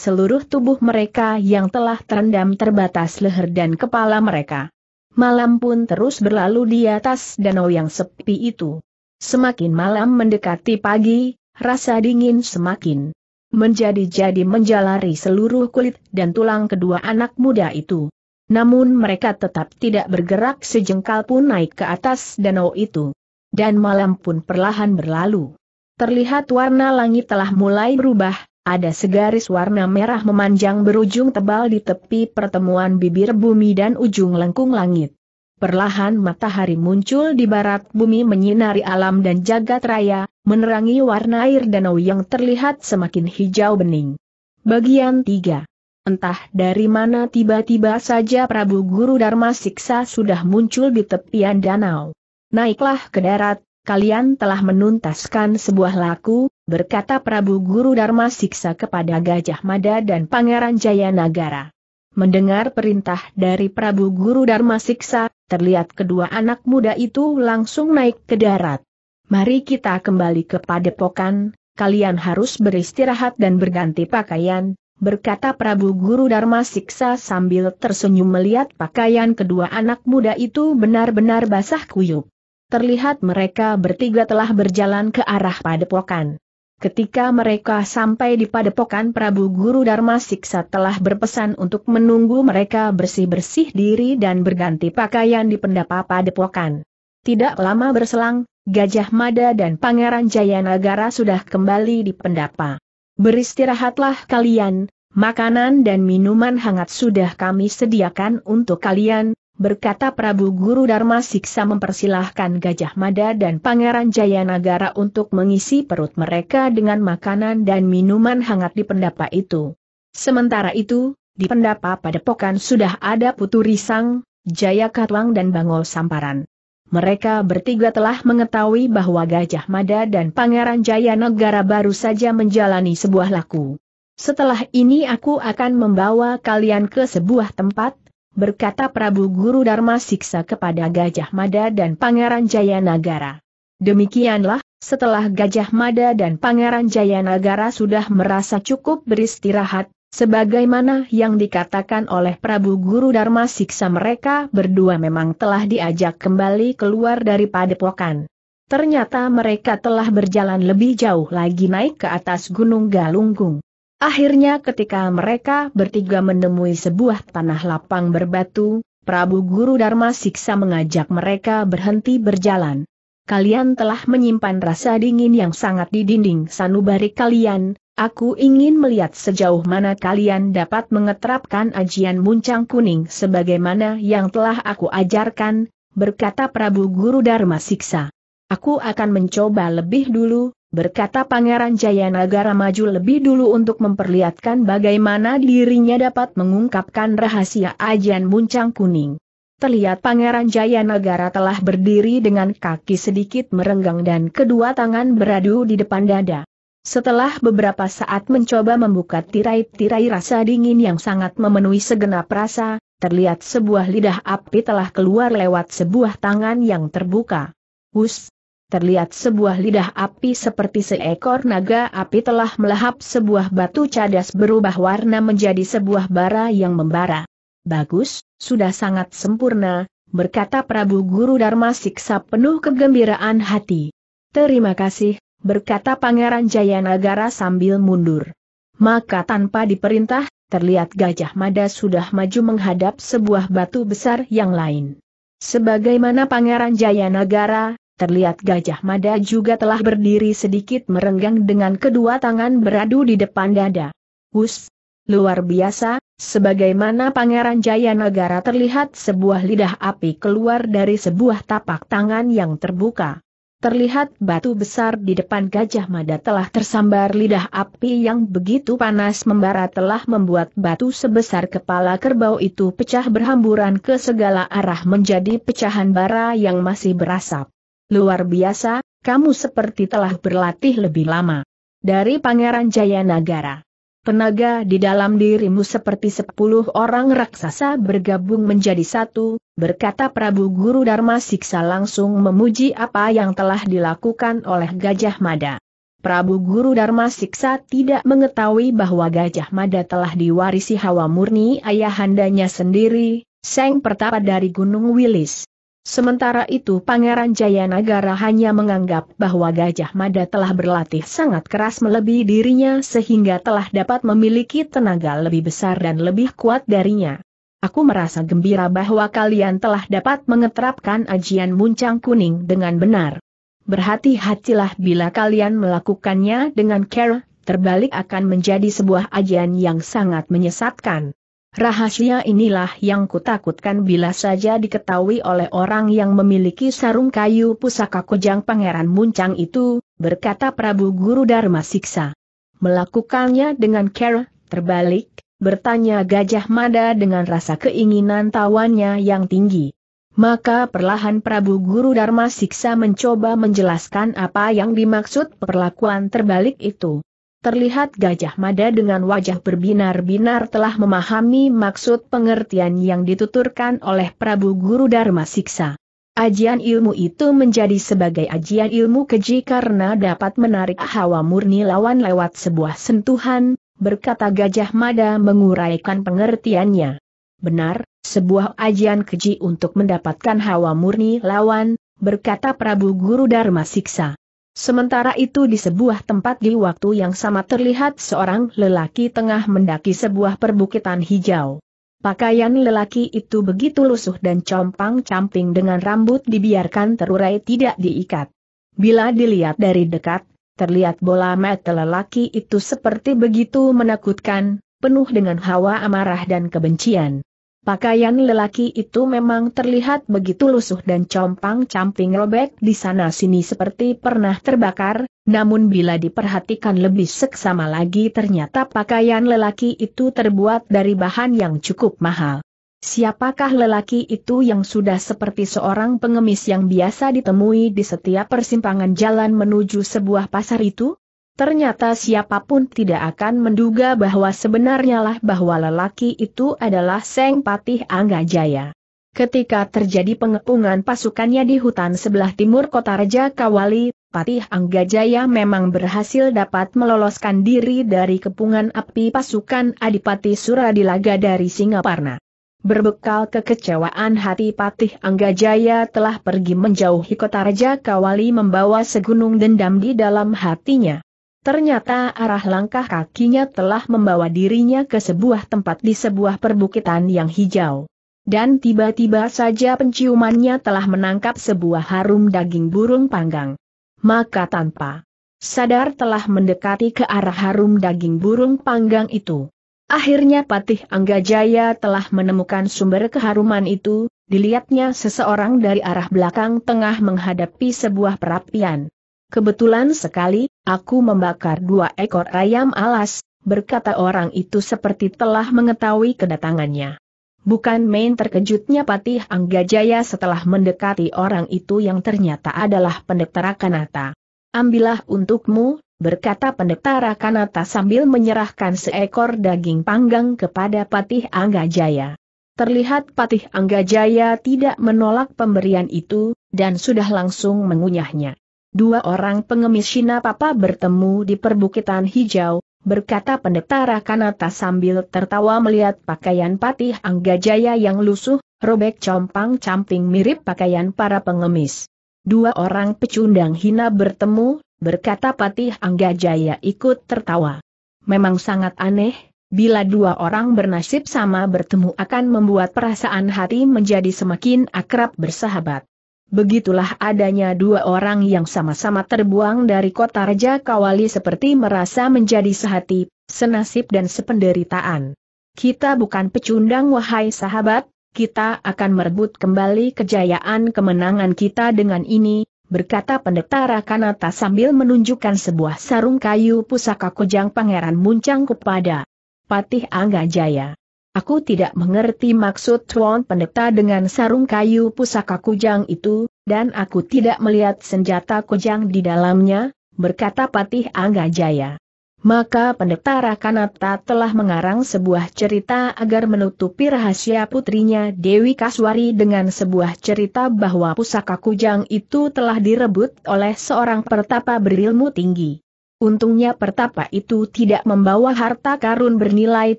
seluruh tubuh mereka yang telah terendam terbatas leher dan kepala mereka. Malam pun terus berlalu di atas danau yang sepi itu. Semakin malam mendekati pagi, rasa dingin semakin menjadi-jadi menjalari seluruh kulit dan tulang kedua anak muda itu. Namun mereka tetap tidak bergerak sejengkal pun naik ke atas danau itu. Dan malam pun perlahan berlalu. Terlihat warna langit telah mulai berubah, ada segaris warna merah memanjang berujung tebal di tepi pertemuan bibir bumi dan ujung lengkung langit. Perlahan matahari muncul di barat bumi menyinari alam dan jagat raya, menerangi warna air danau yang terlihat semakin hijau bening. Bagian 3 Entah dari mana tiba-tiba saja Prabu Guru Dharma Siksa sudah muncul di tepian danau. Naiklah ke darat, kalian telah menuntaskan sebuah laku, berkata Prabu Guru Dharma Siksa kepada Gajah Mada dan Pangeran Jayanagara. Mendengar perintah dari Prabu Guru Dharma Siksa, terlihat kedua anak muda itu langsung naik ke darat. Mari kita kembali ke padepokan, kalian harus beristirahat dan berganti pakaian, berkata Prabu Guru Dharma Siksa sambil tersenyum melihat pakaian kedua anak muda itu benar-benar basah kuyup. Terlihat mereka bertiga telah berjalan ke arah padepokan. Ketika mereka sampai di padepokan Prabu Guru Dharma Siksa telah berpesan untuk menunggu mereka bersih-bersih diri dan berganti pakaian di pendapa padepokan. Tidak lama berselang, Gajah Mada dan Pangeran Jayanagara sudah kembali di pendapa. Beristirahatlah kalian, makanan dan minuman hangat sudah kami sediakan untuk kalian, berkata Prabu Guru Dharma Siksa mempersilahkan Gajah Mada dan Pangeran Jayanagara untuk mengisi perut mereka dengan makanan dan minuman hangat di pendapa itu. Sementara itu, di pendapa padepokan sudah ada Putu Risang, Jaya Katwang dan Bangol Samparan. Mereka bertiga telah mengetahui bahwa Gajah Mada dan Pangeran Jaya Negara baru saja menjalani sebuah laku. Setelah ini aku akan membawa kalian ke sebuah tempat, berkata Prabu Guru Dharma Siksa kepada Gajah Mada dan Pangeran Jaya Negara. Demikianlah, setelah Gajah Mada dan Pangeran Jaya Negara sudah merasa cukup beristirahat, Sebagaimana yang dikatakan oleh Prabu Guru Dharma siksa mereka berdua memang telah diajak kembali keluar dari padepokan. Ternyata mereka telah berjalan lebih jauh lagi naik ke atas Gunung Galunggung. Akhirnya ketika mereka bertiga menemui sebuah tanah lapang berbatu, Prabu Guru Dharma siksa mengajak mereka berhenti berjalan. Kalian telah menyimpan rasa dingin yang sangat di dinding sanubari kalian, Aku ingin melihat sejauh mana kalian dapat mengeterapkan ajian muncang kuning sebagaimana yang telah aku ajarkan, berkata Prabu Guru Dharma Siksa. Aku akan mencoba lebih dulu, berkata Pangeran Jayanagara maju lebih dulu untuk memperlihatkan bagaimana dirinya dapat mengungkapkan rahasia ajian muncang kuning. Terlihat Pangeran Jayanagara telah berdiri dengan kaki sedikit merenggang dan kedua tangan beradu di depan dada. Setelah beberapa saat mencoba membuka tirai-tirai rasa dingin yang sangat memenuhi segenap rasa, terlihat sebuah lidah api telah keluar lewat sebuah tangan yang terbuka. Hus! Terlihat sebuah lidah api seperti seekor naga api telah melahap sebuah batu cadas berubah warna menjadi sebuah bara yang membara. Bagus, sudah sangat sempurna, berkata Prabu Guru Dharma Siksa penuh kegembiraan hati. Terima kasih, berkata Pangeran Jayanagara sambil mundur. Maka tanpa diperintah, terlihat Gajah Mada sudah maju menghadap sebuah batu besar yang lain. Sebagaimana Pangeran Jayanagara, terlihat Gajah Mada juga telah berdiri sedikit merenggang dengan kedua tangan beradu di depan dada. Hus! Luar biasa, Sebagaimana Pangeran Jayanagara terlihat sebuah lidah api keluar dari sebuah tapak tangan yang terbuka. Terlihat batu besar di depan Gajah Mada telah tersambar lidah api yang begitu panas membara telah membuat batu sebesar kepala kerbau itu pecah berhamburan ke segala arah menjadi pecahan bara yang masih berasap. Luar biasa, kamu seperti telah berlatih lebih lama. Dari Pangeran Jayanagara. Tenaga di dalam dirimu seperti sepuluh orang raksasa bergabung menjadi satu, berkata Prabu Guru Dharma Siksa langsung memuji apa yang telah dilakukan oleh Gajah Mada. Prabu Guru Dharma Siksa tidak mengetahui bahwa Gajah Mada telah diwarisi hawa murni ayahandanya sendiri, Seng Pertapa dari Gunung Wilis. Sementara itu Pangeran Jayanagara hanya menganggap bahwa Gajah Mada telah berlatih sangat keras melebihi dirinya sehingga telah dapat memiliki tenaga lebih besar dan lebih kuat darinya. Aku merasa gembira bahwa kalian telah dapat mengeterapkan ajian muncang kuning dengan benar. Berhati-hatilah bila kalian melakukannya dengan care, terbalik akan menjadi sebuah ajian yang sangat menyesatkan. Rahasia inilah yang kutakutkan bila saja diketahui oleh orang yang memiliki sarung kayu pusaka kujang pangeran muncang itu, berkata Prabu Guru Dharma Siksa. Melakukannya dengan care, terbalik, bertanya Gajah Mada dengan rasa keinginan tawannya yang tinggi. Maka perlahan Prabu Guru Dharma Siksa mencoba menjelaskan apa yang dimaksud perlakuan terbalik itu. Terlihat Gajah Mada dengan wajah berbinar-binar telah memahami maksud pengertian yang dituturkan oleh Prabu Guru Dharma Siksa. Ajian ilmu itu menjadi sebagai ajian ilmu keji karena dapat menarik hawa murni lawan lewat sebuah sentuhan, berkata Gajah Mada menguraikan pengertiannya. Benar, sebuah ajian keji untuk mendapatkan hawa murni lawan, berkata Prabu Guru Dharma Siksa. Sementara itu di sebuah tempat di waktu yang sama terlihat seorang lelaki tengah mendaki sebuah perbukitan hijau. Pakaian lelaki itu begitu lusuh dan compang-camping dengan rambut dibiarkan terurai tidak diikat. Bila dilihat dari dekat, terlihat bola mata lelaki itu seperti begitu menakutkan, penuh dengan hawa amarah dan kebencian. Pakaian lelaki itu memang terlihat begitu lusuh dan compang-camping robek di sana-sini seperti pernah terbakar, namun bila diperhatikan lebih seksama lagi ternyata pakaian lelaki itu terbuat dari bahan yang cukup mahal. Siapakah lelaki itu yang sudah seperti seorang pengemis yang biasa ditemui di setiap persimpangan jalan menuju sebuah pasar itu? Ternyata siapapun tidak akan menduga bahwa sebenarnya lah bahwa lelaki itu adalah Seng Patih Angga Jaya. Ketika terjadi pengepungan pasukannya di hutan sebelah timur kota Raja Kawali, Patih Angga Jaya memang berhasil dapat meloloskan diri dari kepungan api pasukan Adipati Suradilaga dari Singaparna. Berbekal kekecewaan hati Patih Angga Jaya telah pergi menjauhi kota Raja Kawali membawa segunung dendam di dalam hatinya. Ternyata arah langkah kakinya telah membawa dirinya ke sebuah tempat di sebuah perbukitan yang hijau. Dan tiba-tiba saja penciumannya telah menangkap sebuah harum daging burung panggang. Maka tanpa sadar telah mendekati ke arah harum daging burung panggang itu. Akhirnya Patih Anggajaya telah menemukan sumber keharuman itu, dilihatnya seseorang dari arah belakang tengah menghadapi sebuah perapian. Kebetulan sekali, aku membakar dua ekor ayam alas, berkata orang itu seperti telah mengetahui kedatangannya. Bukan main terkejutnya Patih Anggajaya setelah mendekati orang itu yang ternyata adalah pendeta Kanata. Ambillah untukmu, berkata pendeta Kanata sambil menyerahkan seekor daging panggang kepada Patih Anggajaya. Terlihat Patih Anggajaya tidak menolak pemberian itu, dan sudah langsung mengunyahnya. Dua orang pengemis Cina Papa bertemu di perbukitan hijau, berkata pendeta Rakanata sambil tertawa melihat pakaian patih Angga Jaya yang lusuh, robek compang-camping mirip pakaian para pengemis. Dua orang pecundang hina bertemu, berkata patih Angga Jaya ikut tertawa. Memang sangat aneh, bila dua orang bernasib sama bertemu akan membuat perasaan hati menjadi semakin akrab bersahabat. Begitulah adanya dua orang yang sama-sama terbuang dari kota Raja Kawali seperti merasa menjadi sehati, senasib dan sependeritaan. Kita bukan pecundang wahai sahabat, kita akan merebut kembali kejayaan kemenangan kita dengan ini, berkata pendeta Rakanata sambil menunjukkan sebuah sarung kayu pusaka kujang pangeran muncang kepada Patih Angga Jaya. Aku tidak mengerti maksud Tuan Pendeta dengan sarung kayu pusaka kujang itu, dan aku tidak melihat senjata kujang di dalamnya, berkata Patih Angga Jaya. Maka Pendeta Rakanata telah mengarang sebuah cerita agar menutupi rahasia putrinya Dewi Kaswari dengan sebuah cerita bahwa pusaka kujang itu telah direbut oleh seorang pertapa berilmu tinggi. Untungnya pertapa itu tidak membawa harta karun bernilai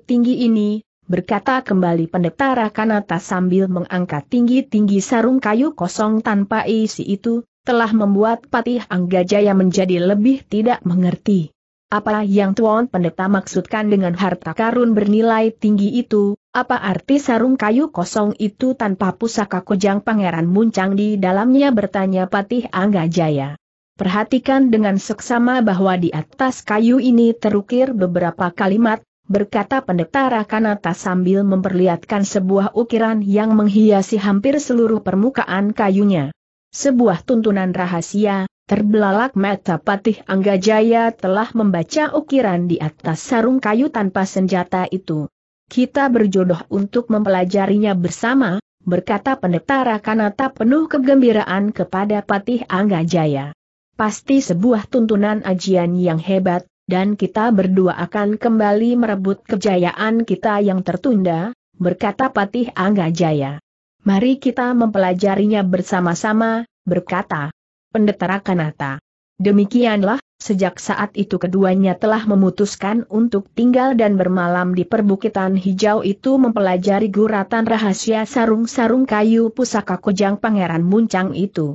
tinggi ini, berkata kembali pendeta Rakanata sambil mengangkat tinggi-tinggi sarung kayu kosong tanpa isi itu, telah membuat Patih Anggajaya menjadi lebih tidak mengerti. Apa yang Tuan Pendeta maksudkan dengan harta karun bernilai tinggi itu, apa arti sarung kayu kosong itu tanpa pusaka kujang pangeran muncang di dalamnya bertanya Patih Anggajaya. Perhatikan dengan seksama bahwa di atas kayu ini terukir beberapa kalimat, berkata pendeta Rakanata sambil memperlihatkan sebuah ukiran yang menghiasi hampir seluruh permukaan kayunya. Sebuah tuntunan rahasia, terbelalak mata patih Anggajaya telah membaca ukiran di atas sarung kayu tanpa senjata itu. Kita berjodoh untuk mempelajarinya bersama, berkata pendeta Rakanata penuh kegembiraan kepada patih Anggajaya. Pasti sebuah tuntunan ajian yang hebat, dan kita berdua akan kembali merebut kejayaan kita yang tertunda, berkata Patih Angga Jaya. Mari kita mempelajarinya bersama-sama, berkata Pendeta Rakanata. Demikianlah, sejak saat itu keduanya telah memutuskan untuk tinggal dan bermalam di perbukitan hijau itu mempelajari guratan rahasia sarung-sarung kayu pusaka kojang pangeran muncang itu.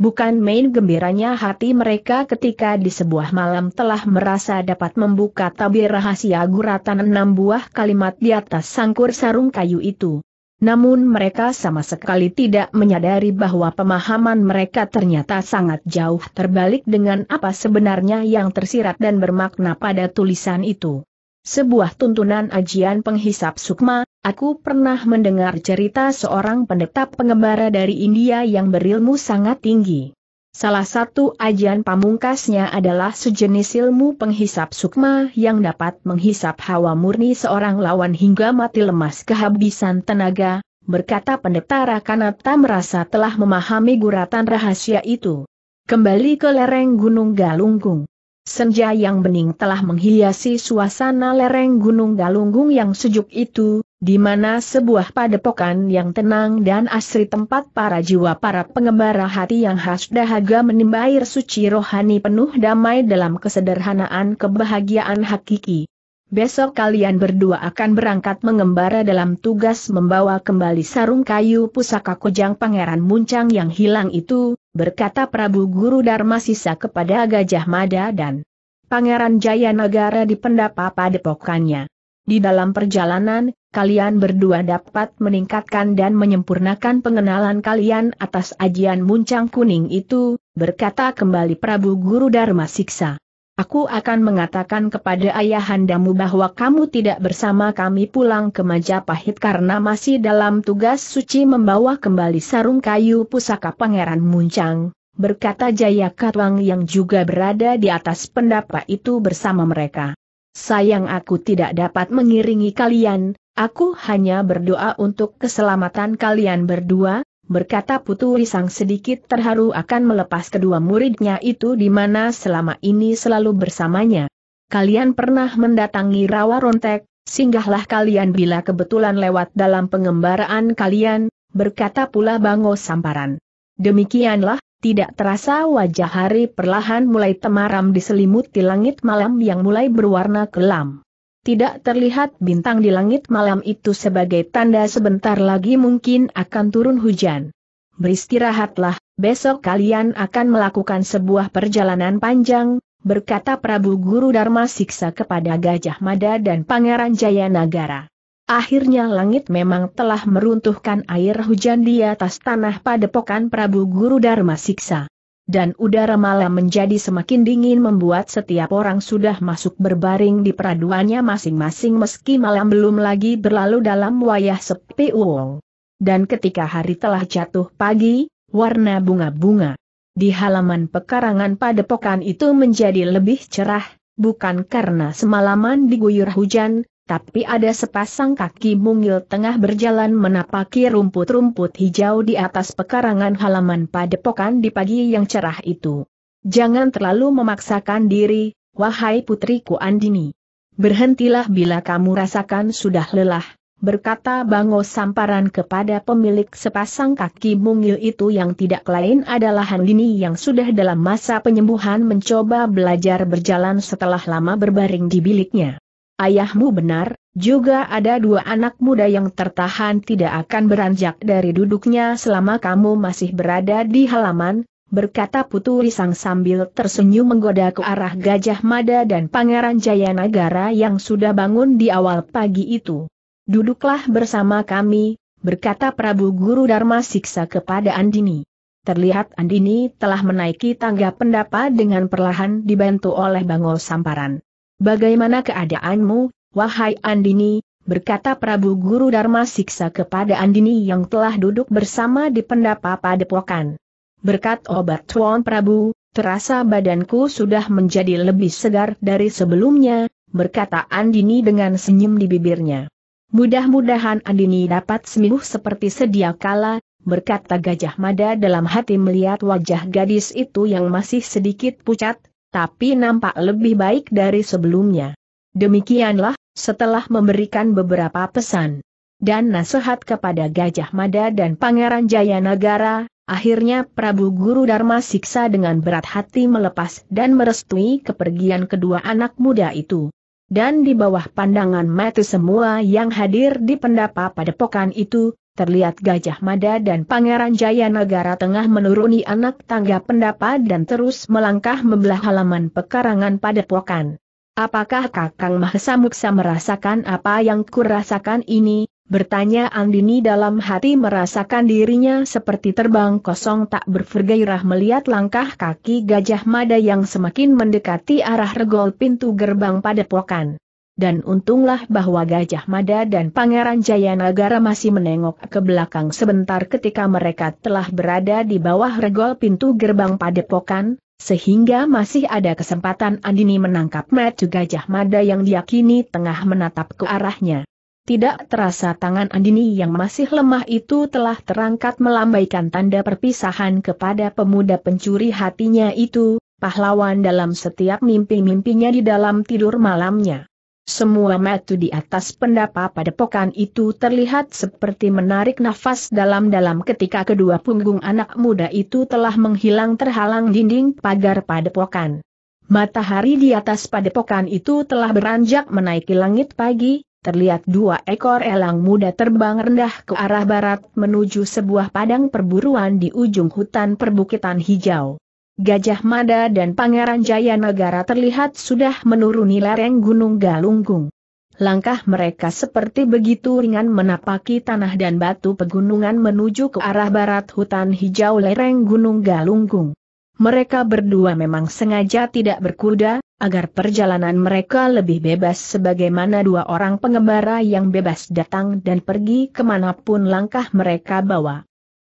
Bukan main gembiranya hati mereka ketika di sebuah malam telah merasa dapat membuka tabir rahasia guratan enam buah kalimat di atas sangkur sarung kayu itu. Namun mereka sama sekali tidak menyadari bahwa pemahaman mereka ternyata sangat jauh terbalik dengan apa sebenarnya yang tersirat dan bermakna pada tulisan itu sebuah tuntunan ajian penghisap sukma, aku pernah mendengar cerita seorang pendeta pengembara dari India yang berilmu sangat tinggi. Salah satu ajian pamungkasnya adalah sejenis ilmu penghisap sukma yang dapat menghisap hawa murni seorang lawan hingga mati lemas kehabisan tenaga, berkata pendeta Rakanata merasa telah memahami guratan rahasia itu. Kembali ke lereng Gunung Galunggung. Senja yang bening telah menghiasi suasana lereng Gunung Galunggung yang sejuk itu, di mana sebuah padepokan yang tenang dan asri tempat para jiwa para pengembara hati yang khas dahaga menimba air suci rohani penuh damai dalam kesederhanaan kebahagiaan hakiki. Besok kalian berdua akan berangkat mengembara dalam tugas membawa kembali sarung kayu pusaka kujang pangeran muncang yang hilang itu, berkata Prabu Guru Dharma Sisa kepada Gajah Mada dan Pangeran Jaya Jayanagara di pendapa padepokannya. Di dalam perjalanan, kalian berdua dapat meningkatkan dan menyempurnakan pengenalan kalian atas ajian muncang kuning itu, berkata kembali Prabu Guru Dharma Siksa. Aku akan mengatakan kepada ayahandamu bahwa kamu tidak bersama kami pulang ke Majapahit karena masih dalam tugas suci membawa kembali sarung kayu pusaka Pangeran Muncang, berkata Jaya Katwang yang juga berada di atas pendapa itu bersama mereka. Sayang aku tidak dapat mengiringi kalian, aku hanya berdoa untuk keselamatan kalian berdua, berkata Putu risang sedikit terharu akan melepas kedua muridnya itu di mana selama ini selalu bersamanya. Kalian pernah mendatangi Rawa Rontek, singgahlah kalian bila kebetulan lewat dalam pengembaraan kalian, berkata pula Bango Samparan. Demikianlah, tidak terasa wajah hari perlahan mulai temaram diselimuti langit malam yang mulai berwarna kelam. Tidak terlihat bintang di langit malam itu sebagai tanda sebentar lagi mungkin akan turun hujan. Beristirahatlah, besok kalian akan melakukan sebuah perjalanan panjang, berkata Prabu Guru Dharma Siksa kepada Gajah Mada dan Pangeran Jayanagara. Akhirnya langit memang telah meruntuhkan air hujan di atas tanah padepokan Prabu Guru Dharma Siksa dan udara malam menjadi semakin dingin membuat setiap orang sudah masuk berbaring di peraduannya masing-masing meski malam belum lagi berlalu dalam wayah sepi uang. Dan ketika hari telah jatuh pagi, warna bunga-bunga di halaman pekarangan padepokan itu menjadi lebih cerah, bukan karena semalaman diguyur hujan, tapi ada sepasang kaki mungil tengah berjalan menapaki rumput-rumput hijau di atas pekarangan halaman padepokan di pagi yang cerah itu. Jangan terlalu memaksakan diri, wahai putriku Andini. Berhentilah bila kamu rasakan sudah lelah, berkata Bango Samparan kepada pemilik sepasang kaki mungil itu yang tidak lain adalah Andini yang sudah dalam masa penyembuhan mencoba belajar berjalan setelah lama berbaring di biliknya ayahmu benar, juga ada dua anak muda yang tertahan tidak akan beranjak dari duduknya selama kamu masih berada di halaman, berkata Putu Risang sambil tersenyum menggoda ke arah Gajah Mada dan Pangeran Jayanagara yang sudah bangun di awal pagi itu. Duduklah bersama kami, berkata Prabu Guru Dharma Siksa kepada Andini. Terlihat Andini telah menaiki tangga pendapa dengan perlahan dibantu oleh Bangol Samparan bagaimana keadaanmu, wahai Andini, berkata Prabu Guru Dharma Siksa kepada Andini yang telah duduk bersama di pendapa padepokan. Berkat obat Tuan Prabu, terasa badanku sudah menjadi lebih segar dari sebelumnya, berkata Andini dengan senyum di bibirnya. Mudah-mudahan Andini dapat sembuh seperti sedia kala, berkata Gajah Mada dalam hati melihat wajah gadis itu yang masih sedikit pucat, tapi nampak lebih baik dari sebelumnya. Demikianlah, setelah memberikan beberapa pesan dan nasihat kepada Gajah Mada dan Pangeran Jayanagara, akhirnya Prabu Guru Dharma Siksa dengan berat hati melepas dan merestui kepergian kedua anak muda itu. Dan di bawah pandangan mata semua yang hadir di pendapa pokan itu, Terlihat Gajah Mada dan Pangeran Jaya Negara tengah menuruni anak tangga pendapat dan terus melangkah membelah halaman pekarangan padepokan. Apakah Kakang Mahesa Muksa merasakan apa yang kurasakan ini? Bertanya Andini dalam hati merasakan dirinya seperti terbang kosong tak bervergairah melihat langkah kaki Gajah Mada yang semakin mendekati arah regol pintu gerbang padepokan dan untunglah bahwa Gajah Mada dan Pangeran Jayanagara masih menengok ke belakang sebentar ketika mereka telah berada di bawah regol pintu gerbang padepokan, sehingga masih ada kesempatan Andini menangkap metu Gajah Mada yang diakini tengah menatap ke arahnya. Tidak terasa tangan Andini yang masih lemah itu telah terangkat melambaikan tanda perpisahan kepada pemuda pencuri hatinya itu, pahlawan dalam setiap mimpi-mimpinya di dalam tidur malamnya. Semua metu di atas pendapa padepokan itu terlihat seperti menarik nafas dalam-dalam ketika kedua punggung anak muda itu telah menghilang terhalang dinding pagar padepokan. Matahari di atas padepokan itu telah beranjak menaiki langit pagi, terlihat dua ekor elang muda terbang rendah ke arah barat menuju sebuah padang perburuan di ujung hutan perbukitan hijau. Gajah Mada dan Pangeran Jaya Negara terlihat sudah menuruni lereng Gunung Galunggung. Langkah mereka seperti begitu ringan menapaki tanah dan batu pegunungan menuju ke arah barat hutan hijau lereng Gunung Galunggung. Mereka berdua memang sengaja tidak berkuda, agar perjalanan mereka lebih bebas sebagaimana dua orang pengembara yang bebas datang dan pergi kemanapun langkah mereka bawa.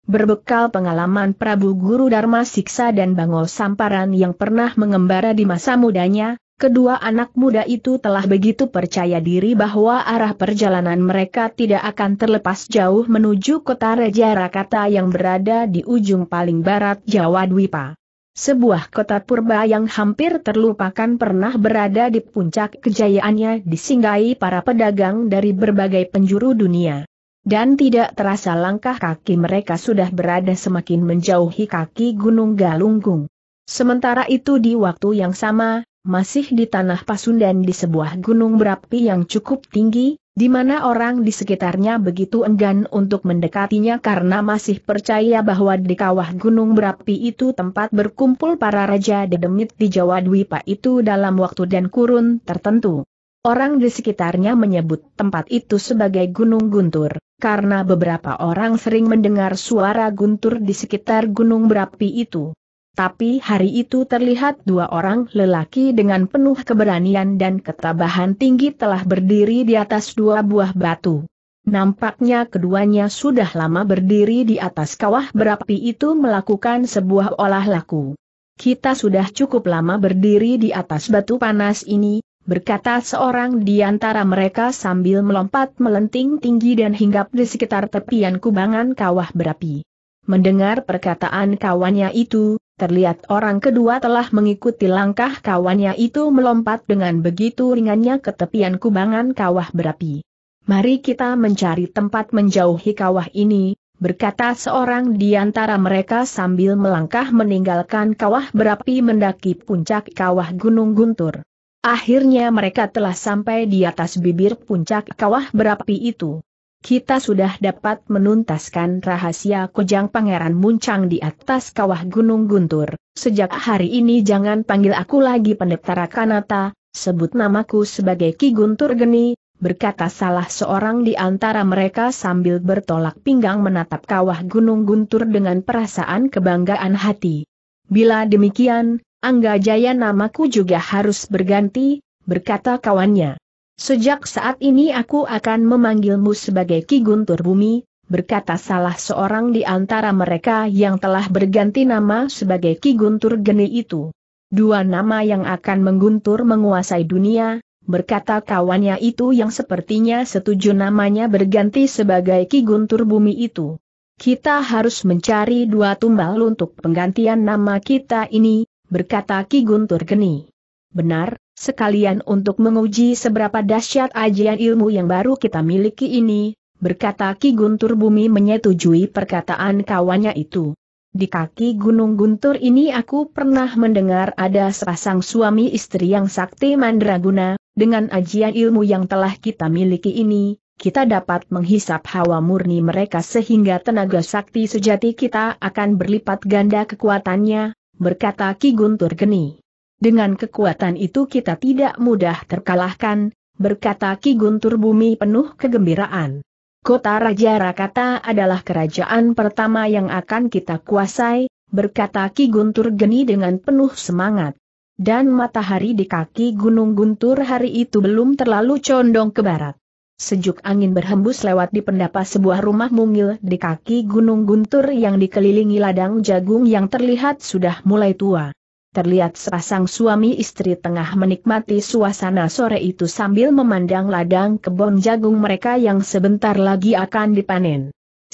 Berbekal pengalaman Prabu Guru Dharma Siksa dan Bangol Samparan yang pernah mengembara di masa mudanya, kedua anak muda itu telah begitu percaya diri bahwa arah perjalanan mereka tidak akan terlepas jauh menuju kota Raja Rakata yang berada di ujung paling barat Jawa Dwipa. Sebuah kota purba yang hampir terlupakan pernah berada di puncak kejayaannya disinggahi para pedagang dari berbagai penjuru dunia dan tidak terasa langkah kaki mereka sudah berada semakin menjauhi kaki Gunung Galunggung. Sementara itu di waktu yang sama, masih di tanah Pasundan di sebuah gunung berapi yang cukup tinggi, di mana orang di sekitarnya begitu enggan untuk mendekatinya karena masih percaya bahwa di kawah gunung berapi itu tempat berkumpul para raja demit di Jawa Dwipa itu dalam waktu dan kurun tertentu. Orang di sekitarnya menyebut tempat itu sebagai Gunung Guntur karena beberapa orang sering mendengar suara guntur di sekitar gunung berapi itu. Tapi hari itu terlihat dua orang lelaki dengan penuh keberanian dan ketabahan tinggi telah berdiri di atas dua buah batu. Nampaknya keduanya sudah lama berdiri di atas kawah berapi itu melakukan sebuah olah laku. Kita sudah cukup lama berdiri di atas batu panas ini, berkata seorang di antara mereka sambil melompat melenting tinggi dan hinggap di sekitar tepian kubangan kawah berapi. Mendengar perkataan kawannya itu, terlihat orang kedua telah mengikuti langkah kawannya itu melompat dengan begitu ringannya ke tepian kubangan kawah berapi. Mari kita mencari tempat menjauhi kawah ini, berkata seorang di antara mereka sambil melangkah meninggalkan kawah berapi mendaki puncak kawah Gunung Guntur. Akhirnya mereka telah sampai di atas bibir puncak kawah berapi itu. Kita sudah dapat menuntaskan rahasia kujang pangeran muncang di atas kawah Gunung Guntur. Sejak hari ini jangan panggil aku lagi pendeta kanata. sebut namaku sebagai Ki Guntur Geni, berkata salah seorang di antara mereka sambil bertolak pinggang menatap kawah Gunung Guntur dengan perasaan kebanggaan hati. Bila demikian, Angga Jaya namaku juga harus berganti, berkata kawannya. Sejak saat ini aku akan memanggilmu sebagai Ki Guntur Bumi, berkata salah seorang di antara mereka yang telah berganti nama sebagai Ki Guntur Geni itu. Dua nama yang akan mengguntur menguasai dunia, berkata kawannya itu yang sepertinya setuju namanya berganti sebagai Ki Guntur Bumi itu. Kita harus mencari dua tumbal untuk penggantian nama kita ini, berkata Ki Guntur Geni. Benar, sekalian untuk menguji seberapa dahsyat ajian ilmu yang baru kita miliki ini, berkata Ki Guntur Bumi menyetujui perkataan kawannya itu. Di kaki Gunung Guntur ini aku pernah mendengar ada sepasang suami istri yang sakti mandraguna, dengan ajian ilmu yang telah kita miliki ini, kita dapat menghisap hawa murni mereka sehingga tenaga sakti sejati kita akan berlipat ganda kekuatannya, berkata Ki Guntur Geni. Dengan kekuatan itu kita tidak mudah terkalahkan, berkata Ki Guntur Bumi penuh kegembiraan. Kota Raja Rakata adalah kerajaan pertama yang akan kita kuasai, berkata Ki Guntur Geni dengan penuh semangat. Dan matahari di kaki Gunung Guntur hari itu belum terlalu condong ke barat. Sejuk angin berhembus lewat di pendapa sebuah rumah mungil di kaki gunung guntur yang dikelilingi ladang jagung yang terlihat sudah mulai tua. Terlihat sepasang suami istri tengah menikmati suasana sore itu sambil memandang ladang kebun jagung mereka yang sebentar lagi akan dipanen.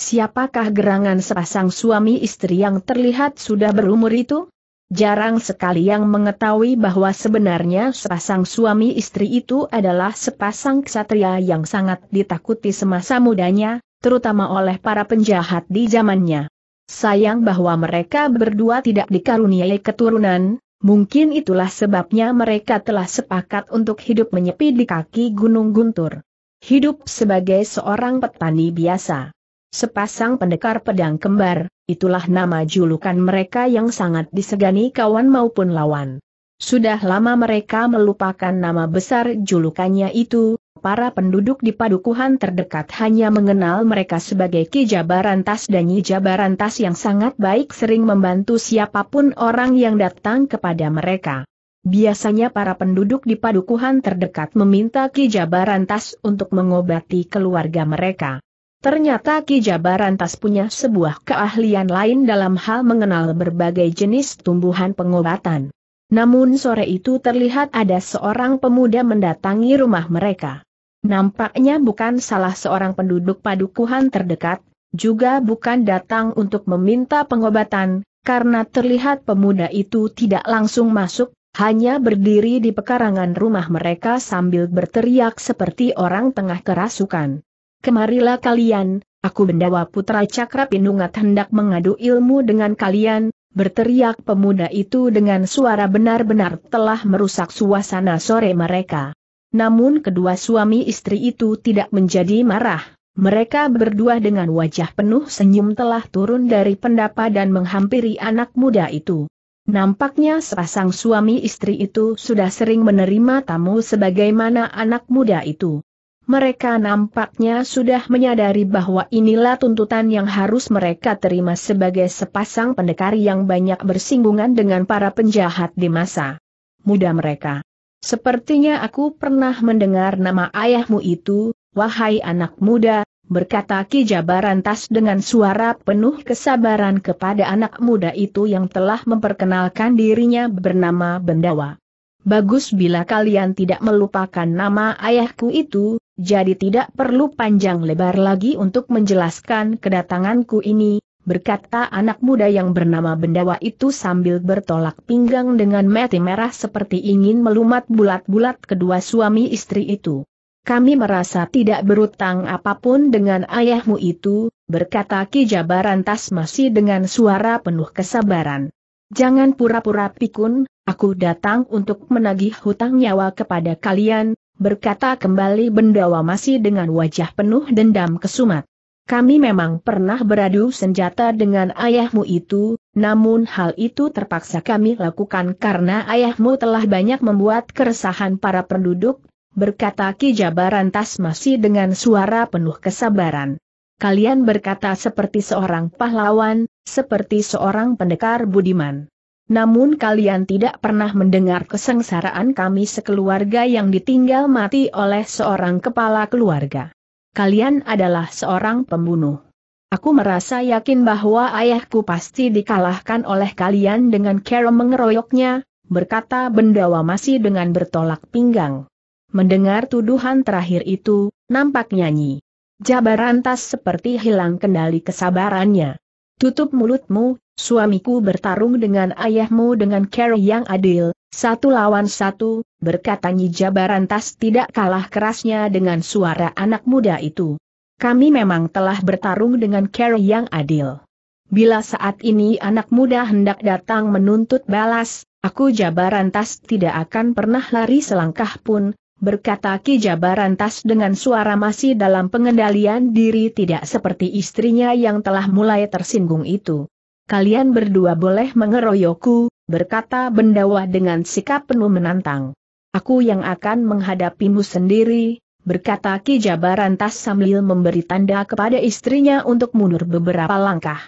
Siapakah gerangan sepasang suami istri yang terlihat sudah berumur itu? Jarang sekali yang mengetahui bahwa sebenarnya sepasang suami istri itu adalah sepasang ksatria yang sangat ditakuti semasa mudanya, terutama oleh para penjahat di zamannya. Sayang bahwa mereka berdua tidak dikaruniai keturunan, mungkin itulah sebabnya mereka telah sepakat untuk hidup menyepi di kaki Gunung Guntur. Hidup sebagai seorang petani biasa. Sepasang pendekar pedang kembar, itulah nama julukan mereka yang sangat disegani kawan maupun lawan. Sudah lama mereka melupakan nama besar julukannya itu, para penduduk di padukuhan terdekat hanya mengenal mereka sebagai Ki Jabarantas dan Nyi Jabarantas yang sangat baik sering membantu siapapun orang yang datang kepada mereka. Biasanya para penduduk di padukuhan terdekat meminta Ki Jabarantas untuk mengobati keluarga mereka. Ternyata Ki Jabarantas punya sebuah keahlian lain dalam hal mengenal berbagai jenis tumbuhan pengobatan. Namun sore itu terlihat ada seorang pemuda mendatangi rumah mereka. Nampaknya bukan salah seorang penduduk padukuhan terdekat, juga bukan datang untuk meminta pengobatan, karena terlihat pemuda itu tidak langsung masuk, hanya berdiri di pekarangan rumah mereka sambil berteriak seperti orang tengah kerasukan. Kemarilah kalian, aku bendawa putra cakra pinungat hendak mengadu ilmu dengan kalian, berteriak pemuda itu dengan suara benar-benar telah merusak suasana sore mereka. Namun kedua suami istri itu tidak menjadi marah. Mereka berdua dengan wajah penuh senyum telah turun dari pendapa dan menghampiri anak muda itu. Nampaknya sepasang suami istri itu sudah sering menerima tamu sebagaimana anak muda itu. Mereka nampaknya sudah menyadari bahwa inilah tuntutan yang harus mereka terima sebagai sepasang pendekar yang banyak bersinggungan dengan para penjahat di masa muda mereka. Sepertinya aku pernah mendengar nama ayahmu itu, wahai anak muda, berkata Ki Jabarantas dengan suara penuh kesabaran kepada anak muda itu yang telah memperkenalkan dirinya bernama Bendawa. Bagus bila kalian tidak melupakan nama ayahku itu, jadi tidak perlu panjang lebar lagi untuk menjelaskan kedatanganku ini, berkata anak muda yang bernama Bendawa itu sambil bertolak pinggang dengan mati merah seperti ingin melumat bulat-bulat kedua suami istri itu. Kami merasa tidak berutang apapun dengan ayahmu itu, berkata Ki Jabaran masih dengan suara penuh kesabaran. Jangan pura-pura pikun, aku datang untuk menagih hutang nyawa kepada kalian, berkata kembali Bendawa masih dengan wajah penuh dendam kesumat. Kami memang pernah beradu senjata dengan ayahmu itu, namun hal itu terpaksa kami lakukan karena ayahmu telah banyak membuat keresahan para penduduk, berkata Ki Jabaran masih dengan suara penuh kesabaran. Kalian berkata seperti seorang pahlawan, seperti seorang pendekar budiman namun kalian tidak pernah mendengar kesengsaraan kami sekeluarga yang ditinggal mati oleh seorang kepala keluarga. Kalian adalah seorang pembunuh. Aku merasa yakin bahwa ayahku pasti dikalahkan oleh kalian dengan cara mengeroyoknya, berkata Bendawa masih dengan bertolak pinggang. Mendengar tuduhan terakhir itu, nampak nyanyi. Jabarantas seperti hilang kendali kesabarannya. Tutup mulutmu, Suamiku bertarung dengan ayahmu dengan cara yang adil, satu lawan satu, berkata Nyi Jabarantas tidak kalah kerasnya dengan suara anak muda itu. Kami memang telah bertarung dengan cara yang adil. Bila saat ini anak muda hendak datang menuntut balas, aku Jabarantas tidak akan pernah lari selangkah pun, berkata Ki Jabarantas dengan suara masih dalam pengendalian diri tidak seperti istrinya yang telah mulai tersinggung itu kalian berdua boleh mengeroyokku, berkata Bendawa dengan sikap penuh menantang. Aku yang akan menghadapimu sendiri, berkata Ki Jabarantas sambil memberi tanda kepada istrinya untuk mundur beberapa langkah.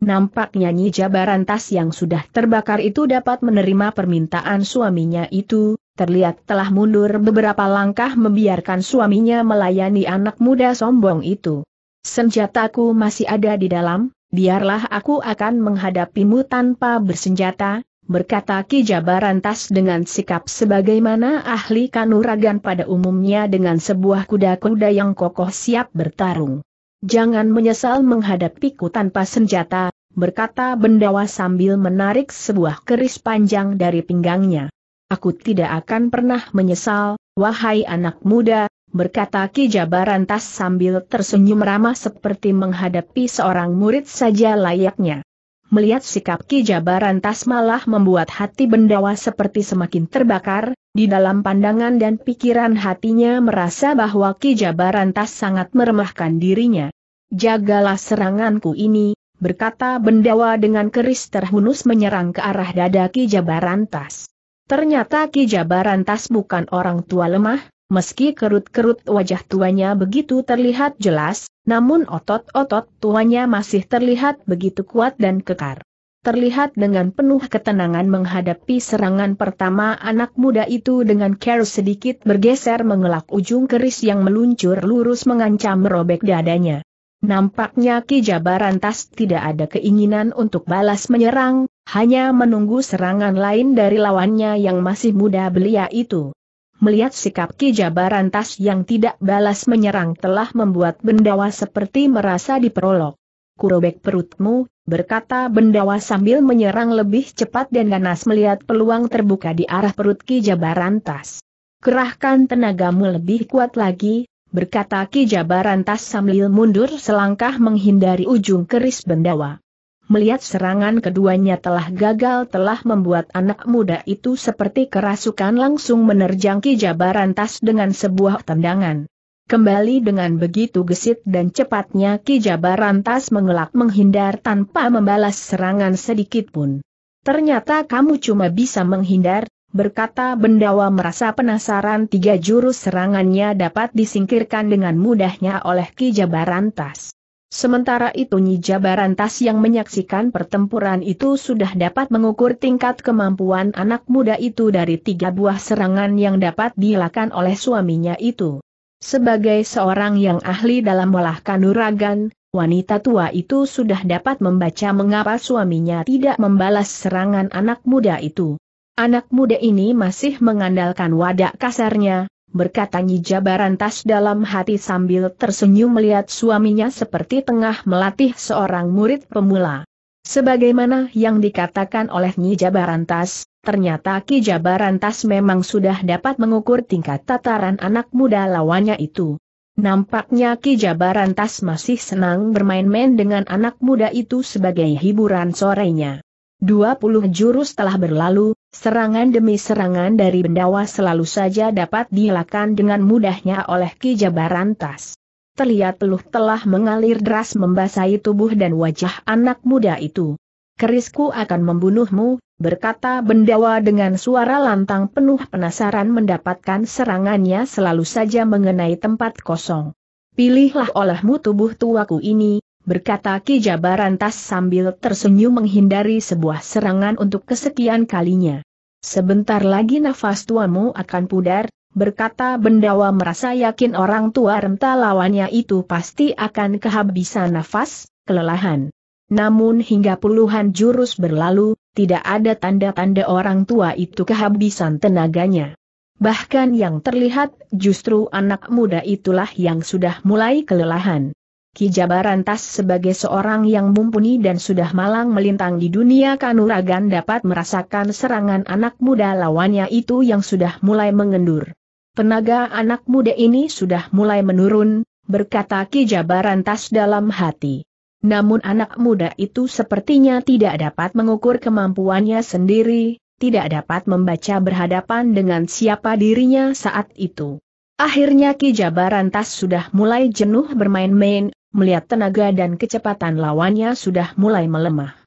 Nampaknya Nyi Jabarantas yang sudah terbakar itu dapat menerima permintaan suaminya itu, terlihat telah mundur beberapa langkah membiarkan suaminya melayani anak muda sombong itu. Senjataku masih ada di dalam, biarlah aku akan menghadapimu tanpa bersenjata, berkata Ki Jabarantas dengan sikap sebagaimana ahli kanuragan pada umumnya dengan sebuah kuda-kuda yang kokoh siap bertarung. Jangan menyesal menghadapiku tanpa senjata, berkata Bendawa sambil menarik sebuah keris panjang dari pinggangnya. Aku tidak akan pernah menyesal, wahai anak muda, berkata Ki Jabarantas sambil tersenyum ramah seperti menghadapi seorang murid saja layaknya. Melihat sikap Ki Jabarantas malah membuat hati bendawa seperti semakin terbakar, di dalam pandangan dan pikiran hatinya merasa bahwa Ki Jabarantas sangat meremahkan dirinya. Jagalah seranganku ini, berkata bendawa dengan keris terhunus menyerang ke arah dada Ki Jabarantas. Ternyata Ki Jabarantas bukan orang tua lemah, Meski kerut-kerut wajah tuanya begitu terlihat jelas, namun otot-otot tuanya masih terlihat begitu kuat dan kekar. Terlihat dengan penuh ketenangan menghadapi serangan pertama anak muda itu dengan care sedikit bergeser mengelak ujung keris yang meluncur lurus mengancam merobek dadanya. Nampaknya Ki Jabarantas tidak ada keinginan untuk balas menyerang, hanya menunggu serangan lain dari lawannya yang masih muda belia itu melihat sikap Ki Jabarantas yang tidak balas menyerang telah membuat Bendawa seperti merasa diperolok. Kurobek perutmu, berkata Bendawa sambil menyerang lebih cepat dan ganas melihat peluang terbuka di arah perut Ki Jabarantas. Kerahkan tenagamu lebih kuat lagi, berkata Ki Jabarantas sambil mundur selangkah menghindari ujung keris bendawa melihat serangan keduanya telah gagal telah membuat anak muda itu seperti kerasukan langsung menerjang Ki Jabarantas dengan sebuah tendangan. Kembali dengan begitu gesit dan cepatnya Ki Jabarantas mengelak menghindar tanpa membalas serangan sedikit pun. Ternyata kamu cuma bisa menghindar, berkata Bendawa merasa penasaran tiga jurus serangannya dapat disingkirkan dengan mudahnya oleh Ki Jabarantas. Sementara itu Nyi Jabarantas yang menyaksikan pertempuran itu sudah dapat mengukur tingkat kemampuan anak muda itu dari tiga buah serangan yang dapat dilakukan oleh suaminya itu. Sebagai seorang yang ahli dalam olah kanuragan, wanita tua itu sudah dapat membaca mengapa suaminya tidak membalas serangan anak muda itu. Anak muda ini masih mengandalkan wadah kasarnya, berkata Nyi Jabarantas dalam hati sambil tersenyum melihat suaminya seperti tengah melatih seorang murid pemula. Sebagaimana yang dikatakan oleh Nyi Jabarantas, ternyata Ki Jabarantas memang sudah dapat mengukur tingkat tataran anak muda lawannya itu. Nampaknya Ki Jabarantas masih senang bermain-main dengan anak muda itu sebagai hiburan sorenya. 20 jurus telah berlalu, Serangan demi serangan dari Bendawa selalu saja dapat dilakukan dengan mudahnya oleh Ki Jabarantas. Terlihat peluh telah mengalir deras membasahi tubuh dan wajah anak muda itu. Kerisku akan membunuhmu, berkata Bendawa dengan suara lantang penuh penasaran mendapatkan serangannya selalu saja mengenai tempat kosong. Pilihlah olehmu tubuh tuaku ini, berkata Ki Jabarantas sambil tersenyum menghindari sebuah serangan untuk kesekian kalinya. Sebentar lagi nafas tuamu akan pudar, berkata Bendawa merasa yakin orang tua renta lawannya itu pasti akan kehabisan nafas, kelelahan. Namun hingga puluhan jurus berlalu, tidak ada tanda-tanda orang tua itu kehabisan tenaganya. Bahkan yang terlihat justru anak muda itulah yang sudah mulai kelelahan. Ki Jabarantas sebagai seorang yang mumpuni dan sudah malang melintang di dunia kanuragan dapat merasakan serangan anak muda lawannya itu yang sudah mulai mengendur. Tenaga anak muda ini sudah mulai menurun, berkata Ki Jabarantas dalam hati. Namun anak muda itu sepertinya tidak dapat mengukur kemampuannya sendiri, tidak dapat membaca berhadapan dengan siapa dirinya saat itu. Akhirnya Ki Jabarantas sudah mulai jenuh bermain-main, melihat tenaga dan kecepatan lawannya sudah mulai melemah.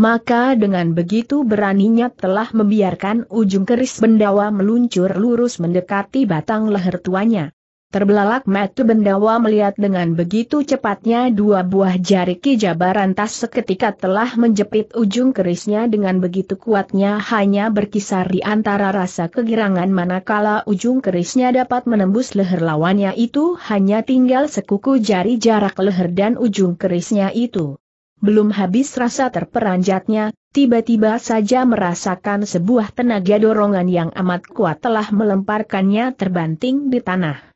Maka dengan begitu beraninya telah membiarkan ujung keris bendawa meluncur lurus mendekati batang leher tuanya. Terbelalak mata bendawa melihat dengan begitu cepatnya dua buah jari kijabaran tas seketika telah menjepit ujung kerisnya dengan begitu kuatnya hanya berkisar di antara rasa kegirangan manakala ujung kerisnya dapat menembus leher lawannya itu hanya tinggal sekuku jari jarak leher dan ujung kerisnya itu. Belum habis rasa terperanjatnya, tiba-tiba saja merasakan sebuah tenaga dorongan yang amat kuat telah melemparkannya terbanting di tanah.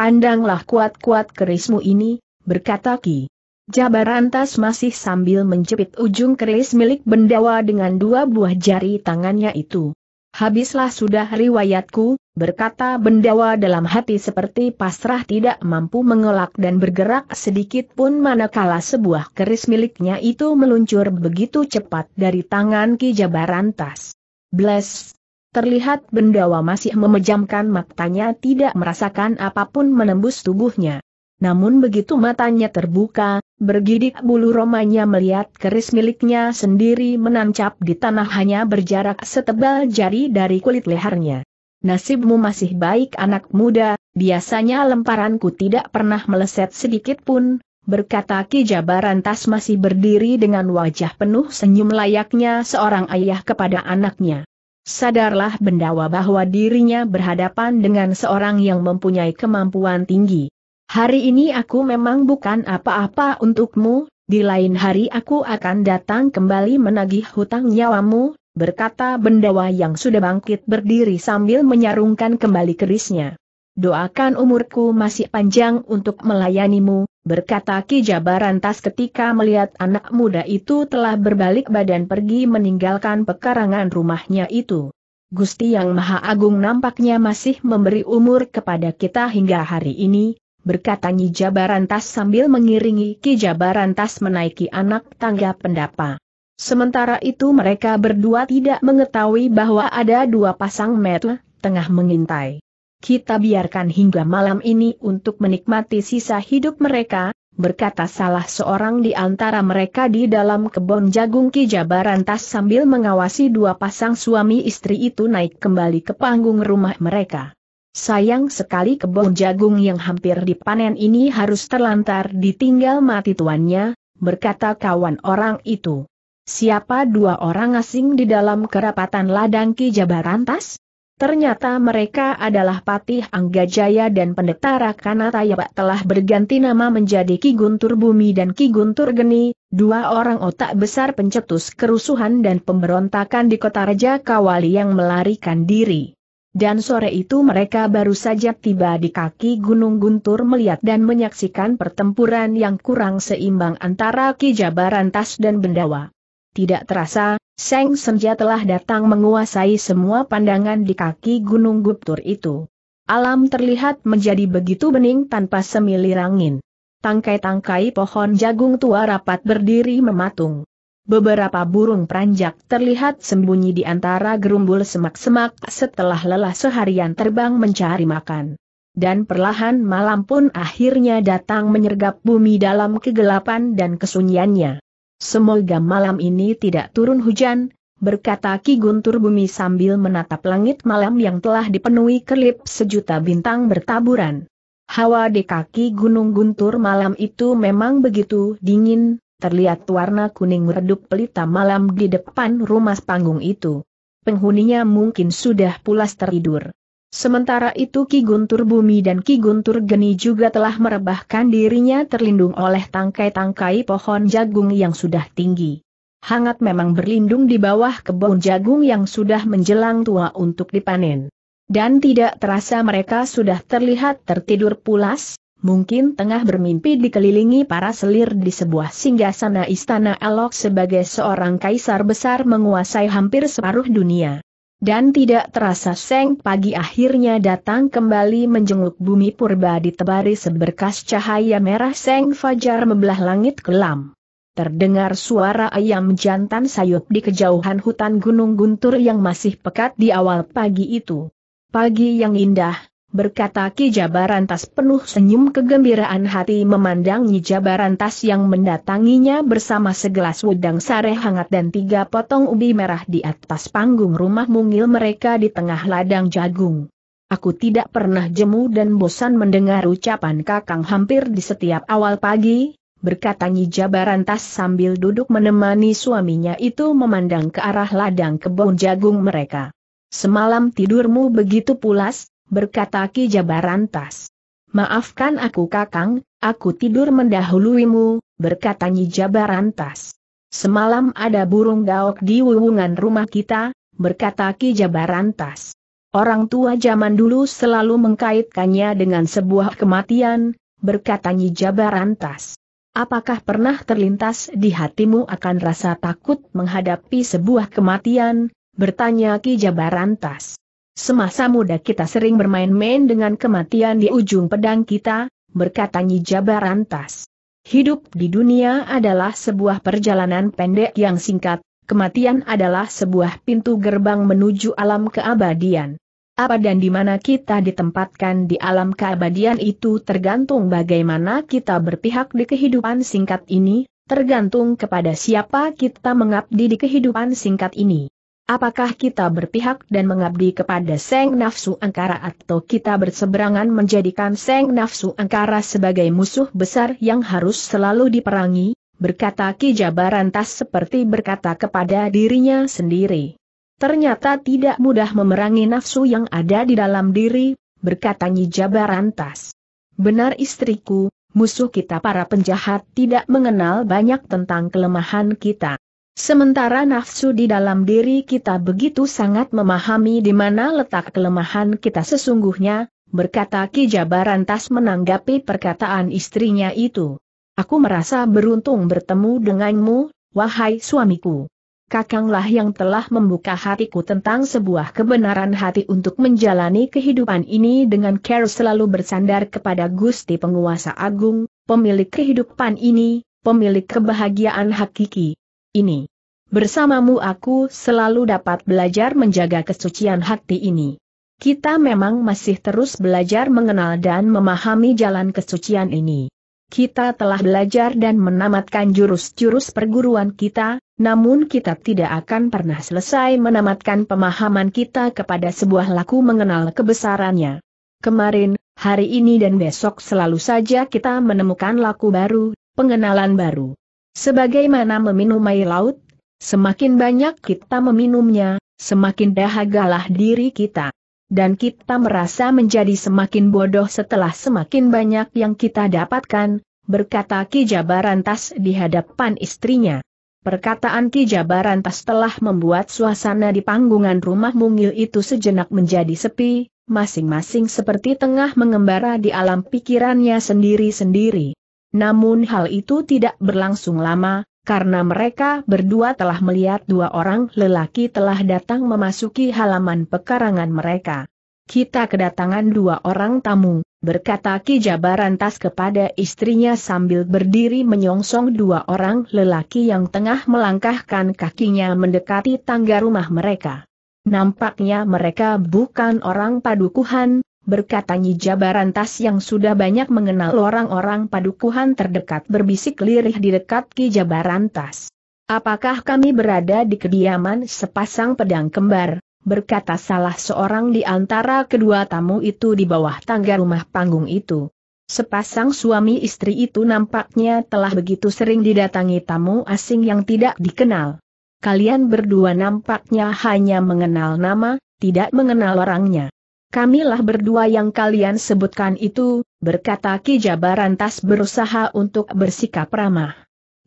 Pandanglah kuat-kuat kerismu ini, berkata Ki. Jabarantas masih sambil menjepit ujung keris milik bendawa dengan dua buah jari tangannya itu. Habislah sudah riwayatku, berkata bendawa dalam hati seperti pasrah tidak mampu mengelak dan bergerak sedikit pun manakala sebuah keris miliknya itu meluncur begitu cepat dari tangan Ki Jabarantas. Bless! Terlihat Bendawa masih memejamkan matanya tidak merasakan apapun menembus tubuhnya. Namun begitu matanya terbuka, bergidik bulu romanya melihat keris miliknya sendiri menancap di tanah hanya berjarak setebal jari dari kulit lehernya. Nasibmu masih baik anak muda, biasanya lemparanku tidak pernah meleset sedikit pun, berkata Ki Jabarantas masih berdiri dengan wajah penuh senyum layaknya seorang ayah kepada anaknya. Sadarlah Bendawa bahwa dirinya berhadapan dengan seorang yang mempunyai kemampuan tinggi. Hari ini aku memang bukan apa-apa untukmu, di lain hari aku akan datang kembali menagih hutang nyawamu, berkata Bendawa yang sudah bangkit berdiri sambil menyarungkan kembali kerisnya. Doakan umurku masih panjang untuk melayanimu, berkata Ki Jabarantas ketika melihat anak muda itu telah berbalik badan pergi meninggalkan pekarangan rumahnya itu. Gusti Yang Maha Agung nampaknya masih memberi umur kepada kita hingga hari ini, berkata Nyi Jabarantas sambil mengiringi Ki Jabarantas menaiki anak tangga pendapa. Sementara itu mereka berdua tidak mengetahui bahwa ada dua pasang metu tengah mengintai kita biarkan hingga malam ini untuk menikmati sisa hidup mereka, berkata salah seorang di antara mereka di dalam kebun jagung Kijabarantas sambil mengawasi dua pasang suami istri itu naik kembali ke panggung rumah mereka. Sayang sekali kebun jagung yang hampir dipanen ini harus terlantar ditinggal mati tuannya, berkata kawan orang itu. Siapa dua orang asing di dalam kerapatan ladang Kijabarantas? Ternyata mereka adalah Patih Anggajaya dan Pendeta Tayaba telah berganti nama menjadi Ki Guntur Bumi dan Ki Guntur Geni, dua orang otak besar pencetus kerusuhan dan pemberontakan di kota Raja Kawali yang melarikan diri. Dan sore itu mereka baru saja tiba di kaki Gunung Guntur melihat dan menyaksikan pertempuran yang kurang seimbang antara Ki Jabarantas dan Bendawa. Tidak terasa, Seng Senja telah datang menguasai semua pandangan di kaki Gunung Guptur itu. Alam terlihat menjadi begitu bening tanpa semilir angin. Tangkai-tangkai pohon jagung tua rapat berdiri mematung. Beberapa burung peranjak terlihat sembunyi di antara gerumbul semak-semak setelah lelah seharian terbang mencari makan. Dan perlahan malam pun akhirnya datang menyergap bumi dalam kegelapan dan kesunyiannya. Semoga malam ini tidak turun hujan, berkata Ki Guntur Bumi sambil menatap langit malam yang telah dipenuhi kelip sejuta bintang bertaburan. Hawa di kaki Gunung Guntur malam itu memang begitu dingin, terlihat warna kuning redup pelita malam di depan rumah panggung itu. Penghuninya mungkin sudah pulas teridur. Sementara itu Ki Guntur Bumi dan Ki Guntur Geni juga telah merebahkan dirinya terlindung oleh tangkai-tangkai pohon jagung yang sudah tinggi. Hangat memang berlindung di bawah kebun jagung yang sudah menjelang tua untuk dipanen. Dan tidak terasa mereka sudah terlihat tertidur pulas, mungkin tengah bermimpi dikelilingi para selir di sebuah singgasana istana Alok sebagai seorang kaisar besar menguasai hampir separuh dunia. Dan tidak terasa Seng pagi akhirnya datang kembali menjenguk bumi purba ditebari seberkas cahaya merah Seng Fajar membelah langit kelam. Terdengar suara ayam jantan sayup di kejauhan hutan gunung guntur yang masih pekat di awal pagi itu. Pagi yang indah, berkata Ki Jabarantas penuh senyum kegembiraan hati memandang Nyi Jabarantas yang mendatanginya bersama segelas udang sare hangat dan tiga potong ubi merah di atas panggung rumah mungil mereka di tengah ladang jagung. Aku tidak pernah jemu dan bosan mendengar ucapan kakang hampir di setiap awal pagi, berkata Nyi Jabarantas sambil duduk menemani suaminya itu memandang ke arah ladang kebun jagung mereka. Semalam tidurmu begitu pulas, berkata Ki Jabarantas. Maafkan aku kakang, aku tidur mendahuluimu, berkata Nyi Jabarantas. Semalam ada burung gaok di wuwungan rumah kita, berkata Ki Jabarantas. Orang tua zaman dulu selalu mengkaitkannya dengan sebuah kematian, berkata Nyi Jabarantas. Apakah pernah terlintas di hatimu akan rasa takut menghadapi sebuah kematian? Bertanya Ki Jabarantas. Semasa muda kita sering bermain-main dengan kematian di ujung pedang kita, berkata Nyi Jabarantas. Hidup di dunia adalah sebuah perjalanan pendek yang singkat, kematian adalah sebuah pintu gerbang menuju alam keabadian. Apa dan di mana kita ditempatkan di alam keabadian itu tergantung bagaimana kita berpihak di kehidupan singkat ini, tergantung kepada siapa kita mengabdi di kehidupan singkat ini. Apakah kita berpihak dan mengabdi kepada Seng Nafsu Angkara atau kita berseberangan menjadikan Seng Nafsu Angkara sebagai musuh besar yang harus selalu diperangi? Berkata Ki Jabarantas seperti berkata kepada dirinya sendiri. Ternyata tidak mudah memerangi nafsu yang ada di dalam diri, berkata Nyi Jabarantas. Benar istriku, musuh kita para penjahat tidak mengenal banyak tentang kelemahan kita. Sementara nafsu di dalam diri kita begitu sangat memahami di mana letak kelemahan kita sesungguhnya, berkata Ki Jabarantas menanggapi perkataan istrinya itu. Aku merasa beruntung bertemu denganmu, wahai suamiku. Kakanglah yang telah membuka hatiku tentang sebuah kebenaran hati untuk menjalani kehidupan ini dengan care selalu bersandar kepada Gusti Penguasa Agung, pemilik kehidupan ini, pemilik kebahagiaan hakiki ini. Bersamamu aku selalu dapat belajar menjaga kesucian hati ini. Kita memang masih terus belajar mengenal dan memahami jalan kesucian ini. Kita telah belajar dan menamatkan jurus-jurus perguruan kita, namun kita tidak akan pernah selesai menamatkan pemahaman kita kepada sebuah laku mengenal kebesarannya. Kemarin, hari ini dan besok selalu saja kita menemukan laku baru, pengenalan baru. Sebagaimana meminum air laut, semakin banyak kita meminumnya, semakin dahagalah diri kita. Dan kita merasa menjadi semakin bodoh setelah semakin banyak yang kita dapatkan, berkata Ki Jabarantas di hadapan istrinya. Perkataan Ki Jabarantas telah membuat suasana di panggungan rumah mungil itu sejenak menjadi sepi, masing-masing seperti tengah mengembara di alam pikirannya sendiri-sendiri. Namun hal itu tidak berlangsung lama, karena mereka berdua telah melihat dua orang lelaki telah datang memasuki halaman pekarangan mereka. Kita kedatangan dua orang tamu, berkata Ki Jabarantas kepada istrinya sambil berdiri menyongsong dua orang lelaki yang tengah melangkahkan kakinya mendekati tangga rumah mereka. Nampaknya mereka bukan orang padukuhan, berkata Nyi Jabarantas yang sudah banyak mengenal orang-orang padukuhan terdekat berbisik lirih di dekat Ki Jabarantas. Apakah kami berada di kediaman sepasang pedang kembar? berkata salah seorang di antara kedua tamu itu di bawah tangga rumah panggung itu. Sepasang suami istri itu nampaknya telah begitu sering didatangi tamu asing yang tidak dikenal. Kalian berdua nampaknya hanya mengenal nama, tidak mengenal orangnya kamilah berdua yang kalian sebutkan itu, berkata Ki Jabarantas berusaha untuk bersikap ramah.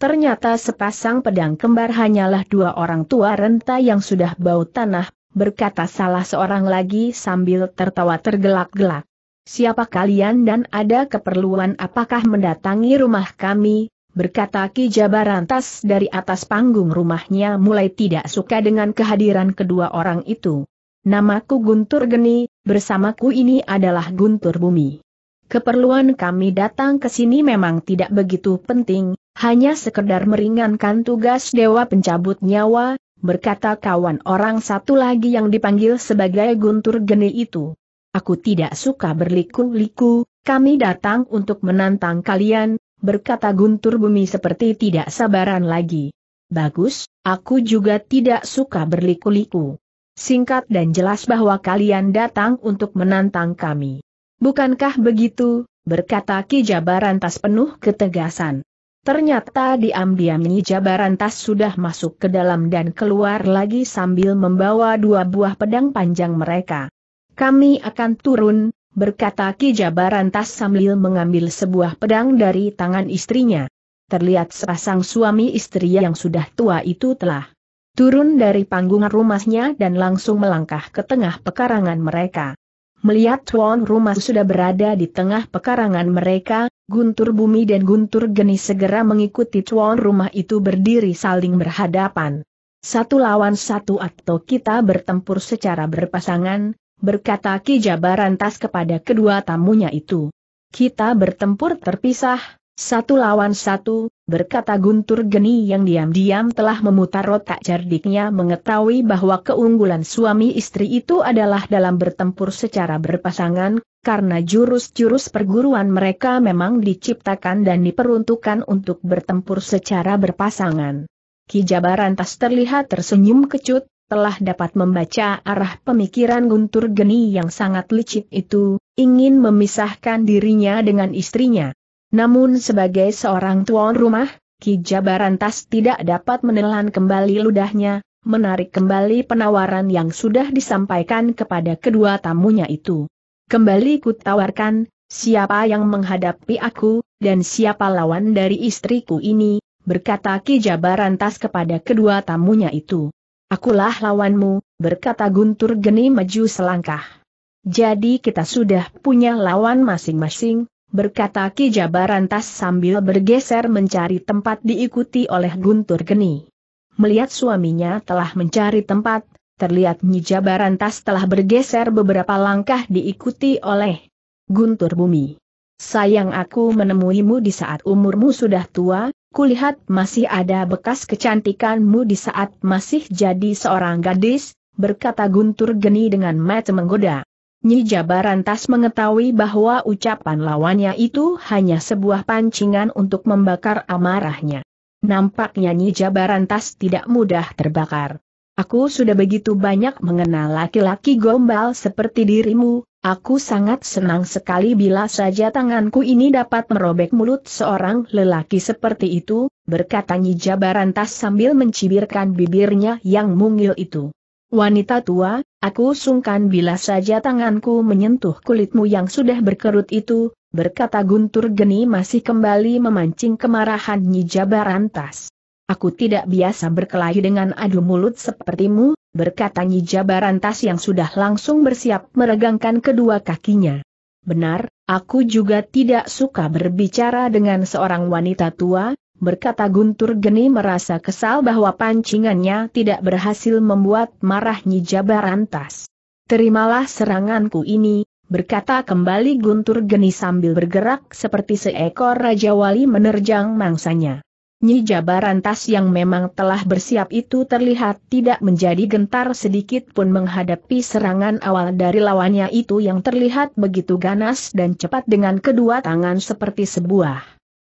Ternyata sepasang pedang kembar hanyalah dua orang tua renta yang sudah bau tanah, berkata salah seorang lagi sambil tertawa tergelak-gelak. Siapa kalian dan ada keperluan apakah mendatangi rumah kami? Berkata Ki Jabarantas dari atas panggung rumahnya mulai tidak suka dengan kehadiran kedua orang itu. Namaku Guntur Geni, bersamaku ini adalah Guntur Bumi. Keperluan kami datang ke sini memang tidak begitu penting, hanya sekedar meringankan tugas Dewa Pencabut Nyawa, berkata kawan orang satu lagi yang dipanggil sebagai Guntur Geni itu. Aku tidak suka berliku-liku, kami datang untuk menantang kalian, berkata Guntur Bumi seperti tidak sabaran lagi. Bagus, aku juga tidak suka berliku-liku singkat dan jelas bahwa kalian datang untuk menantang kami. Bukankah begitu, berkata Ki Jabarantas penuh ketegasan. Ternyata diam-diam Ki Jabarantas sudah masuk ke dalam dan keluar lagi sambil membawa dua buah pedang panjang mereka. Kami akan turun, berkata Ki Jabarantas sambil mengambil sebuah pedang dari tangan istrinya. Terlihat sepasang suami istri yang sudah tua itu telah Turun dari panggung rumahnya dan langsung melangkah ke tengah pekarangan mereka. Melihat tuan rumah sudah berada di tengah pekarangan mereka, Guntur Bumi dan Guntur Geni segera mengikuti tuan rumah itu berdiri saling berhadapan. Satu lawan satu atau kita bertempur secara berpasangan, berkata Ki Jabarantas kepada kedua tamunya itu. Kita bertempur terpisah, satu lawan satu, berkata Guntur Geni yang diam-diam telah memutar otak cerdiknya mengetahui bahwa keunggulan suami istri itu adalah dalam bertempur secara berpasangan, karena jurus-jurus perguruan mereka memang diciptakan dan diperuntukkan untuk bertempur secara berpasangan. tas terlihat tersenyum kecut, telah dapat membaca arah pemikiran Guntur Geni yang sangat licik itu, ingin memisahkan dirinya dengan istrinya. Namun sebagai seorang tuan rumah, Ki Jabarantas tidak dapat menelan kembali ludahnya, menarik kembali penawaran yang sudah disampaikan kepada kedua tamunya itu. Kembali kutawarkan, siapa yang menghadapi aku, dan siapa lawan dari istriku ini, berkata Ki Jabarantas kepada kedua tamunya itu. Akulah lawanmu, berkata Guntur Geni maju selangkah. Jadi kita sudah punya lawan masing-masing, berkata Ki Jabarantas sambil bergeser mencari tempat diikuti oleh Guntur Geni. Melihat suaminya telah mencari tempat, terlihat Nyi Jabarantas telah bergeser beberapa langkah diikuti oleh Guntur Bumi. Sayang aku menemuimu di saat umurmu sudah tua, kulihat masih ada bekas kecantikanmu di saat masih jadi seorang gadis, berkata Guntur Geni dengan mata menggoda. Nyi Jabarantas mengetahui bahwa ucapan lawannya itu hanya sebuah pancingan untuk membakar amarahnya. Nampaknya Nyi Jabarantas tidak mudah terbakar. Aku sudah begitu banyak mengenal laki-laki gombal seperti dirimu, aku sangat senang sekali bila saja tanganku ini dapat merobek mulut seorang lelaki seperti itu, berkata Nyi Jabarantas sambil mencibirkan bibirnya yang mungil itu. Wanita tua, aku sungkan bila saja tanganku menyentuh kulitmu yang sudah berkerut itu, berkata Guntur Geni masih kembali memancing kemarahan Nyi Jabarantas. Aku tidak biasa berkelahi dengan adu mulut sepertimu, berkata Nyi Jabarantas yang sudah langsung bersiap meregangkan kedua kakinya. Benar, aku juga tidak suka berbicara dengan seorang wanita tua, berkata Guntur Geni merasa kesal bahwa pancingannya tidak berhasil membuat marah Nyi Jabarantas. Terimalah seranganku ini, berkata kembali Guntur Geni sambil bergerak seperti seekor Raja Wali menerjang mangsanya. Nyi Jabarantas yang memang telah bersiap itu terlihat tidak menjadi gentar sedikit pun menghadapi serangan awal dari lawannya itu yang terlihat begitu ganas dan cepat dengan kedua tangan seperti sebuah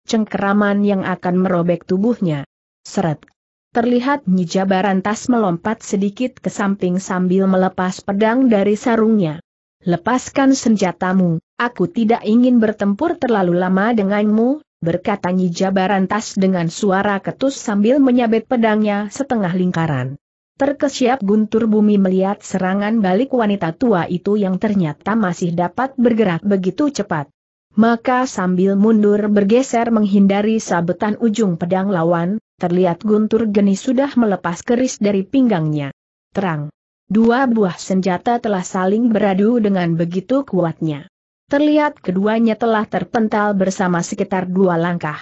cengkeraman yang akan merobek tubuhnya. Seret. Terlihat Nyijabarantas tas melompat sedikit ke samping sambil melepas pedang dari sarungnya. Lepaskan senjatamu, aku tidak ingin bertempur terlalu lama denganmu, berkata Nyijabarantas tas dengan suara ketus sambil menyabet pedangnya setengah lingkaran. Terkesiap guntur bumi melihat serangan balik wanita tua itu yang ternyata masih dapat bergerak begitu cepat. Maka sambil mundur bergeser menghindari sabetan ujung pedang lawan, terlihat Guntur Geni sudah melepas keris dari pinggangnya. Terang. Dua buah senjata telah saling beradu dengan begitu kuatnya. Terlihat keduanya telah terpental bersama sekitar dua langkah.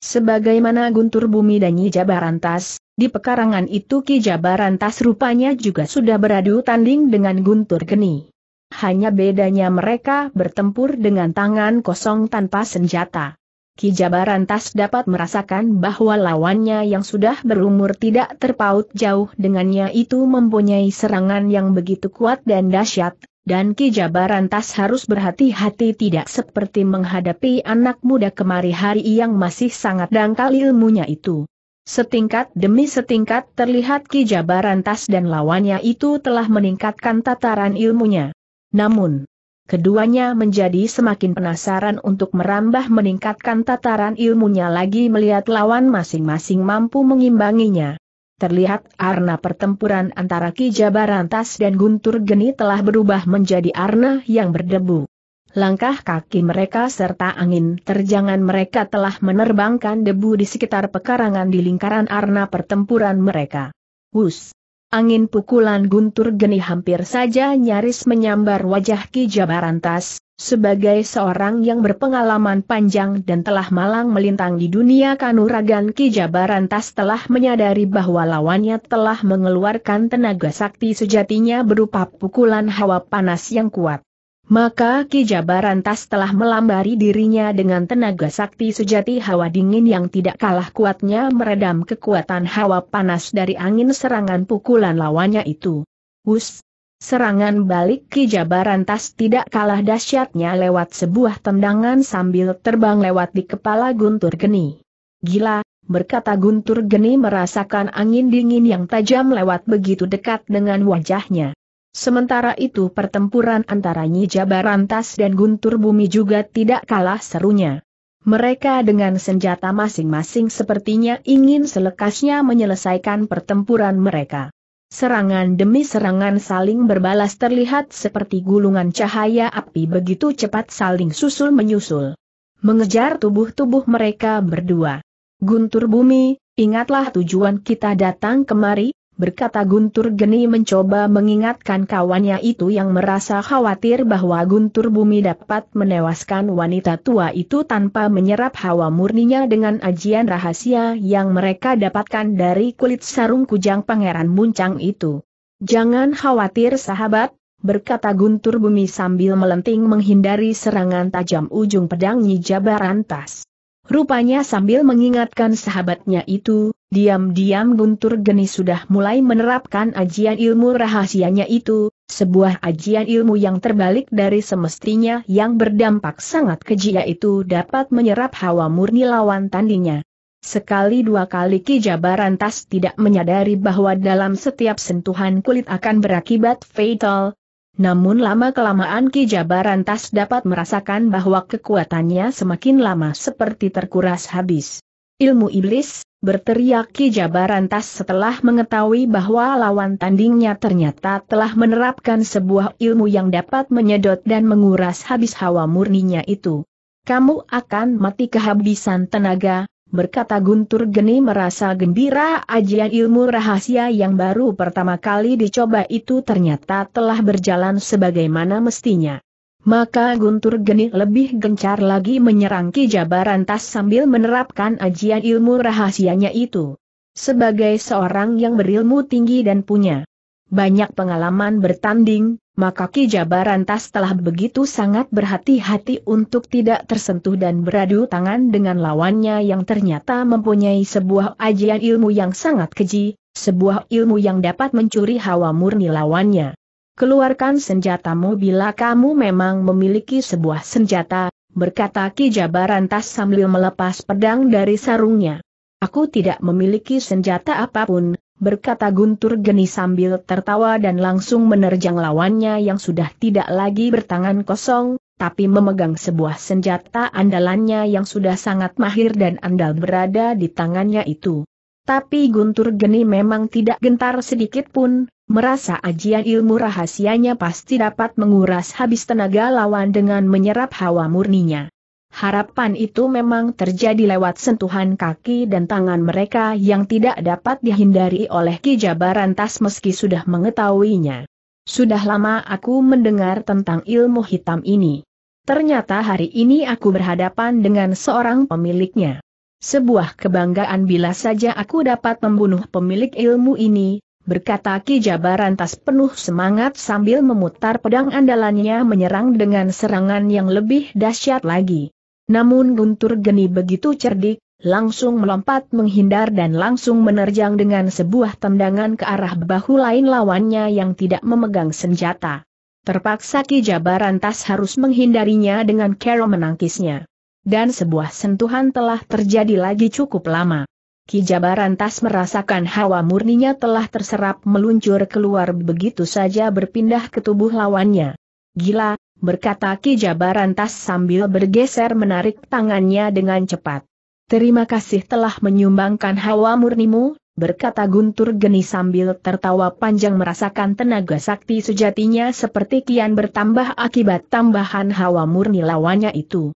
Sebagaimana Guntur Bumi dan Nyi Jabarantas, di pekarangan itu Ki Jabarantas rupanya juga sudah beradu tanding dengan Guntur Geni. Hanya bedanya mereka bertempur dengan tangan kosong tanpa senjata. Ki Jabarantas dapat merasakan bahwa lawannya yang sudah berumur tidak terpaut jauh dengannya itu mempunyai serangan yang begitu kuat dan dahsyat, dan Ki Jabarantas harus berhati-hati tidak seperti menghadapi anak muda kemari hari yang masih sangat dangkal ilmunya itu. Setingkat demi setingkat terlihat Ki Jabarantas dan lawannya itu telah meningkatkan tataran ilmunya. Namun, keduanya menjadi semakin penasaran untuk merambah meningkatkan tataran ilmunya lagi melihat lawan masing-masing mampu mengimbanginya. Terlihat arna pertempuran antara Ki Jabarantas dan Guntur Geni telah berubah menjadi arna yang berdebu. Langkah kaki mereka serta angin terjangan mereka telah menerbangkan debu di sekitar pekarangan di lingkaran arna pertempuran mereka. Wus! Angin pukulan guntur geni hampir saja nyaris menyambar wajah Ki Jabarantas, sebagai seorang yang berpengalaman panjang dan telah malang melintang di dunia kanuragan Ki Jabarantas telah menyadari bahwa lawannya telah mengeluarkan tenaga sakti sejatinya berupa pukulan hawa panas yang kuat. Maka Ki Jabarantas telah melambari dirinya dengan tenaga sakti sejati hawa dingin yang tidak kalah kuatnya meredam kekuatan hawa panas dari angin serangan pukulan lawannya itu. Hus! Serangan balik Ki Jabarantas tidak kalah dahsyatnya lewat sebuah tendangan sambil terbang lewat di kepala Guntur Geni. Gila, berkata Guntur Geni merasakan angin dingin yang tajam lewat begitu dekat dengan wajahnya. Sementara itu pertempuran antara Nyi Jabarantas dan Guntur Bumi juga tidak kalah serunya. Mereka dengan senjata masing-masing sepertinya ingin selekasnya menyelesaikan pertempuran mereka. Serangan demi serangan saling berbalas terlihat seperti gulungan cahaya api begitu cepat saling susul-menyusul. Mengejar tubuh-tubuh mereka berdua. Guntur Bumi, ingatlah tujuan kita datang kemari, berkata Guntur Geni mencoba mengingatkan kawannya itu yang merasa khawatir bahwa Guntur Bumi dapat menewaskan wanita tua itu tanpa menyerap hawa murninya dengan ajian rahasia yang mereka dapatkan dari kulit sarung kujang pangeran muncang itu. Jangan khawatir sahabat, berkata Guntur Bumi sambil melenting menghindari serangan tajam ujung pedang Nyi Jabarantas. Rupanya sambil mengingatkan sahabatnya itu, Diam-diam Guntur Geni sudah mulai menerapkan ajian ilmu rahasianya itu, sebuah ajian ilmu yang terbalik dari semestinya yang berdampak sangat keji yaitu dapat menyerap hawa murni lawan tandingnya. Sekali dua kali Ki Jabarantas tidak menyadari bahwa dalam setiap sentuhan kulit akan berakibat fatal. Namun lama-kelamaan Ki Jabarantas dapat merasakan bahwa kekuatannya semakin lama seperti terkuras habis ilmu iblis, berteriak Ki Jabarantas setelah mengetahui bahwa lawan tandingnya ternyata telah menerapkan sebuah ilmu yang dapat menyedot dan menguras habis hawa murninya itu. Kamu akan mati kehabisan tenaga, berkata Guntur Geni merasa gembira ajian ilmu rahasia yang baru pertama kali dicoba itu ternyata telah berjalan sebagaimana mestinya. Maka Guntur Geni lebih gencar lagi menyerang Ki Jabarantas sambil menerapkan ajian ilmu rahasianya itu. Sebagai seorang yang berilmu tinggi dan punya banyak pengalaman bertanding, maka Ki Jabarantas telah begitu sangat berhati-hati untuk tidak tersentuh dan beradu tangan dengan lawannya yang ternyata mempunyai sebuah ajian ilmu yang sangat keji, sebuah ilmu yang dapat mencuri hawa murni lawannya keluarkan senjatamu bila kamu memang memiliki sebuah senjata, berkata Ki Jabarantas sambil melepas pedang dari sarungnya. Aku tidak memiliki senjata apapun, berkata Guntur Geni sambil tertawa dan langsung menerjang lawannya yang sudah tidak lagi bertangan kosong, tapi memegang sebuah senjata andalannya yang sudah sangat mahir dan andal berada di tangannya itu. Tapi Guntur Geni memang tidak gentar sedikit pun, merasa ajian ilmu rahasianya pasti dapat menguras habis tenaga lawan dengan menyerap hawa murninya. Harapan itu memang terjadi lewat sentuhan kaki dan tangan mereka yang tidak dapat dihindari oleh Kijabaran Tas meski sudah mengetahuinya. Sudah lama aku mendengar tentang ilmu hitam ini. Ternyata hari ini aku berhadapan dengan seorang pemiliknya. Sebuah kebanggaan bila saja aku dapat membunuh pemilik ilmu ini, berkata Ki Jabarantas penuh semangat sambil memutar pedang andalannya menyerang dengan serangan yang lebih dahsyat lagi. Namun Guntur Geni begitu cerdik, langsung melompat menghindar dan langsung menerjang dengan sebuah tendangan ke arah bahu lain lawannya yang tidak memegang senjata. Terpaksa Ki Jabarantas harus menghindarinya dengan cara menangkisnya dan sebuah sentuhan telah terjadi lagi cukup lama. Kijabarantas merasakan hawa murninya telah terserap meluncur keluar begitu saja berpindah ke tubuh lawannya. Gila, berkata Kijabarantas sambil bergeser menarik tangannya dengan cepat. Terima kasih telah menyumbangkan hawa murnimu, berkata Guntur Geni sambil tertawa panjang merasakan tenaga sakti sejatinya seperti kian bertambah akibat tambahan hawa murni lawannya itu.